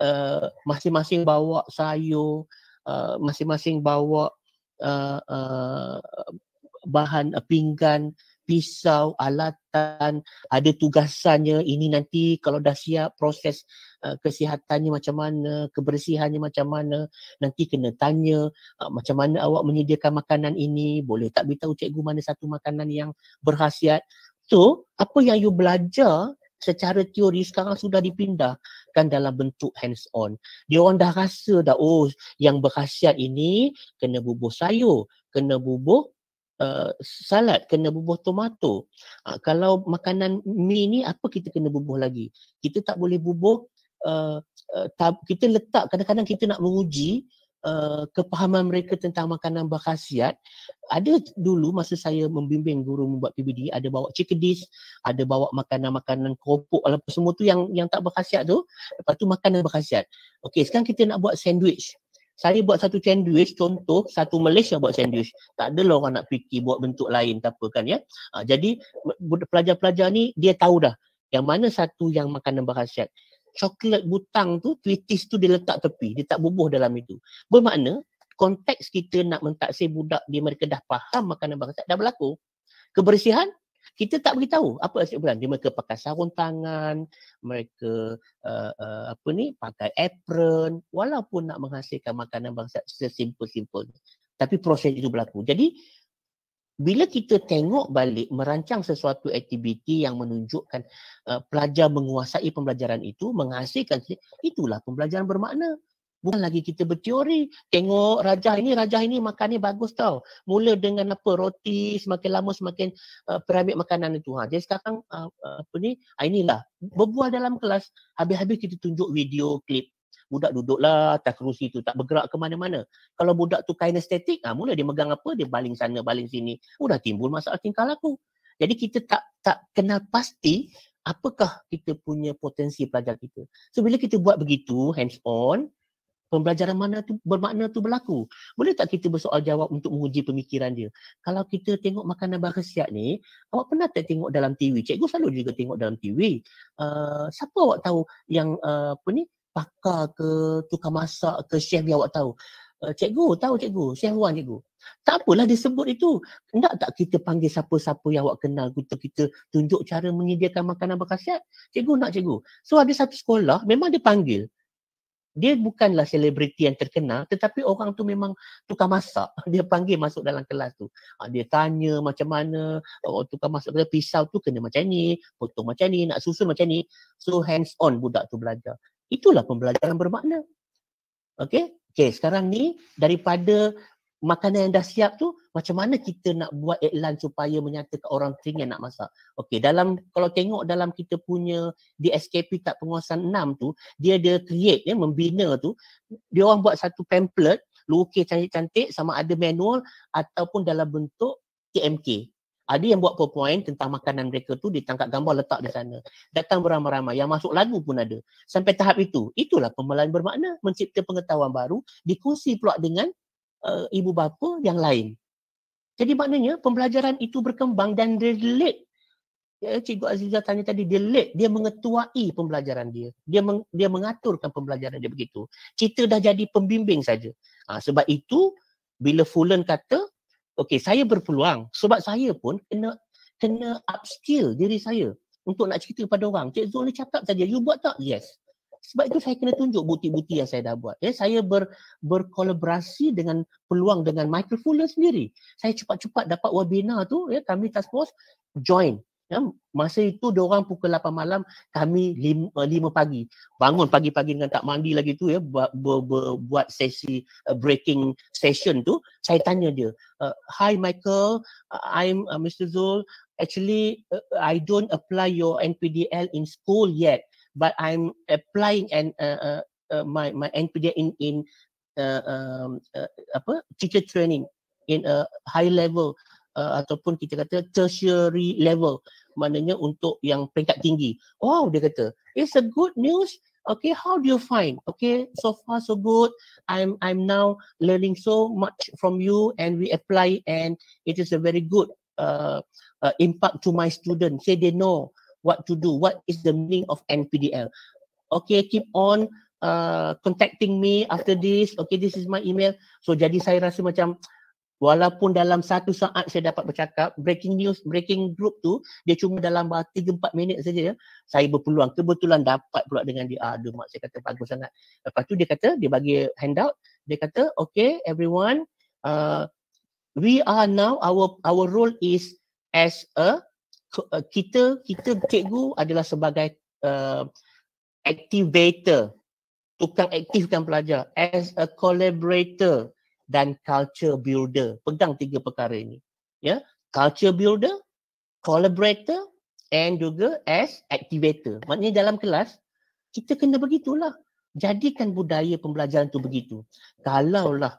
uh, masing-masing bawa sayur uh, masing-masing bawa uh, uh, bahan uh, pinggan pisau alatan ada tugasannya ini nanti kalau dah siap proses uh, kesihatannya macam mana kebersihannya macam mana nanti kena tanya uh, macam mana awak menyediakan makanan ini boleh tak beritahu cikgu mana satu makanan yang berkhasiat tu so, apa yang you belajar secara teori sekarang sudah dipindahkan dalam bentuk hands on. Dia orang dah rasa dah oh yang berkhasiat ini kena bubuh sayur, kena bubuh Uh, salad kena bubuh tomato. Uh, kalau makanan mi ni apa kita kena bubuh lagi? Kita tak boleh bubuh uh, uh, kita letak kadang-kadang kita nak menguji Eh, kepahaman mereka tentang makanan berkhasiat ada dulu masa saya membimbing guru membuat PBD ada bawa cikedis ada bawa makanan-makanan keropok lah apa semua tu yang yang tak berkhasiat tu lepas tu makanan berkhasiat okey sekarang kita nak buat sandwich saya buat satu sandwich contoh satu Malaysia buat sandwich tak ada orang nak fikir buat bentuk lain tak apa kan ya ha, jadi pelajar-pelajar ni dia tahu dah yang mana satu yang makanan berkhasiat coklat butang tu, kritis tu dia letak tepi. Dia tak bubuh dalam itu. Bermakna, konteks kita nak mentaksir budak dia mereka dah faham makanan bangsa dah berlaku. Kebersihan, kita tak beritahu apa asyik bulan. Dia mereka pakai sarung tangan, mereka uh, uh, apa ni pakai apron, walaupun nak menghasilkan makanan bangsa sesimpul-simpul, Tapi proses itu berlaku. Jadi, bila kita tengok balik merancang sesuatu aktiviti yang menunjukkan uh, pelajar menguasai pembelajaran itu menghasilkan itulah pembelajaran bermakna bukan lagi kita berteori tengok rajah ini rajah ini makan ni bagus tau mula dengan apa roti semakin lama semakin uh, piramid makanan itu ha jadi sekarang uh, apa ni ah, inilah berbual dalam kelas habis-habis kita tunjuk video klip budak duduklah atas kerusi tu tak bergerak ke mana-mana. Kalau budak tu kinestetik, ah mula dia megang apa, dia baling sana, baling sini, sudah timbul masalah tingkah laku. Jadi kita tak tak kenal pasti apakah kita punya potensi pelajar kita. So bila kita buat begitu hands on pembelajaran mana tu bermakna tu berlaku. Boleh tak kita bersoal jawab untuk menguji pemikiran dia? Kalau kita tengok makanan bahasiat ni, awak pernah tak tengok dalam TV? Cikgu selalu juga tengok dalam TV. Uh, ah, siapa awak tahu yang uh, apa ni? Uh, pakar ke, tukang masak ke, chef yang awak tahu. Uh, cikgu, tahu cikgu. Chef Wan cikgu. Tak apalah disebut itu. Nak tak kita panggil siapa-siapa yang awak kenal untuk kita tunjuk cara menyediakan makanan berkhasiat? Cikgu nak cikgu. So ada satu sekolah, memang dia panggil. Dia bukanlah selebriti yang terkenal tetapi orang tu memang tukang masak. Dia panggil masuk dalam kelas tu. Ah, dia tanya macam mana oh, tukang masak kata pisau tu kena macam ni, potong macam ni, nak susun macam ni. So hands on budak tu belajar. Itulah pembelajaran bermakna. Okey? Okey, sekarang ni daripada makanan yang dah siap tu, macam mana kita nak buat iklan supaya menyatakan orang teringin nak masak. Okey, dalam kalau tengok dalam kita punya di SKP tak penguasaan enam tu, dia ada create ya, membina tu, dia orang buat satu pamphlet, lukis cantik-cantik sama ada manual ataupun dalam bentuk TMK, ada yang buat PowerPoint tentang makanan mereka tu ditangkap gambar letak di sana. Datang beramai-ramai. Yang masuk lagu pun ada. Sampai tahap itu. Itulah pembelaan bermakna. Mencipta pengetahuan baru. Dikongsi pula dengan uh, ibu bapa yang lain. Jadi maknanya pembelajaran itu berkembang dan relate. Ya, Cikgu Azizah tanya tadi, dia late. Dia mengetuai pembelajaran dia. Dia, meng, dia mengaturkan pembelajaran dia begitu. Kita dah jadi pembimbing saja. Ha, sebab itu, bila Fulan kata, Okey, saya berpeluang sebab saya pun kena kena upskill diri saya untuk nak cerita kepada orang. Cik Zul ni cakap saja, you buat tak? Yes. Sebab itu saya kena tunjuk bukti-bukti yang saya dah buat. Eh, saya ber, berkolaborasi dengan peluang dengan Michael Fuller sendiri. Saya cepat-cepat dapat webinar tu, ya, kami task force, join. Ya, masa itu dia orang pukul 8 malam, kami 5 eh, pagi. Bangun pagi-pagi dengan tak mandi lagi tu ya buat buat sesi uh, breaking session tu. Saya tanya dia, uh, "Hi Michael, I'm uh, Mr. Zul. Actually, uh, I don't apply your NPDL in school yet, but I'm applying and uh, uh, my my NPDL in in uh, um, uh, apa? teacher training in a high level uh, uh, ataupun kita kata tertiary level maknanya untuk yang peringkat tinggi Oh, dia kata it's a good news okay how do you find okay so far so good i'm i'm now learning so much from you and we apply and it is a very good uh, uh impact to my student say they know what to do what is the meaning of npdl okay keep on uh contacting me after this okay this is my email so jadi saya rasa macam Walaupun dalam satu saat saya dapat bercakap, breaking news, breaking group tu, dia cuma dalam 3-4 minit saja, ya saya berpeluang. Kebetulan dapat pula dengan dia. Aduh, mak saya kata bagus sangat. Lepas tu dia kata, dia bagi handout. Dia kata, okay, everyone, uh, we are now, our our role is as a, kita, kita cikgu adalah sebagai uh, activator, tukang aktifkan pelajar, as a collaborator, dan culture builder. Pegang tiga perkara ini. Ya, culture builder, collaborator and juga as activator. Maknanya dalam kelas kita kena begitulah. Jadikan budaya pembelajaran tu begitu. Kalaulah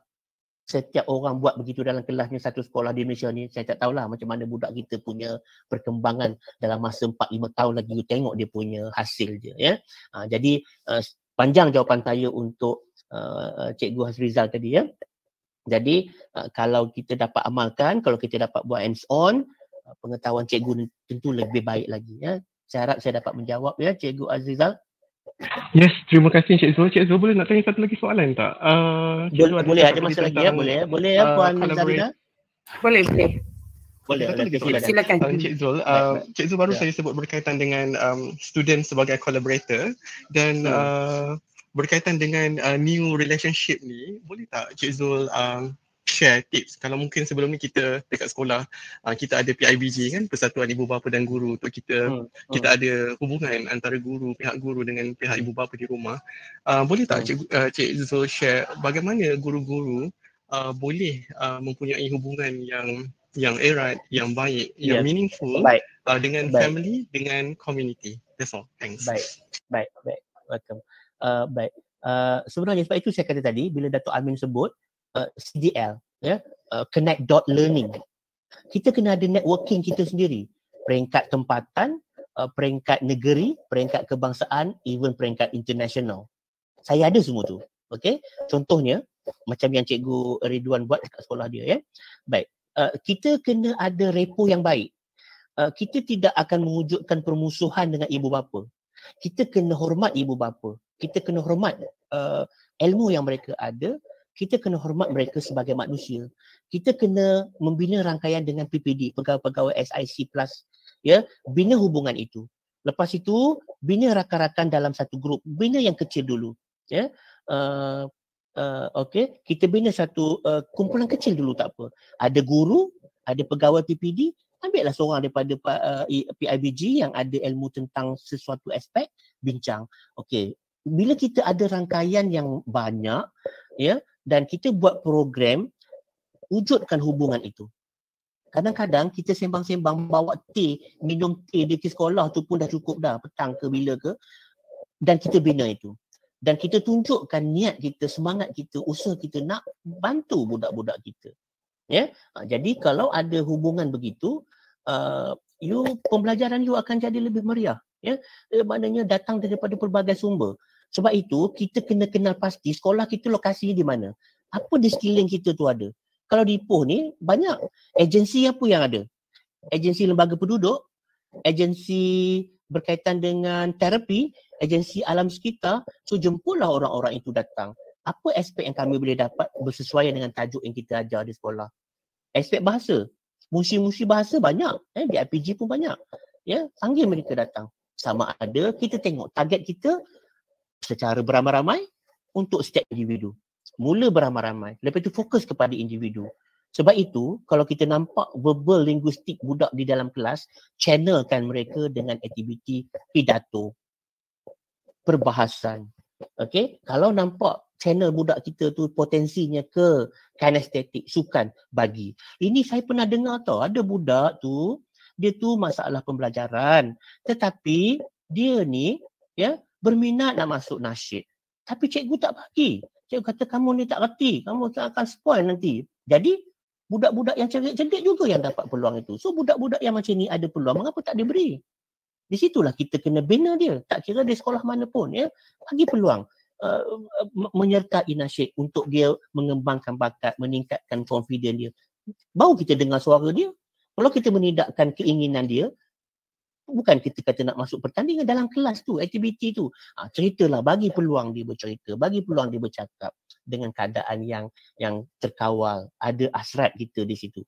setiap orang buat begitu dalam kelasnya satu sekolah di Malaysia ni, saya tak tahulah macam mana budak kita punya perkembangan dalam masa 4-5 tahun lagi you tengok dia punya hasil dia. Ya? Ha, jadi uh, panjang jawapan saya untuk uh, Cikgu Hasrizal tadi. Ya? Jadi uh, kalau kita dapat amalkan, kalau kita dapat buat hands on, uh, pengetahuan cikgu tentu lebih baik lagi ya. Saya harap saya dapat menjawab ya cikgu Azizal. Yes, terima kasih Cik Zul. Cik Zul boleh nak tanya satu lagi soalan tak? Uh, boleh, boleh ada masa lagi ya, boleh ya. Boleh ya uh, Puan Zarina. Boleh, boleh. Boleh, boleh. Silakan. silakan. Uh, Cik Zul, uh, Cik Zul baru ya. saya sebut berkaitan dengan um, student sebagai collaborator dan hmm berkaitan dengan uh, new relationship ni, boleh tak Cik Zul uh, share tips? Kalau mungkin sebelum ni kita dekat sekolah, uh, kita ada PIBG kan, Persatuan Ibu Bapa dan Guru untuk kita hmm, hmm. kita ada hubungan antara guru, pihak guru dengan pihak ibu bapa di rumah. Uh, boleh tak hmm. Cik, uh, Cik Zul share bagaimana guru-guru uh, boleh uh, mempunyai hubungan yang yang erat, yang baik, yes. yang meaningful baik. Uh, dengan baik. family, dengan community. That's all. Thanks. Baik, baik, baik. Welcome uh, baik. Uh, sebenarnya sebab itu saya kata tadi bila datuk Amin sebut uh, eh, CDL ya yeah, uh, connect dot learning kita kena ada networking kita sendiri peringkat tempatan uh, peringkat negeri peringkat kebangsaan even peringkat international saya ada semua tu okey contohnya macam yang cikgu Ridwan buat dekat sekolah dia ya yeah. baik uh, kita kena ada repo yang baik uh, kita tidak akan mewujudkan permusuhan dengan ibu bapa kita kena hormat ibu bapa kita kena hormat uh, ilmu yang mereka ada kita kena hormat mereka sebagai manusia kita kena membina rangkaian dengan PPD pegawai-pegawai SIC plus ya bina hubungan itu lepas itu bina rakan-rakan dalam satu grup bina yang kecil dulu ya uh, uh, okey kita bina satu uh, kumpulan kecil dulu tak apa ada guru ada pegawai PPD ambillah seorang daripada uh, PIBG yang ada ilmu tentang sesuatu aspek bincang okay bila kita ada rangkaian yang banyak ya dan kita buat program wujudkan hubungan itu kadang-kadang kita sembang-sembang bawa teh minum teh di sekolah tu pun dah cukup dah petang ke bila ke dan kita bina itu dan kita tunjukkan niat kita semangat kita usaha kita nak bantu budak-budak kita ya ha, jadi kalau ada hubungan begitu uh, you pembelajaran you akan jadi lebih meriah ya eh, maknanya datang daripada pelbagai sumber sebab itu kita kena kenal pasti sekolah kita lokasinya di mana. Apa di sekeliling kita tu ada. Kalau di Ipoh ni banyak agensi apa yang ada. Agensi lembaga penduduk, agensi berkaitan dengan terapi, agensi alam sekitar. So jemputlah orang-orang itu datang. Apa aspek yang kami boleh dapat bersesuaian dengan tajuk yang kita ajar di sekolah. Aspek bahasa. Musi-musi bahasa banyak. Eh, di RPG pun banyak. Ya, yeah, panggil mereka datang. Sama ada kita tengok target kita secara beramai-ramai untuk setiap individu. Mula beramai-ramai, lepas itu fokus kepada individu. Sebab itu, kalau kita nampak verbal linguistik budak di dalam kelas, channelkan mereka dengan aktiviti pidato, perbahasan. Okay, kalau nampak channel budak kita tu potensinya ke kinestetik, sukan, bagi. Ini saya pernah dengar tau, ada budak tu, dia tu masalah pembelajaran. Tetapi dia ni, ya, berminat nak masuk nasyid. Tapi cikgu tak bagi. Cikgu kata kamu ni tak reti. Kamu tak akan spoil nanti. Jadi budak-budak yang cerdik-cerdik juga yang dapat peluang itu. So budak-budak yang macam ni ada peluang. Mengapa tak diberi? Di situlah kita kena bina dia. Tak kira di sekolah mana pun. Ya. Bagi peluang. Uh, menyertai nasyid untuk dia mengembangkan bakat, meningkatkan confidence dia. Baru kita dengar suara dia. Kalau kita menidakkan keinginan dia, bukan kita kata nak masuk pertandingan dalam kelas tu, aktiviti tu. Ha, ceritalah, bagi peluang dia bercerita, bagi peluang dia bercakap dengan keadaan yang yang terkawal, ada asrat kita di situ.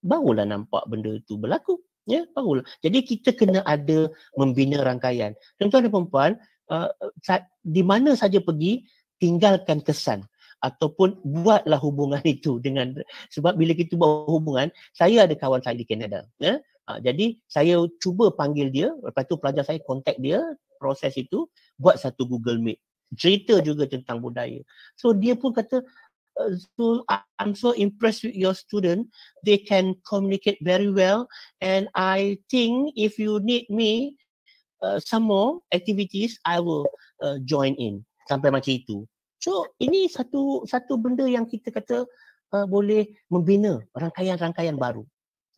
Barulah nampak benda tu berlaku. Ya, barulah. Jadi kita kena ada membina rangkaian. Tuan-tuan dan perempuan, uh, eh, di mana saja pergi, tinggalkan kesan ataupun buatlah hubungan itu dengan sebab bila kita buat hubungan saya ada kawan saya di Canada ya Uh, jadi saya cuba panggil dia, lepas tu pelajar saya kontak dia, proses itu, buat satu Google Meet. Cerita juga tentang budaya. So dia pun kata, uh, so I'm so impressed with your student. They can communicate very well. And I think if you need me uh, some more activities, I will uh, join in. Sampai macam itu. So ini satu satu benda yang kita kata uh, boleh membina rangkaian-rangkaian baru.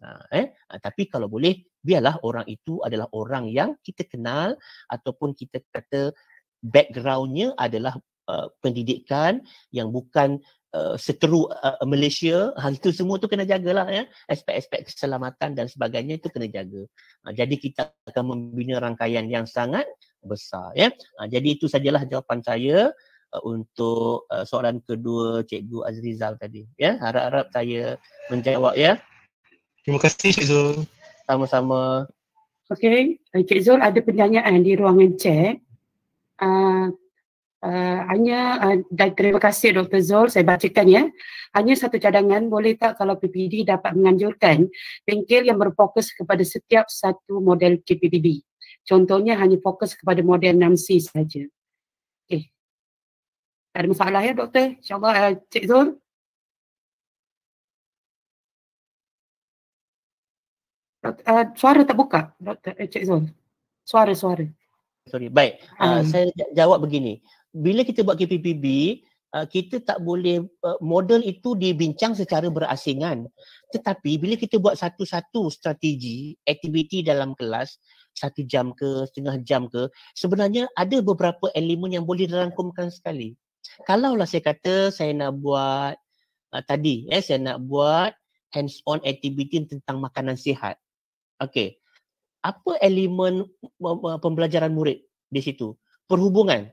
Ha, eh ha, tapi kalau boleh biarlah orang itu adalah orang yang kita kenal ataupun kita kata backgroundnya adalah uh, pendidikan yang bukan uh, seteru uh, Malaysia hal itu semua tu kena jagalah ya aspek-aspek keselamatan dan sebagainya itu kena jaga uh, jadi kita akan membina rangkaian yang sangat besar ya uh, jadi itu sajalah jawapan saya uh, untuk uh, soalan kedua Cikgu Azrizal tadi ya harap-harap saya menjawab ya Terima kasih Cik Zul. Sama-sama. Okey, eh, Cik Zul ada pertanyaan di ruangan chat. Uh, Uh, hanya uh, dan terima kasih Dr. Zul saya bacakan ya. Hanya satu cadangan boleh tak kalau PPD dapat menganjurkan pengkil yang berfokus kepada setiap satu model KPPD. Contohnya hanya fokus kepada model 6C saja. Okey. Ada masalah ya Doktor? InsyaAllah uh, Cik Zul. Uh, suara tak buka, Encik eh, Zul. Suara-suara. Sorry. Baik. Uh, um. Saya jawab begini. Bila kita buat KPPB, uh, ah, kita tak boleh uh, model itu dibincang secara berasingan. Tetapi bila kita buat satu-satu strategi, aktiviti dalam kelas, satu jam ke, setengah jam ke, sebenarnya ada beberapa elemen yang boleh dirangkumkan sekali. Kalaulah saya kata saya nak buat uh, tadi, eh, saya nak buat hands-on activity tentang makanan sihat. Okey. Apa elemen pembelajaran murid di situ? Perhubungan.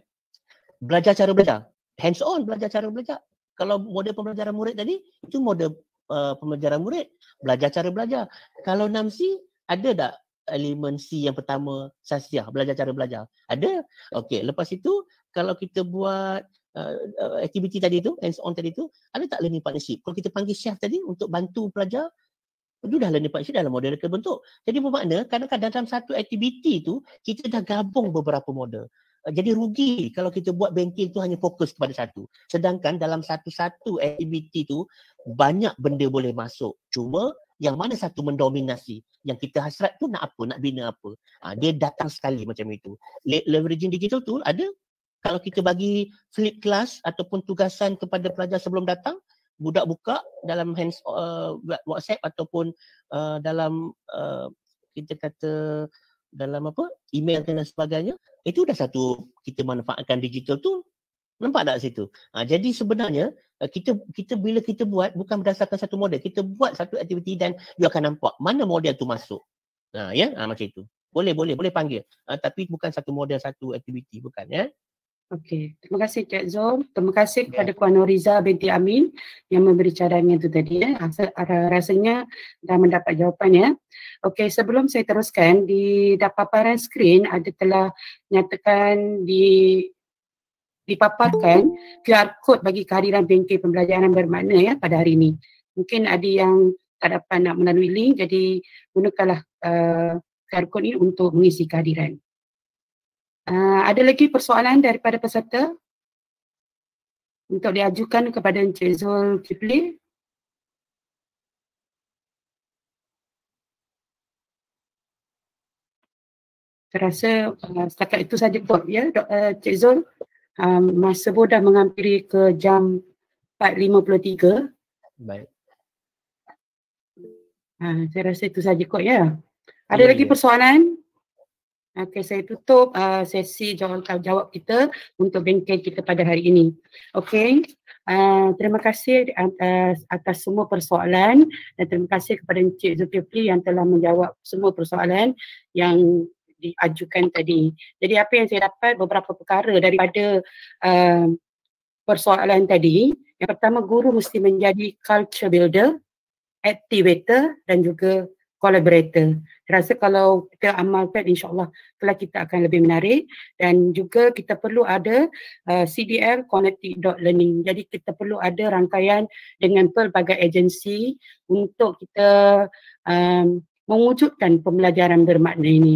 Belajar cara belajar. Hands on belajar cara belajar. Kalau model pembelajaran murid tadi, itu model uh, pembelajaran murid. Belajar cara belajar. Kalau 6C, ada tak elemen C yang pertama sasia belajar cara belajar ada okey lepas itu kalau kita buat uh, uh, aktiviti tadi tu hands on tadi tu ada tak learning partnership kalau kita panggil chef tadi untuk bantu pelajar itu dah learning partnership dalam model reka bentuk. Jadi bermakna kadang-kadang dalam satu aktiviti tu kita dah gabung beberapa model. Eh, jadi rugi kalau kita buat banking tu hanya fokus kepada satu. Sedangkan dalam satu-satu aktiviti tu banyak benda boleh masuk. Cuma yang mana satu mendominasi. Yang kita hasrat tu nak apa, nak bina apa. Ha, dia datang sekali macam itu. Le- leveraging digital tu ada kalau kita bagi flip class ataupun tugasan kepada pelajar sebelum datang, budak buka dalam hands uh, WhatsApp ataupun uh, dalam uh, kita kata dalam apa email dan sebagainya itu dah satu kita manfaatkan digital tu nampak tak situ ha, jadi sebenarnya uh, kita kita bila kita buat bukan berdasarkan satu model kita buat satu aktiviti dan dia akan nampak mana model tu masuk ha, ya ha, macam itu boleh boleh boleh panggil ha, tapi bukan satu model satu aktiviti bukan ya Okey, terima kasih Cik Zul. Terima kasih ya. kepada yeah. Puan Noriza binti Amin yang memberi cadangan itu tadi. Ya. Rasanya dah mendapat jawapan ya. Okey, sebelum saya teruskan, di paparan skrin ada telah nyatakan di dipaparkan QR code bagi kehadiran bengkel pembelajaran bermakna ya pada hari ini. Mungkin ada yang tak dapat nak melalui link, jadi gunakanlah uh, eh, QR code ini untuk mengisi kehadiran. Ah, ada lagi persoalan daripada peserta untuk diajukan kepada Encik Zul Kipli? Saya rasa uh, setakat itu saja kot ya, Dok, uh, eh, Cik Zul. Um, masa pun dah menghampiri ke jam 4.53. Baik. Uh, saya rasa itu saja kot ya. Ada Baik. lagi ya. persoalan? Okay, saya tutup uh, sesi jawab-jawab uh, kita untuk bengkel kita pada hari ini. Okay, uh, terima kasih atas, uh, atas semua persoalan dan terima kasih kepada Encik Zulkifli yang telah menjawab semua persoalan yang diajukan tadi. Jadi apa yang saya dapat beberapa perkara daripada uh, persoalan tadi. Yang pertama, guru mesti menjadi culture builder, activator dan juga collaborator. Saya rasa kalau kita amalkan insyaAllah kelak kita akan lebih menarik dan juga kita perlu ada uh, CDL learning. Jadi kita perlu ada rangkaian dengan pelbagai agensi untuk kita um, mewujudkan pembelajaran bermakna ini.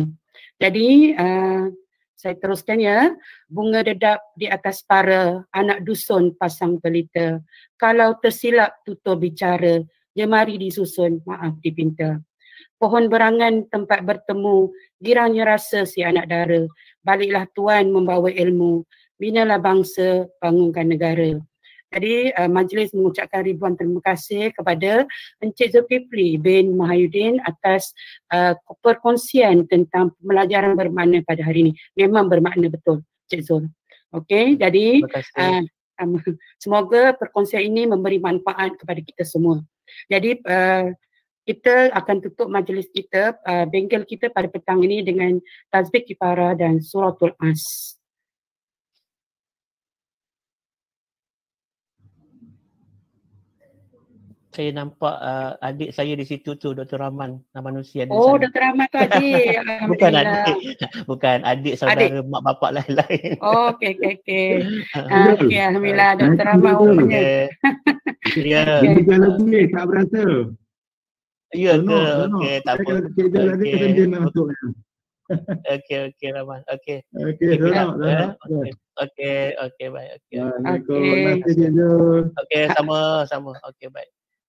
Jadi uh, saya teruskan ya. Bunga dedap di atas para, anak dusun pasang pelita. Kalau tersilap tutur bicara, jemari disusun, maaf dipinta. Pohon berangan tempat bertemu, girangnya rasa si anak dara. Baliklah tuan membawa ilmu, binalah bangsa, bangunkan negara. Jadi uh, majlis mengucapkan ribuan terima kasih kepada Encik Zulkifli bin Mahayudin atas uh, perkongsian tentang pelajaran bermakna pada hari ini. Memang bermakna betul, Encik Zul. Okey, jadi uh, um, semoga perkongsian ini memberi manfaat kepada kita semua. Jadi uh, kita akan tutup majlis kita, uh, bengkel kita pada petang ini dengan tasbih kifarah dan suratul as. Saya nampak uh, adik saya di situ tu, Dr. Rahman, nama manusia oh, sana. Dr. Rahman tu adik. Bukan adik. Bukan adik, saudara, adik. mak bapak lain-lain. Oh, okey, okey, okey. Ah, okey, Alhamdulillah, Dr. Rahman. Okey. Ya. Ini juga lagi, tak berasa. Ya ke? Okey, tak apa. Kita nak dia kan dia nak masuk. Okey, okey, Rahman. Okey. Okey, seronok. Okey, okey, baik. Okey. Okey, sama, sama. Okey, bye.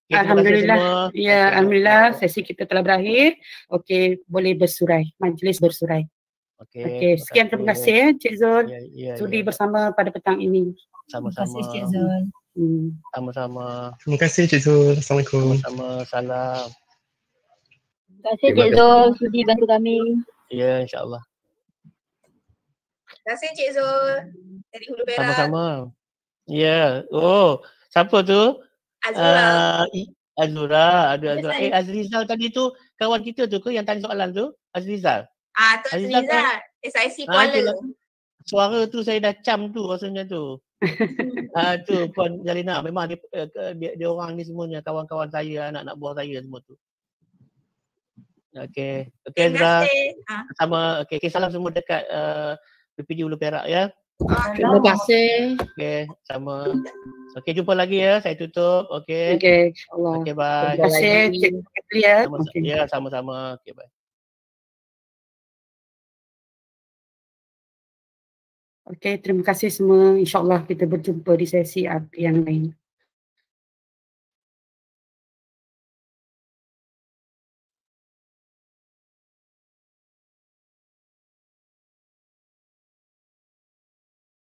Okay, alhamdulillah. Ya, alhamdulillah sesi kita telah berakhir. Okey, boleh bersurai. Majlis bersurai. Okey. Okey, sekian terima kasih ya Cik Zul. Ya, ya, Sudi ya. bersama pada petang ini. Sama-sama. Terima kasih Cik Zul. Hmm. Sama-sama. Terima kasih Cik Zul. Assalamualaikum. Sama-sama. Salam. Terima kasih Cik Zul sudi bantu kami. Ya, yeah, Allah. Terima kasih Cik Zul dari Hulu Perak. Sama-sama. Ya. Yeah. Oh, siapa tu? Azura. Uh, I, Azura. Azura. Eh, Azrizal tadi tu kawan kita tu ke yang tanya soalan tu? Azrizal. Ah, tu Azrizal. Azrizal. Kan? Eh, SIC ah, Kuala. Ah, tu, lah. suara tu saya dah cam tu rasa tu. ah, tu Puan Jalina memang dia, eh, dia, dia, orang ni semuanya kawan-kawan saya, anak-anak buah saya semua tu. Okey. Okey Ezra. Ha. Sama. Okey. Okay, salam semua dekat uh, eh, BPD Ulu Perak ya. Ah, terima kasih. Okey. Sama. Okey. Jumpa lagi ya. Saya tutup. Okey. Okey. InsyaAllah. Okey. Bye. Terima kasih. Terima kasih ya. Sama, okay. Ya. Sama-sama. Okey. Bye. Okey. Terima kasih semua. InsyaAllah kita berjumpa di sesi yang lain.